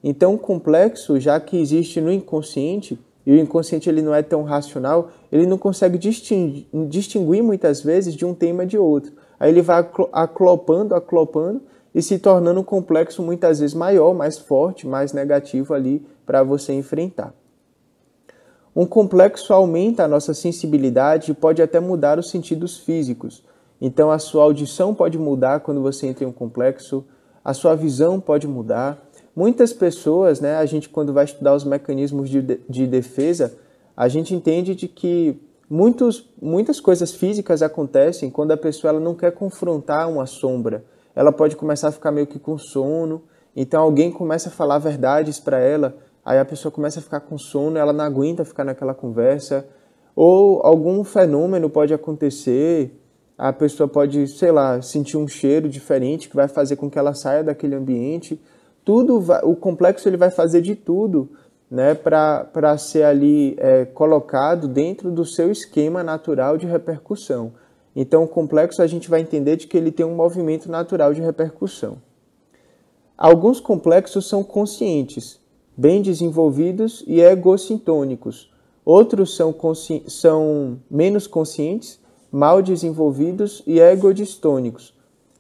Então, o complexo, já que existe no inconsciente, e o inconsciente ele não é tão racional, ele não consegue distinguir muitas vezes de um tema de outro. Aí ele vai aclopando, aclopando e se tornando um complexo muitas vezes maior, mais forte, mais negativo ali para você enfrentar. Um complexo aumenta a nossa sensibilidade e pode até mudar os sentidos físicos. Então, a sua audição pode mudar quando você entra em um complexo, a sua visão pode mudar. Muitas pessoas, né, a gente quando vai estudar os mecanismos de, de, defesa, a gente entende de que muitos, muitas coisas físicas acontecem quando a pessoa ela não quer confrontar uma sombra. Ela pode começar a ficar meio que com sono, então alguém começa a falar verdades para ela, aí a pessoa começa a ficar com sono, ela não aguenta ficar naquela conversa, ou algum fenômeno pode acontecer, a pessoa pode, sei lá, sentir um cheiro diferente que vai fazer com que ela saia daquele ambiente. Tudo, vai, o complexo ele vai fazer de tudo, né, para ser ali é, colocado dentro do seu esquema natural de repercussão. Então, o complexo a gente vai entender de que ele tem um movimento natural de repercussão. Alguns complexos são conscientes, bem desenvolvidos e egocintônicos. Outros são, consci... são menos conscientes, mal desenvolvidos e egodistônicos.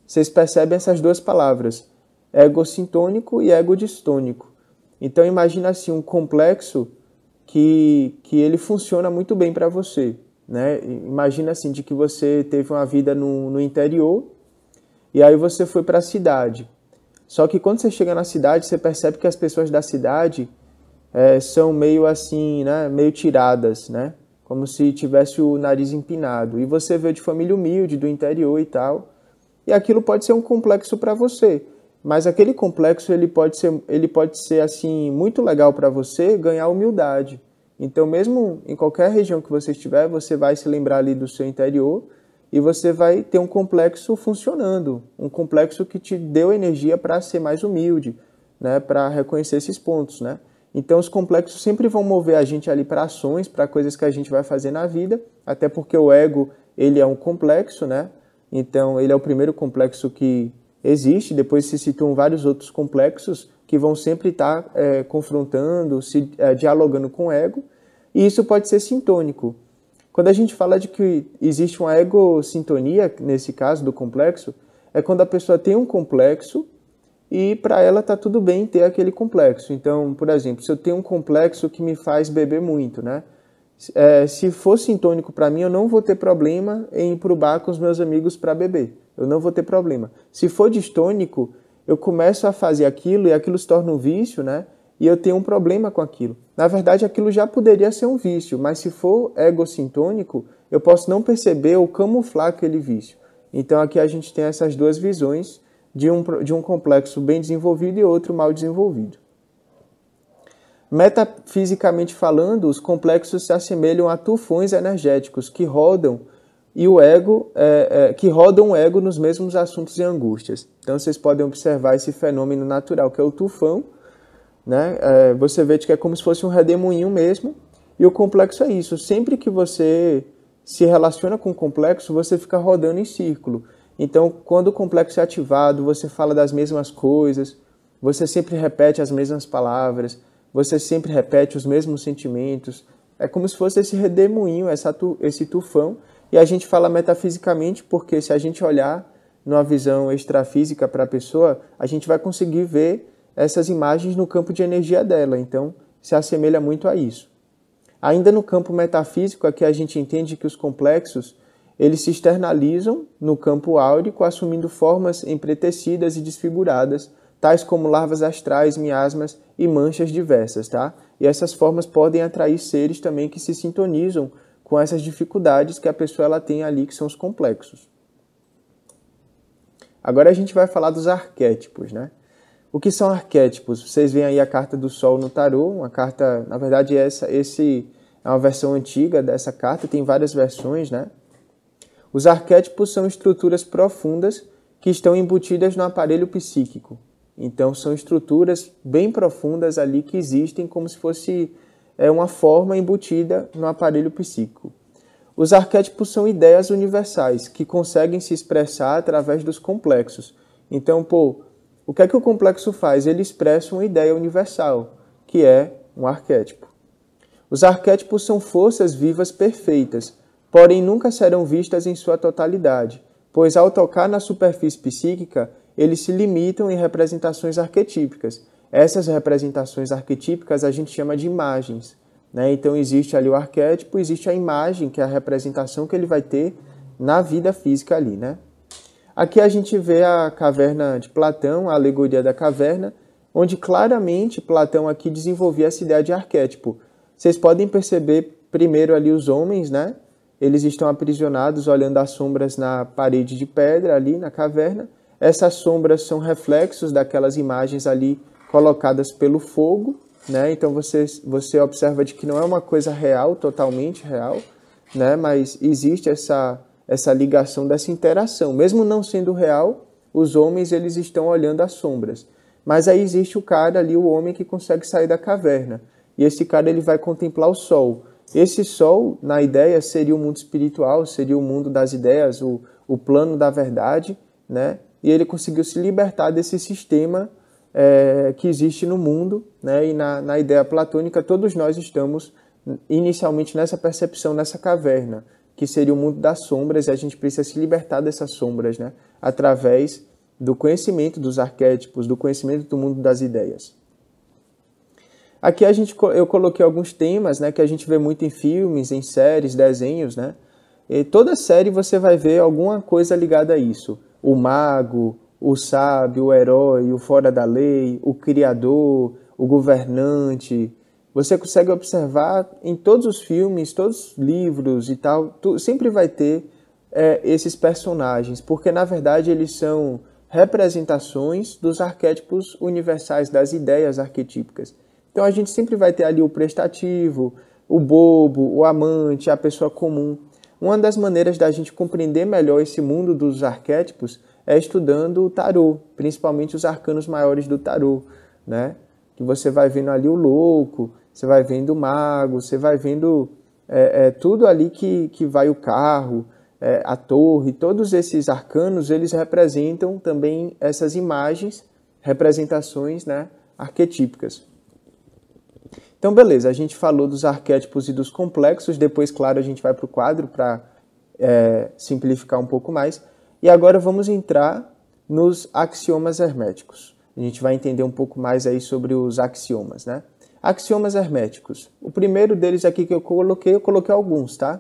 Vocês percebem essas duas palavras, egocintônico e egodistônico. Então imagina assim um complexo que, que ele funciona muito bem para você. Né? Imagina assim de que você teve uma vida no, no interior e aí você foi para a cidade. Só que quando você chega na cidade, você percebe que as pessoas da cidade é, são meio assim, né, meio tiradas, né? Como se tivesse o nariz empinado. E você veio de família humilde, do interior e tal. E aquilo pode ser um complexo para você, mas aquele complexo ele pode ser, ele pode ser assim muito legal para você ganhar humildade. Então, mesmo em qualquer região que você estiver, você vai se lembrar ali do seu interior e você vai ter um complexo funcionando, um complexo que te deu energia para ser mais humilde, né, para reconhecer esses pontos, né? Então os complexos sempre vão mover a gente ali para ações, para coisas que a gente vai fazer na vida, até porque o ego, ele é um complexo, né? Então ele é o primeiro complexo que existe, depois se situam vários outros complexos que vão sempre estar tá, é, confrontando, se é, dialogando com o ego, e isso pode ser sintônico. Quando a gente fala de que existe uma egosintonia nesse caso do complexo, é quando a pessoa tem um complexo e para ela tá tudo bem ter aquele complexo. Então, por exemplo, se eu tenho um complexo que me faz beber muito, né? É, se for sintônico para mim, eu não vou ter problema em ir pro bar com os meus amigos para beber. Eu não vou ter problema. Se for distônico, eu começo a fazer aquilo e aquilo se torna um vício, né? E eu tenho um problema com aquilo na verdade aquilo já poderia ser um vício, mas se for egocintônico, eu posso não perceber ou camuflar aquele vício. Então aqui a gente tem essas duas visões de um, de um complexo bem desenvolvido e outro mal desenvolvido. Metafisicamente falando, os complexos se assemelham a tufões energéticos que rodam e o ego é, é, que rodam o ego nos mesmos assuntos e angústias. Então vocês podem observar esse fenômeno natural que é o tufão né? É, você vê que é como se fosse um redemoinho mesmo, e o complexo é isso. Sempre que você se relaciona com o complexo, você fica rodando em círculo. Então, quando o complexo é ativado, você fala das mesmas coisas, você sempre repete as mesmas palavras, você sempre repete os mesmos sentimentos. É como se fosse esse redemoinho, essa esse tufão. E a gente fala metafisicamente porque se a gente olhar numa visão extrafísica para a pessoa, a gente vai conseguir ver essas imagens no campo de energia dela, então se assemelha muito a isso. Ainda no campo metafísico, aqui a gente entende que os complexos eles se externalizam no campo áurico, assumindo formas empretecidas e desfiguradas, tais como larvas astrais, miasmas e manchas diversas, tá? E essas formas podem atrair seres também que se sintonizam com essas dificuldades que a pessoa ela tem ali, que são os complexos. Agora a gente vai falar dos arquétipos, né? O que são arquétipos? Vocês veem aí a carta do Sol no tarô, uma carta, na verdade, essa, esse é uma versão antiga dessa carta, tem várias versões, né? Os arquétipos são estruturas profundas que estão embutidas no aparelho psíquico. Então, são estruturas bem profundas ali que existem como se fosse é, uma forma embutida no aparelho psíquico. Os arquétipos são ideias universais que conseguem se expressar através dos complexos. Então, pô, o que é que o complexo faz? Ele expressa uma ideia universal, que é um arquétipo. Os arquétipos são forças vivas perfeitas, porém nunca serão vistas em sua totalidade, pois ao tocar na superfície psíquica, eles se limitam em representações arquetípicas. Essas representações arquetípicas a gente chama de imagens. Né? Então existe ali o arquétipo, existe a imagem, que é a representação que ele vai ter na vida física ali, né? Aqui a gente vê a caverna de Platão, a alegoria da caverna, onde claramente Platão aqui desenvolvia essa ideia de arquétipo. Vocês podem perceber primeiro ali os homens, né? Eles estão aprisionados olhando as sombras na parede de pedra ali na caverna. Essas sombras são reflexos daquelas imagens ali colocadas pelo fogo, né? Então você, você observa de que não é uma coisa real, totalmente real, né? Mas existe essa essa ligação dessa interação. Mesmo não sendo real, os homens eles estão olhando as sombras. Mas aí existe o cara ali, o homem que consegue sair da caverna. E esse cara ele vai contemplar o sol. Esse sol, na ideia, seria o mundo espiritual, seria o mundo das ideias, o, o plano da verdade, né? E ele conseguiu se libertar desse sistema é, que existe no mundo, né? E na, na ideia platônica, todos nós estamos inicialmente nessa percepção, nessa caverna, que seria o mundo das sombras, e a gente precisa se libertar dessas sombras, né? Através do conhecimento dos arquétipos, do conhecimento do mundo das ideias. Aqui a gente, eu coloquei alguns temas né, que a gente vê muito em filmes, em séries, desenhos. Né? E toda série você vai ver alguma coisa ligada a isso. O mago, o sábio, o herói, o fora da lei, o criador, o governante, você consegue observar em todos os filmes, todos os livros e tal, tu, sempre vai ter é, esses personagens, porque na verdade eles são representações dos arquétipos universais, das ideias arquetípicas. Então a gente sempre vai ter ali o prestativo, o bobo, o amante, a pessoa comum. Uma das maneiras da gente compreender melhor esse mundo dos arquétipos é estudando o tarô, principalmente os arcanos maiores do tarô, né? Que você vai vendo ali o louco, você vai vendo o mago, você vai vendo é, é, tudo ali que, que vai o carro, é, a torre, todos esses arcanos, eles representam também essas imagens, representações né, arquetípicas. Então, beleza, a gente falou dos arquétipos e dos complexos, depois, claro, a gente vai para o quadro para é, simplificar um pouco mais. E agora vamos entrar nos axiomas herméticos. A gente vai entender um pouco mais aí sobre os axiomas, né? Axiomas herméticos. O primeiro deles aqui que eu coloquei, eu coloquei alguns, tá?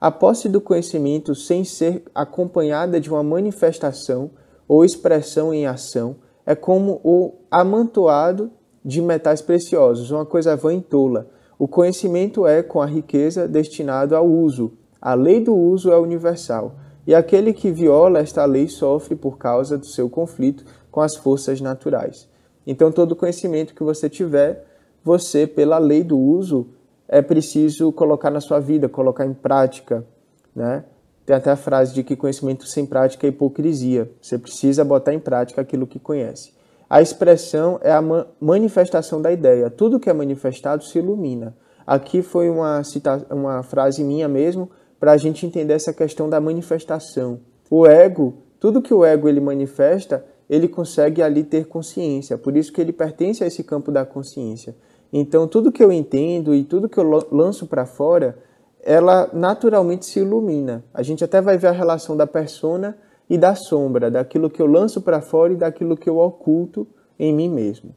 A posse do conhecimento sem ser acompanhada de uma manifestação ou expressão em ação é como o amantoado de metais preciosos, uma coisa vã e tola. O conhecimento é, com a riqueza, destinado ao uso. A lei do uso é universal, e aquele que viola esta lei sofre por causa do seu conflito com as forças naturais. Então, todo conhecimento que você tiver você, pela lei do uso, é preciso colocar na sua vida, colocar em prática, né? Tem até a frase de que conhecimento sem prática é hipocrisia. Você precisa botar em prática aquilo que conhece. A expressão é a manifestação da ideia. Tudo que é manifestado se ilumina. Aqui foi uma, cita uma frase minha mesmo para a gente entender essa questão da manifestação. O ego, tudo que o ego ele manifesta, ele consegue ali ter consciência. Por isso que ele pertence a esse campo da consciência. Então, tudo que eu entendo e tudo que eu lanço para fora, ela naturalmente se ilumina. A gente até vai ver a relação da persona e da sombra, daquilo que eu lanço para fora e daquilo que eu oculto em mim mesmo.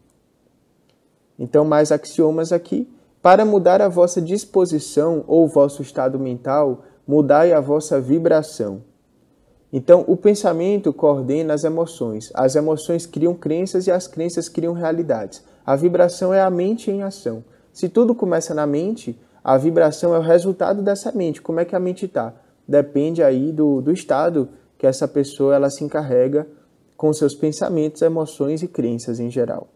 Então, mais axiomas aqui. Para mudar a vossa disposição ou o vosso estado mental, mudai a vossa vibração. Então, o pensamento coordena as emoções, as emoções criam crenças e as crenças criam realidades. A vibração é a mente em ação. Se tudo começa na mente, a vibração é o resultado dessa mente. Como é que a mente está? Depende aí do, do estado que essa pessoa ela se encarrega com seus pensamentos, emoções e crenças em geral.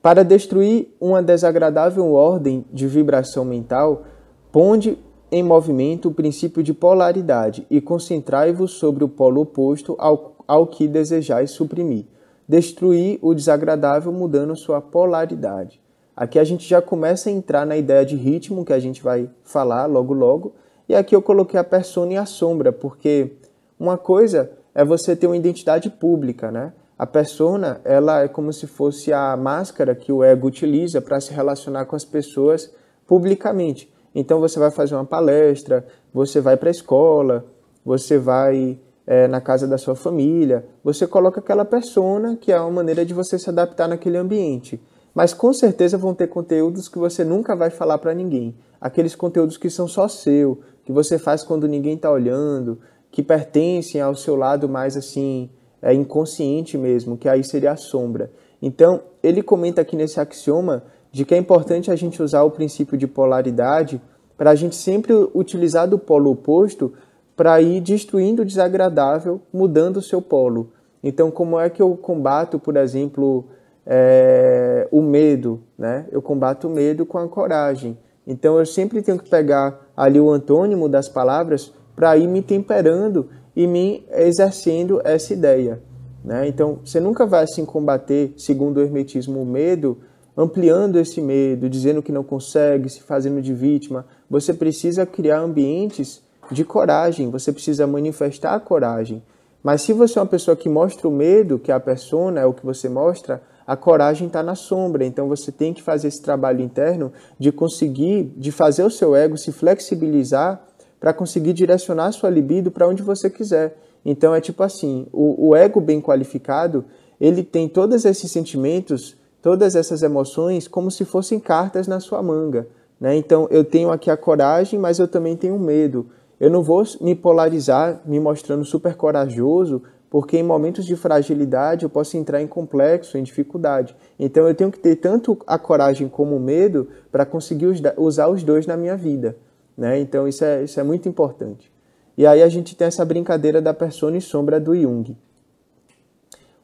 Para destruir uma desagradável ordem de vibração mental, ponde em movimento o princípio de polaridade e concentrai-vos sobre o polo oposto ao, ao que desejais suprimir destruir o desagradável mudando sua polaridade. Aqui a gente já começa a entrar na ideia de ritmo que a gente vai falar logo logo, e aqui eu coloquei a persona e a sombra, porque uma coisa é você ter uma identidade pública, né? A persona, ela é como se fosse a máscara que o ego utiliza para se relacionar com as pessoas publicamente. Então você vai fazer uma palestra, você vai para a escola, você vai é, na casa da sua família, você coloca aquela persona que é uma maneira de você se adaptar naquele ambiente. Mas com certeza vão ter conteúdos que você nunca vai falar para ninguém. Aqueles conteúdos que são só seu, que você faz quando ninguém está olhando, que pertencem ao seu lado mais assim, é, inconsciente mesmo, que aí seria a sombra. Então, ele comenta aqui nesse axioma de que é importante a gente usar o princípio de polaridade para a gente sempre utilizar do polo oposto para ir destruindo o desagradável, mudando o seu polo. Então, como é que eu combato, por exemplo, é, o medo? Né? Eu combato o medo com a coragem. Então, eu sempre tenho que pegar ali o antônimo das palavras para ir me temperando e me exercendo essa ideia. Né? Então, você nunca vai assim combater, segundo o hermetismo, o medo, ampliando esse medo, dizendo que não consegue, se fazendo de vítima. Você precisa criar ambientes de coragem, você precisa manifestar a coragem. Mas se você é uma pessoa que mostra o medo, que a persona é o que você mostra, a coragem está na sombra. Então você tem que fazer esse trabalho interno de conseguir, de fazer o seu ego se flexibilizar para conseguir direcionar a sua libido para onde você quiser. Então é tipo assim, o, o ego bem qualificado, ele tem todos esses sentimentos, todas essas emoções como se fossem cartas na sua manga. Né? Então eu tenho aqui a coragem, mas eu também tenho medo. Eu não vou me polarizar me mostrando super corajoso, porque em momentos de fragilidade eu posso entrar em complexo, em dificuldade. Então eu tenho que ter tanto a coragem como o medo para conseguir usar os dois na minha vida. Né? Então isso é, isso é muito importante. E aí a gente tem essa brincadeira da persona e sombra do Jung.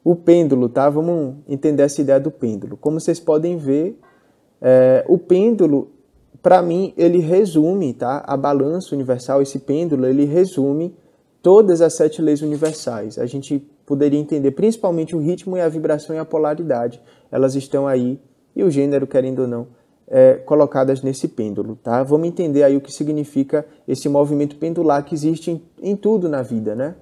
O pêndulo, tá? Vamos entender essa ideia do pêndulo. Como vocês podem ver, é, o pêndulo para mim, ele resume, tá? A balança universal, esse pêndulo, ele resume todas as sete leis universais. A gente poderia entender principalmente o ritmo e a vibração e a polaridade. Elas estão aí e o gênero, querendo ou não, é, colocadas nesse pêndulo, tá? Vamos entender aí o que significa esse movimento pendular que existe em, em tudo na vida, né?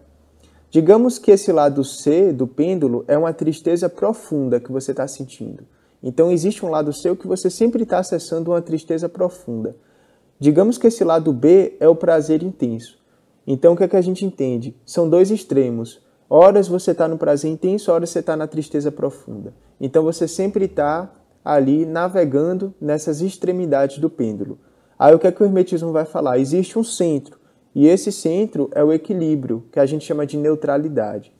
Digamos que esse lado C do pêndulo é uma tristeza profunda que você está sentindo. Então existe um lado seu que você sempre está acessando uma tristeza profunda. Digamos que esse lado B é o prazer intenso. Então o que é que a gente entende? São dois extremos. Horas você está no prazer intenso, horas você está na tristeza profunda. Então você sempre está ali navegando nessas extremidades do pêndulo. Aí o que é que o Hermetismo vai falar? Existe um centro, e esse centro é o equilíbrio, que a gente chama de neutralidade.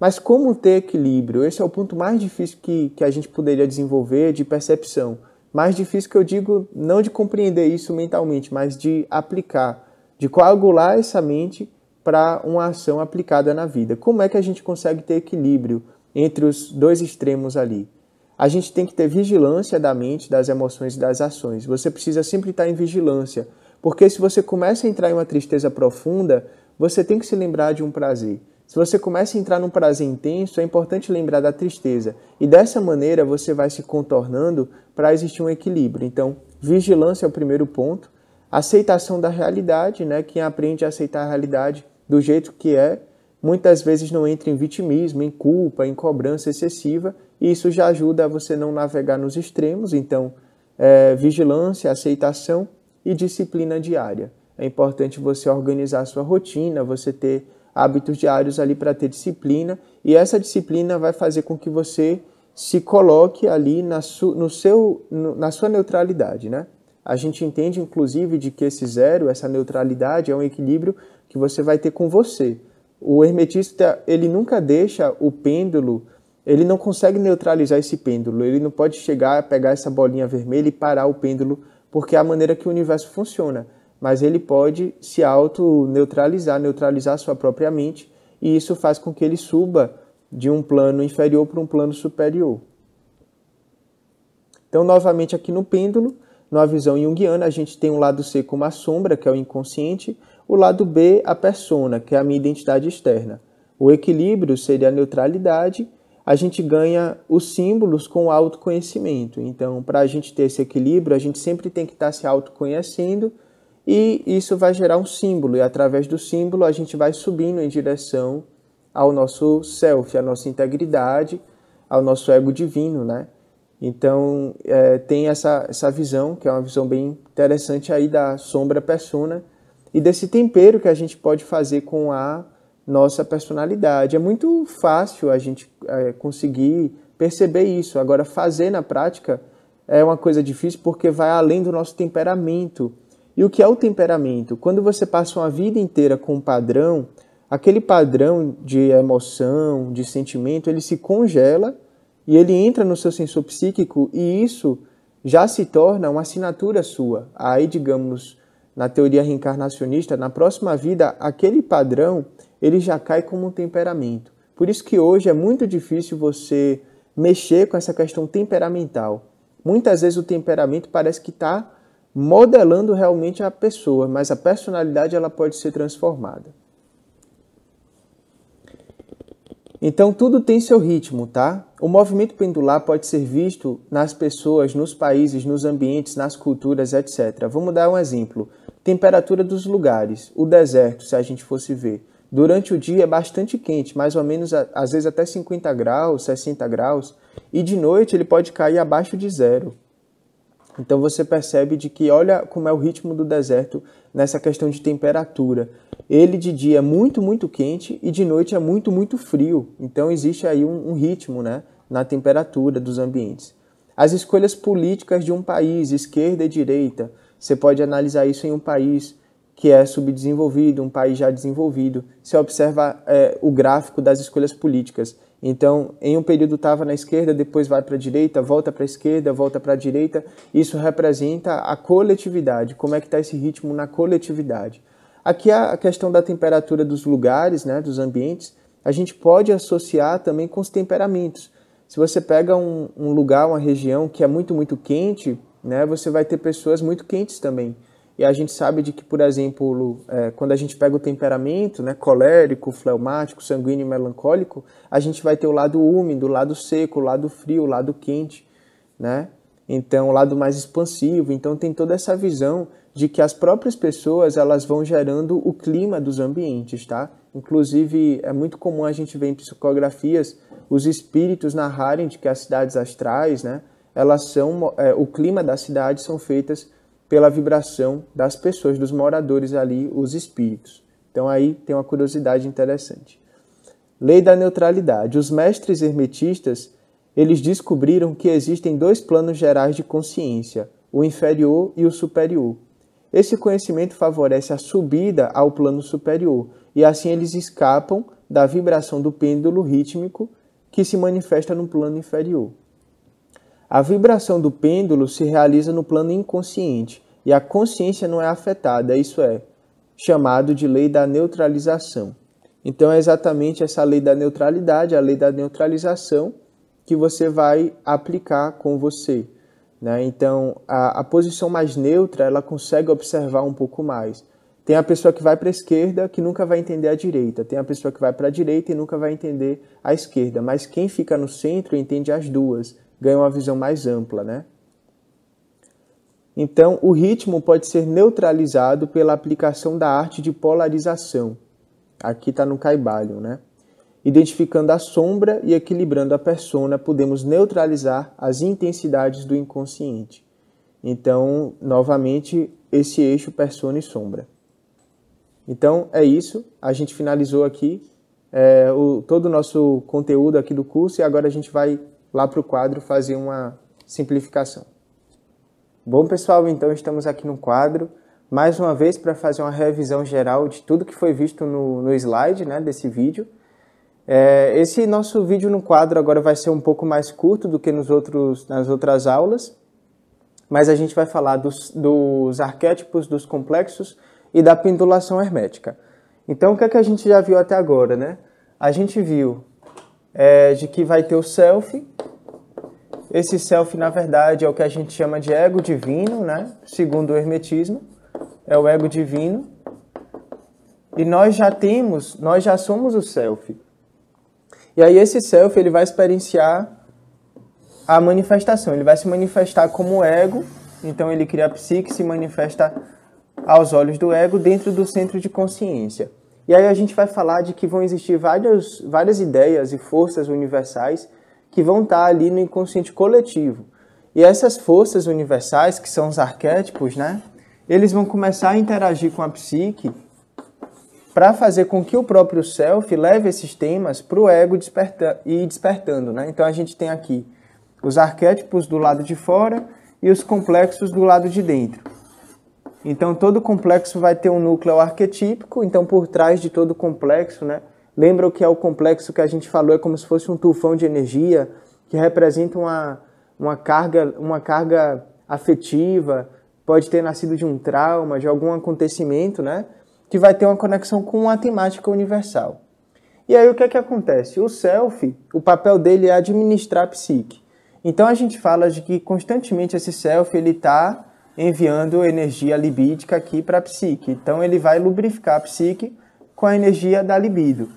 Mas como ter equilíbrio? Esse é o ponto mais difícil que, que a gente poderia desenvolver de percepção. Mais difícil que eu digo não de compreender isso mentalmente, mas de aplicar, de coagular essa mente para uma ação aplicada na vida. Como é que a gente consegue ter equilíbrio entre os dois extremos ali? A gente tem que ter vigilância da mente, das emoções e das ações. Você precisa sempre estar em vigilância, porque se você começa a entrar em uma tristeza profunda, você tem que se lembrar de um prazer. Se você começa a entrar num prazer intenso, é importante lembrar da tristeza. E dessa maneira você vai se contornando para existir um equilíbrio. Então, vigilância é o primeiro ponto. Aceitação da realidade, né? Quem aprende a aceitar a realidade do jeito que é, muitas vezes não entra em vitimismo, em culpa, em cobrança excessiva. E isso já ajuda a você não navegar nos extremos. Então, é, vigilância, aceitação e disciplina diária. É importante você organizar a sua rotina, você ter hábitos diários ali para ter disciplina, e essa disciplina vai fazer com que você se coloque ali na, su, no seu, no, na sua neutralidade, né? A gente entende, inclusive, de que esse zero, essa neutralidade, é um equilíbrio que você vai ter com você. O hermetista, ele nunca deixa o pêndulo, ele não consegue neutralizar esse pêndulo, ele não pode chegar a pegar essa bolinha vermelha e parar o pêndulo, porque é a maneira que o universo funciona mas ele pode se auto-neutralizar, neutralizar sua própria mente, e isso faz com que ele suba de um plano inferior para um plano superior. Então, novamente, aqui no pêndulo, na visão junguiana, a gente tem um lado C como a sombra, que é o inconsciente, o lado B, a persona, que é a minha identidade externa. O equilíbrio seria a neutralidade. A gente ganha os símbolos com o autoconhecimento. Então, para a gente ter esse equilíbrio, a gente sempre tem que estar tá se autoconhecendo e isso vai gerar um símbolo, e através do símbolo a gente vai subindo em direção ao nosso self, à nossa integridade, ao nosso ego divino, né? Então, é, tem essa, essa visão, que é uma visão bem interessante aí da sombra persona e desse tempero que a gente pode fazer com a nossa personalidade. É muito fácil a gente é, conseguir perceber isso. Agora, fazer na prática é uma coisa difícil porque vai além do nosso temperamento e o que é o temperamento? Quando você passa uma vida inteira com um padrão, aquele padrão de emoção, de sentimento, ele se congela e ele entra no seu sensor psíquico e isso já se torna uma assinatura sua. Aí, digamos, na teoria reencarnacionista, na próxima vida, aquele padrão ele já cai como um temperamento. Por isso que hoje é muito difícil você mexer com essa questão temperamental. Muitas vezes o temperamento parece que está modelando realmente a pessoa, mas a personalidade ela pode ser transformada. Então tudo tem seu ritmo, tá? O movimento pendular pode ser visto nas pessoas, nos países, nos ambientes, nas culturas, etc. Vamos dar um exemplo. Temperatura dos lugares. O deserto, se a gente fosse ver, durante o dia é bastante quente, mais ou menos às vezes até 50 graus, 60 graus, e de noite ele pode cair abaixo de zero. Então você percebe de que olha como é o ritmo do deserto nessa questão de temperatura. Ele de dia é muito, muito quente e de noite é muito, muito frio. Então existe aí um, um ritmo né, na temperatura dos ambientes. As escolhas políticas de um país, esquerda e direita, você pode analisar isso em um país que é subdesenvolvido, um país já desenvolvido. Você observa é, o gráfico das escolhas políticas então, em um período estava na esquerda, depois vai para a direita, volta para a esquerda, volta para a direita. Isso representa a coletividade, como é que está esse ritmo na coletividade. Aqui é a questão da temperatura dos lugares, né, dos ambientes, a gente pode associar também com os temperamentos. Se você pega um, um lugar, uma região que é muito, muito quente, né, você vai ter pessoas muito quentes também. E a gente sabe de que, por exemplo, é, quando a gente pega o temperamento, né, colérico, fleumático, sanguíneo e melancólico, a gente vai ter o lado úmido, o lado seco, o lado frio, o lado quente, né? Então, o lado mais expansivo. Então, tem toda essa visão de que as próprias pessoas elas vão gerando o clima dos ambientes, tá? Inclusive, é muito comum a gente ver em psicografias os espíritos narrarem de que as cidades astrais, né? Elas são, é, o clima das cidades são feitas pela vibração das pessoas, dos moradores ali, os espíritos. Então aí tem uma curiosidade interessante. Lei da neutralidade. Os mestres hermetistas, eles descobriram que existem dois planos gerais de consciência, o inferior e o superior. Esse conhecimento favorece a subida ao plano superior e assim eles escapam da vibração do pêndulo rítmico que se manifesta no plano inferior. A vibração do pêndulo se realiza no plano inconsciente e a consciência não é afetada, isso é chamado de lei da neutralização. Então é exatamente essa lei da neutralidade, a lei da neutralização, que você vai aplicar com você. Né? Então a, a posição mais neutra ela consegue observar um pouco mais. Tem a pessoa que vai para a esquerda que nunca vai entender a direita. Tem a pessoa que vai para a direita e nunca vai entender a esquerda. Mas quem fica no centro entende as duas ganha uma visão mais ampla, né? Então, o ritmo pode ser neutralizado pela aplicação da arte de polarização. Aqui está no Caibalion, né? Identificando a sombra e equilibrando a persona, podemos neutralizar as intensidades do inconsciente. Então, novamente, esse eixo persona e sombra. Então, é isso. A gente finalizou aqui é, o, todo o nosso conteúdo aqui do curso e agora a gente vai lá para o quadro fazer uma simplificação. Bom, pessoal, então estamos aqui no quadro, mais uma vez para fazer uma revisão geral de tudo que foi visto no, no slide né, desse vídeo. É, esse nosso vídeo no quadro agora vai ser um pouco mais curto do que nos outros, nas outras aulas, mas a gente vai falar dos, dos arquétipos, dos complexos e da pendulação hermética. Então, o que, é que a gente já viu até agora, né? A gente viu é, de que vai ter o self. Esse self, na verdade, é o que a gente chama de ego divino, né? Segundo o hermetismo, é o ego divino. E nós já temos, nós já somos o self. E aí esse self, ele vai experienciar a manifestação, ele vai se manifestar como ego, então ele cria a psique, se manifesta aos olhos do ego dentro do centro de consciência. E aí a gente vai falar de que vão existir várias, várias ideias e forças universais que vão estar ali no inconsciente coletivo. E essas forças universais, que são os arquétipos, né? Eles vão começar a interagir com a psique para fazer com que o próprio self leve esses temas para o ego desperta e despertando, né? Então a gente tem aqui os arquétipos do lado de fora e os complexos do lado de dentro. Então todo complexo vai ter um núcleo arquetípico, então por trás de todo complexo, né? Lembra o que é o complexo que a gente falou, é como se fosse um tufão de energia que representa uma, uma carga, uma carga afetiva, pode ter nascido de um trauma, de algum acontecimento, né? Que vai ter uma conexão com a temática universal. E aí o que é que acontece? O self, o papel dele é administrar a psique. Então a gente fala de que constantemente esse self ele está enviando energia libídica aqui para a psique. Então ele vai lubrificar a psique com a energia da libido.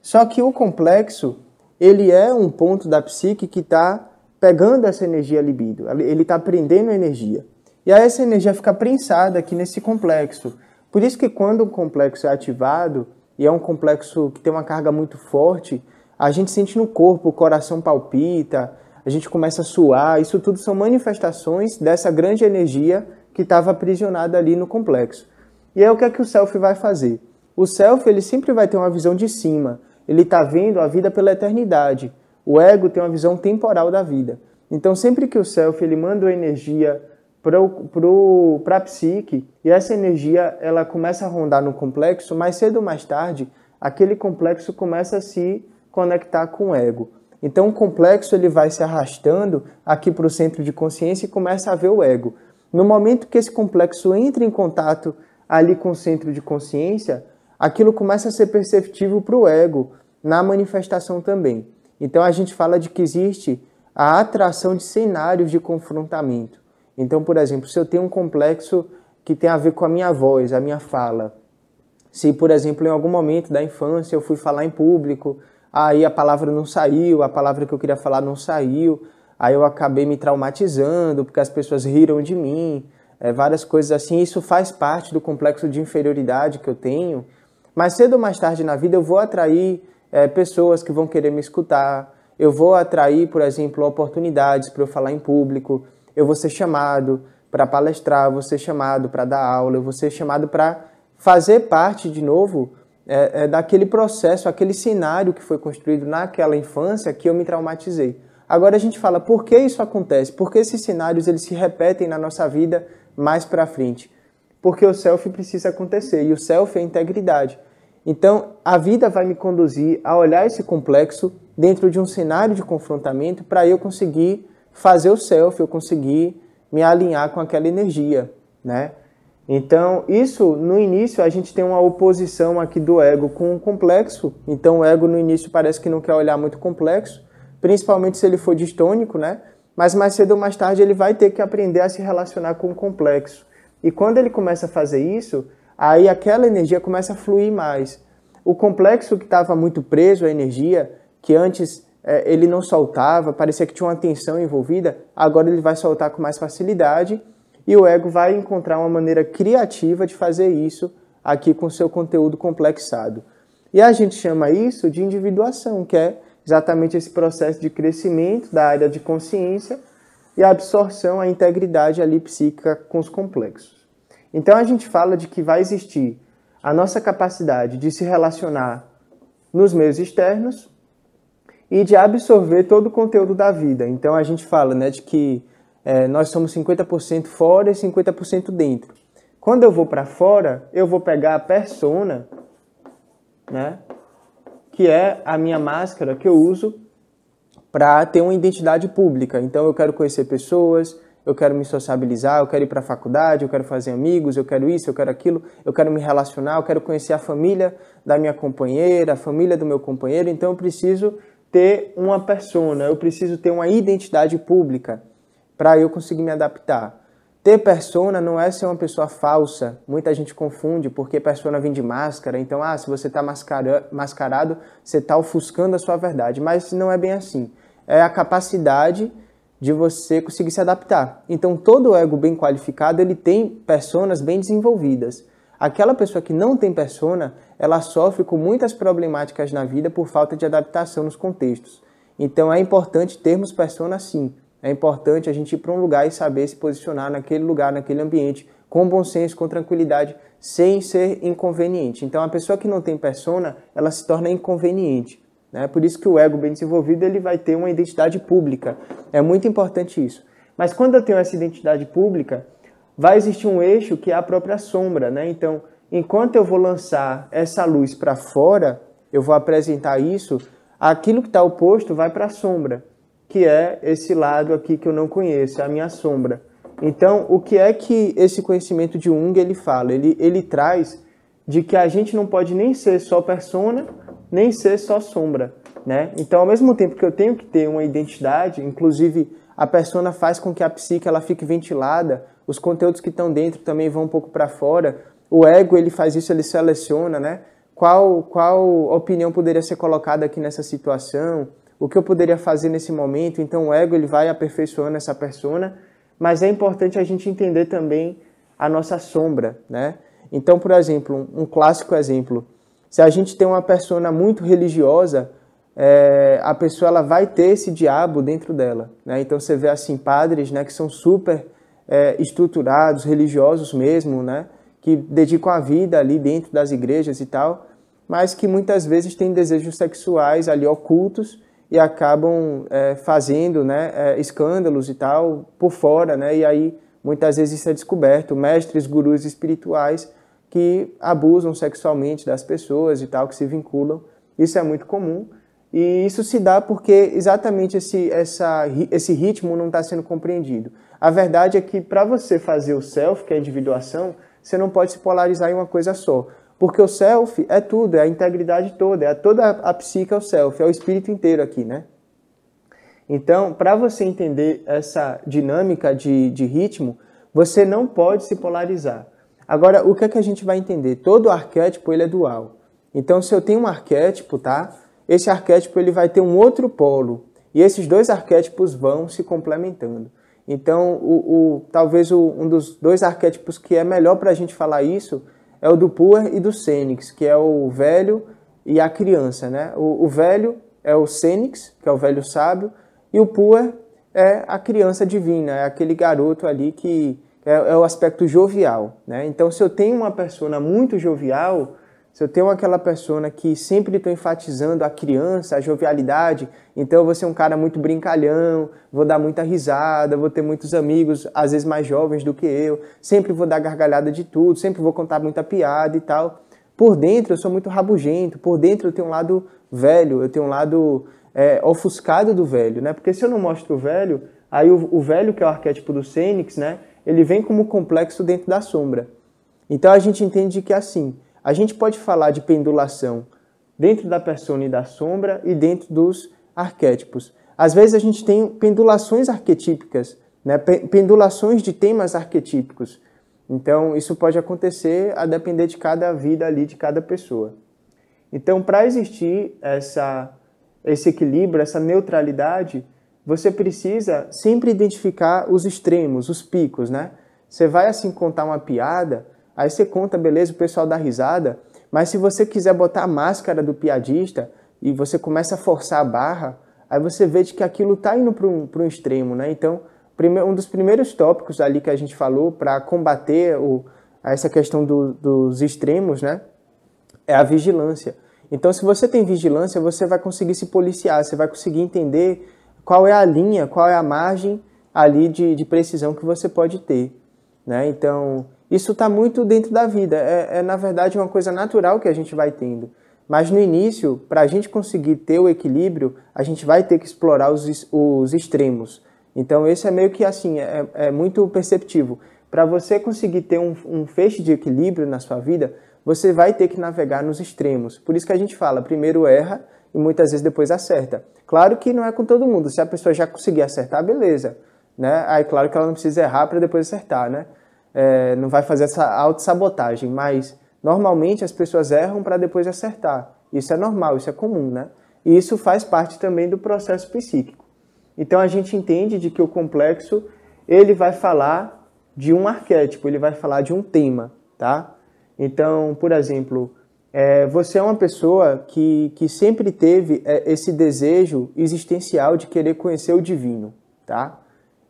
Só que o complexo, ele é um ponto da psique que está pegando essa energia libido, ele está prendendo energia. E aí essa energia fica prensada aqui nesse complexo. Por isso que quando o complexo é ativado, e é um complexo que tem uma carga muito forte, a gente sente no corpo, o coração palpita, a gente começa a suar. Isso tudo são manifestações dessa grande energia que estava aprisionada ali no complexo. E aí o que é que o self vai fazer? O self ele sempre vai ter uma visão de cima. Ele está vendo a vida pela eternidade. O ego tem uma visão temporal da vida. Então sempre que o self ele manda uma energia para a psique e essa energia ela começa a rondar no complexo, mais cedo ou mais tarde aquele complexo começa a se conectar com o ego. Então o complexo ele vai se arrastando aqui para o centro de consciência e começa a ver o ego. No momento que esse complexo entra em contato ali com o centro de consciência, aquilo começa a ser perceptível para o ego na manifestação também. Então a gente fala de que existe a atração de cenários de confrontamento. Então, por exemplo, se eu tenho um complexo que tem a ver com a minha voz, a minha fala, se, por exemplo, em algum momento da infância eu fui falar em público aí a palavra não saiu, a palavra que eu queria falar não saiu, aí eu acabei me traumatizando porque as pessoas riram de mim, é, várias coisas assim. Isso faz parte do complexo de inferioridade que eu tenho. Mas cedo ou mais tarde na vida eu vou atrair é, pessoas que vão querer me escutar, eu vou atrair, por exemplo, oportunidades para eu falar em público, eu vou ser chamado para palestrar, eu vou ser chamado para dar aula, eu vou ser chamado para fazer parte de novo é, é daquele processo, aquele cenário que foi construído naquela infância que eu me traumatizei. Agora a gente fala por que isso acontece, por que esses cenários eles se repetem na nossa vida mais para frente. Porque o self precisa acontecer e o self é integridade. Então, a vida vai me conduzir a olhar esse complexo dentro de um cenário de confrontamento para eu conseguir fazer o self, eu conseguir me alinhar com aquela energia, né? Então, isso no início a gente tem uma oposição aqui do ego com o complexo. Então, o ego no início parece que não quer olhar muito complexo, principalmente se ele for distônico, né? Mas mais cedo ou mais tarde ele vai ter que aprender a se relacionar com o complexo. E quando ele começa a fazer isso, aí aquela energia começa a fluir mais. O complexo que estava muito preso à energia, que antes é, ele não soltava, parecia que tinha uma tensão envolvida, agora ele vai soltar com mais facilidade e o ego vai encontrar uma maneira criativa de fazer isso aqui com seu conteúdo complexado. E a gente chama isso de individuação, que é exatamente esse processo de crescimento da área de consciência e a absorção, a integridade ali psíquica com os complexos. Então a gente fala de que vai existir a nossa capacidade de se relacionar nos meios externos e de absorver todo o conteúdo da vida. Então a gente fala né, de que é, nós somos 50% fora e 50% dentro. Quando eu vou para fora, eu vou pegar a persona, né? Que é a minha máscara que eu uso para ter uma identidade pública. Então eu quero conhecer pessoas, eu quero me sociabilizar, eu quero ir para a faculdade, eu quero fazer amigos, eu quero isso, eu quero aquilo, eu quero me relacionar, eu quero conhecer a família da minha companheira, a família do meu companheiro, então eu preciso ter uma persona, eu preciso ter uma identidade pública para eu conseguir me adaptar. Ter persona não é ser uma pessoa falsa. Muita gente confunde porque persona vem de máscara. Então, ah, se você está mascarado, você está ofuscando a sua verdade. Mas não é bem assim. É a capacidade de você conseguir se adaptar. Então, todo ego bem qualificado, ele tem personas bem desenvolvidas. Aquela pessoa que não tem persona, ela sofre com muitas problemáticas na vida por falta de adaptação nos contextos. Então, é importante termos persona sim, é importante a gente ir para um lugar e saber se posicionar naquele lugar, naquele ambiente, com bom senso, com tranquilidade, sem ser inconveniente. Então, a pessoa que não tem persona, ela se torna inconveniente. Né? Por isso que o ego bem desenvolvido ele vai ter uma identidade pública. É muito importante isso. Mas quando eu tenho essa identidade pública, vai existir um eixo que é a própria sombra. Né? Então, enquanto eu vou lançar essa luz para fora, eu vou apresentar isso, aquilo que está oposto vai para a sombra que é esse lado aqui que eu não conheço, é a minha sombra. Então, o que é que esse conhecimento de Jung ele fala? Ele, ele traz de que a gente não pode nem ser só persona, nem ser só sombra, né? Então, ao mesmo tempo que eu tenho que ter uma identidade, inclusive a persona faz com que a psique ela fique ventilada, os conteúdos que estão dentro também vão um pouco para fora. O ego, ele faz isso, ele seleciona, né? Qual qual opinião poderia ser colocada aqui nessa situação? o que eu poderia fazer nesse momento. Então o ego ele vai aperfeiçoando essa persona, mas é importante a gente entender também a nossa sombra, né? Então, por exemplo, um clássico exemplo, se a gente tem uma persona muito religiosa, é, a pessoa ela vai ter esse diabo dentro dela, né? Então você vê assim padres, né, que são super é, estruturados, religiosos mesmo, né? Que dedicam a vida ali dentro das igrejas e tal, mas que muitas vezes têm desejos sexuais ali ocultos e acabam é, fazendo né, é, escândalos e tal por fora, né, e aí muitas vezes isso é descoberto. Mestres, gurus espirituais que abusam sexualmente das pessoas e tal, que se vinculam, isso é muito comum. E isso se dá porque exatamente esse, essa, esse ritmo não está sendo compreendido. A verdade é que para você fazer o self, que é a individuação, você não pode se polarizar em uma coisa só. Porque o self é tudo, é a integridade toda, é toda a psique, é o self, é o espírito inteiro aqui, né? Então, para você entender essa dinâmica de, de ritmo, você não pode se polarizar. Agora, o que é que a gente vai entender? Todo arquétipo ele é dual. Então, se eu tenho um arquétipo, tá? Esse arquétipo ele vai ter um outro polo e esses dois arquétipos vão se complementando. Então, o, o talvez o, um dos dois arquétipos que é melhor para a gente falar isso é o do Puer e do Cênix, que é o velho e a criança, né? O, o velho é o Cênix, que é o velho sábio, e o Puer é a criança divina, é aquele garoto ali que é, é o aspecto jovial, né? Então, se eu tenho uma persona muito jovial, se eu tenho aquela pessoa que sempre estou enfatizando a criança, a jovialidade, então eu vou ser um cara muito brincalhão, vou dar muita risada, vou ter muitos amigos, às vezes mais jovens do que eu, sempre vou dar gargalhada de tudo, sempre vou contar muita piada e tal. Por dentro eu sou muito rabugento, por dentro eu tenho um lado velho, eu tenho um lado é, ofuscado do velho, né? Porque se eu não mostro o velho, aí o, o velho, que é o arquétipo do Fênix, né? Ele vem como complexo dentro da sombra. Então a gente entende que é assim, a gente pode falar de pendulação dentro da persona e da sombra e dentro dos arquétipos. Às vezes a gente tem pendulações arquetípicas, né? pendulações de temas arquetípicos. Então, isso pode acontecer a depender de cada vida ali, de cada pessoa. Então, para existir essa, esse equilíbrio, essa neutralidade, você precisa sempre identificar os extremos, os picos, né? Você vai assim contar uma piada, Aí você conta, beleza, o pessoal dá risada, mas se você quiser botar a máscara do piadista e você começa a forçar a barra, aí você vê de que aquilo está indo para um, um extremo, né? Então, um dos primeiros tópicos ali que a gente falou para combater o, essa questão do, dos extremos, né? É a vigilância. Então, se você tem vigilância, você vai conseguir se policiar, você vai conseguir entender qual é a linha, qual é a margem ali de, de precisão que você pode ter, né? Então, isso está muito dentro da vida, é, é na verdade uma coisa natural que a gente vai tendo. Mas no início, para a gente conseguir ter o equilíbrio, a gente vai ter que explorar os, os extremos. Então, esse é meio que assim, é, é muito perceptivo. Para você conseguir ter um, um, feixe de equilíbrio na sua vida, você vai ter que navegar nos extremos. Por isso que a gente fala, primeiro erra e muitas vezes depois acerta. Claro que não é com todo mundo. Se a pessoa já conseguir acertar, beleza. Né? Aí, claro que ela não precisa errar para depois acertar, né? é, não vai fazer essa autossabotagem, mas normalmente as pessoas erram para depois acertar. Isso é normal, isso é comum, né? E isso faz parte também do processo psíquico. Então a gente entende de que o complexo ele vai falar de um arquétipo, ele vai falar de um tema, tá? Então, por exemplo, é, você é uma pessoa que, que sempre teve é, esse desejo existencial de querer conhecer o divino, tá?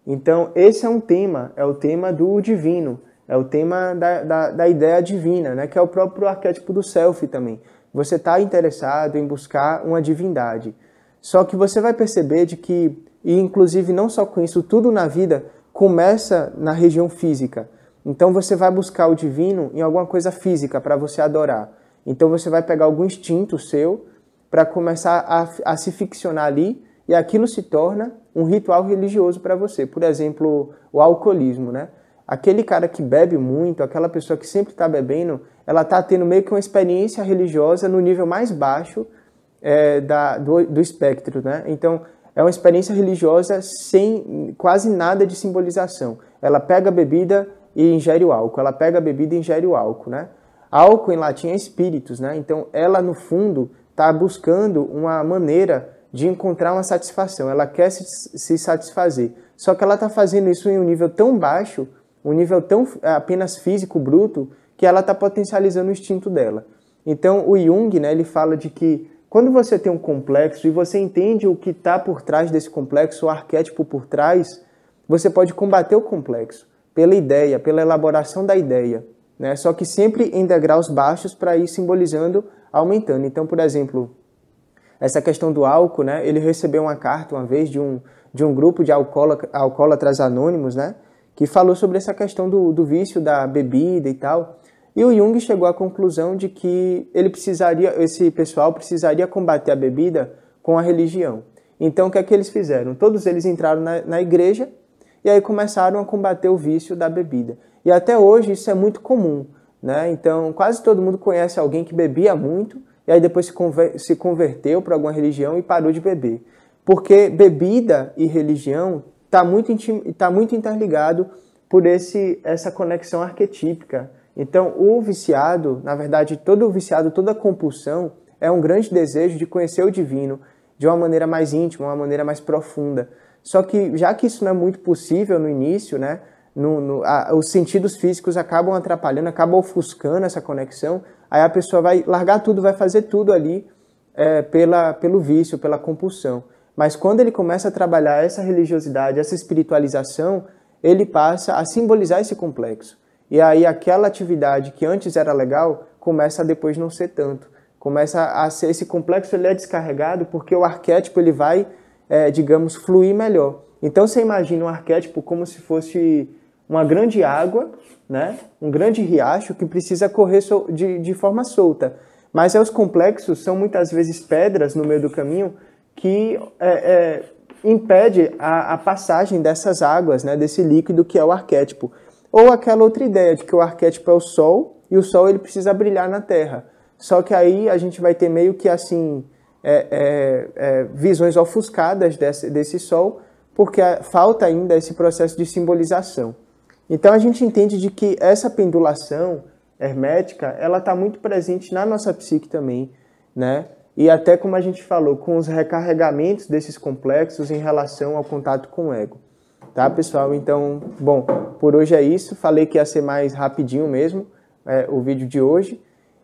Então, esse é um tema, é o tema do divino, é o tema da, da, da ideia divina, né? que é o próprio arquétipo do self também. Você está interessado em buscar uma divindade. Só que você vai perceber de que, e inclusive não só com isso, tudo na vida começa na região física. Então você vai buscar o divino em alguma coisa física para você adorar. Então você vai pegar algum instinto seu para começar a, a se ficcionar ali e aquilo se torna um ritual religioso para você. Por exemplo, o alcoolismo, né? Aquele cara que bebe muito, aquela pessoa que sempre está bebendo, ela está tendo meio que uma experiência religiosa no nível mais baixo é, da, do, do espectro, né? Então, é uma experiência religiosa sem quase nada de simbolização. Ela pega a bebida e ingere o álcool. Ela pega a bebida e ingere o álcool, né? Álcool em latim é espíritos, né? Então, ela no fundo está buscando uma maneira de encontrar uma satisfação, ela quer se, se satisfazer. Só que ela está fazendo isso em um nível tão baixo, um nível tão apenas físico, bruto, que ela está potencializando o instinto dela. Então, o Jung, né, ele fala de que quando você tem um complexo e você entende o que está por trás desse complexo, o arquétipo por trás, você pode combater o complexo pela ideia, pela elaboração da ideia. Né? Só que sempre em degraus baixos para ir simbolizando, aumentando. Então, por exemplo, essa questão do álcool, né? Ele recebeu uma carta uma vez de um, de um grupo de alcoólatras anônimos, né? Que falou sobre essa questão do, do vício da bebida e tal. E o Jung chegou à conclusão de que ele precisaria, esse pessoal precisaria combater a bebida com a religião. Então o que é que eles fizeram? Todos eles entraram na, na igreja e aí começaram a combater o vício da bebida. E até hoje isso é muito comum, né? Então quase todo mundo conhece alguém que bebia muito e aí depois se, conver se converteu para alguma religião e parou de beber. Porque bebida e religião está muito, tá muito interligado por esse, essa conexão arquetípica. Então, o viciado, na verdade, todo o viciado, toda a compulsão, é um grande desejo de conhecer o divino de uma maneira mais íntima, uma maneira mais profunda. Só que, já que isso não é muito possível no início, né, no, no, a, os sentidos físicos acabam atrapalhando, acabam ofuscando essa conexão, aí a pessoa vai largar tudo, vai fazer tudo ali é, pela, pelo vício, pela compulsão. Mas quando ele começa a trabalhar essa religiosidade, essa espiritualização, ele passa a simbolizar esse complexo. E aí aquela atividade que antes era legal começa a depois não ser tanto. Começa a ser esse complexo ele é descarregado porque o arquétipo ele vai, é, digamos, fluir melhor. Então você imagina um arquétipo como se fosse uma grande água né? um grande riacho que precisa correr de, de forma solta. Mas é os complexos são muitas vezes pedras no meio do caminho que é, é, impede a, a, passagem dessas águas, né, desse líquido que é o arquétipo. Ou aquela outra ideia de que o arquétipo é o sol e o sol ele precisa brilhar na terra. Só que aí a gente vai ter meio que assim é, é, é visões ofuscadas desse, desse sol, porque falta ainda esse processo de simbolização. Então a gente entende de que essa pendulação hermética, ela está muito presente na nossa psique também, né? E até como a gente falou, com os recarregamentos desses complexos em relação ao contato com o ego. Tá, pessoal? Então, bom, por hoje é isso. Falei que ia ser mais rapidinho mesmo é, o vídeo de hoje.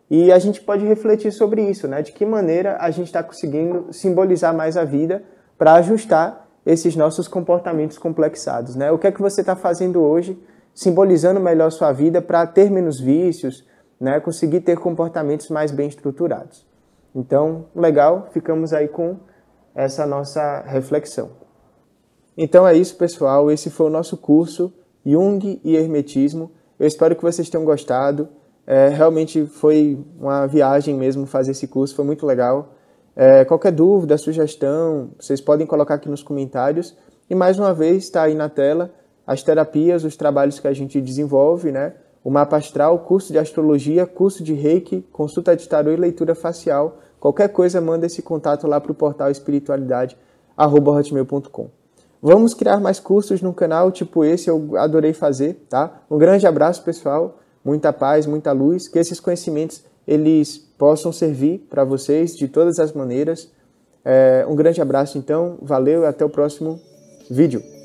E a gente pode refletir sobre isso, né? De que maneira a gente está conseguindo simbolizar mais a vida para ajustar esses nossos comportamentos complexados, né? O que é que você está fazendo hoje simbolizando melhor sua vida para ter menos vícios, né, conseguir ter comportamentos mais bem estruturados. Então, legal, ficamos aí com essa nossa reflexão. Então é isso, pessoal. Esse foi o nosso curso Jung e Hermetismo. Eu espero que vocês tenham gostado. É, realmente foi uma viagem mesmo fazer esse curso, foi muito legal. É, qualquer dúvida, sugestão, vocês podem colocar aqui nos comentários. E mais uma vez, está aí na tela as terapias, os trabalhos que a gente desenvolve, né? O mapa astral, curso de astrologia, curso de reiki, consulta de tarô e leitura facial. Qualquer coisa, manda esse contato lá para o portal espiritualidade.com. Vamos criar mais cursos no canal, tipo esse eu adorei fazer, tá? Um grande abraço, pessoal. Muita paz, muita luz, que esses conhecimentos eles possam servir para vocês de todas as maneiras. É, um grande abraço, então, valeu e até o próximo vídeo.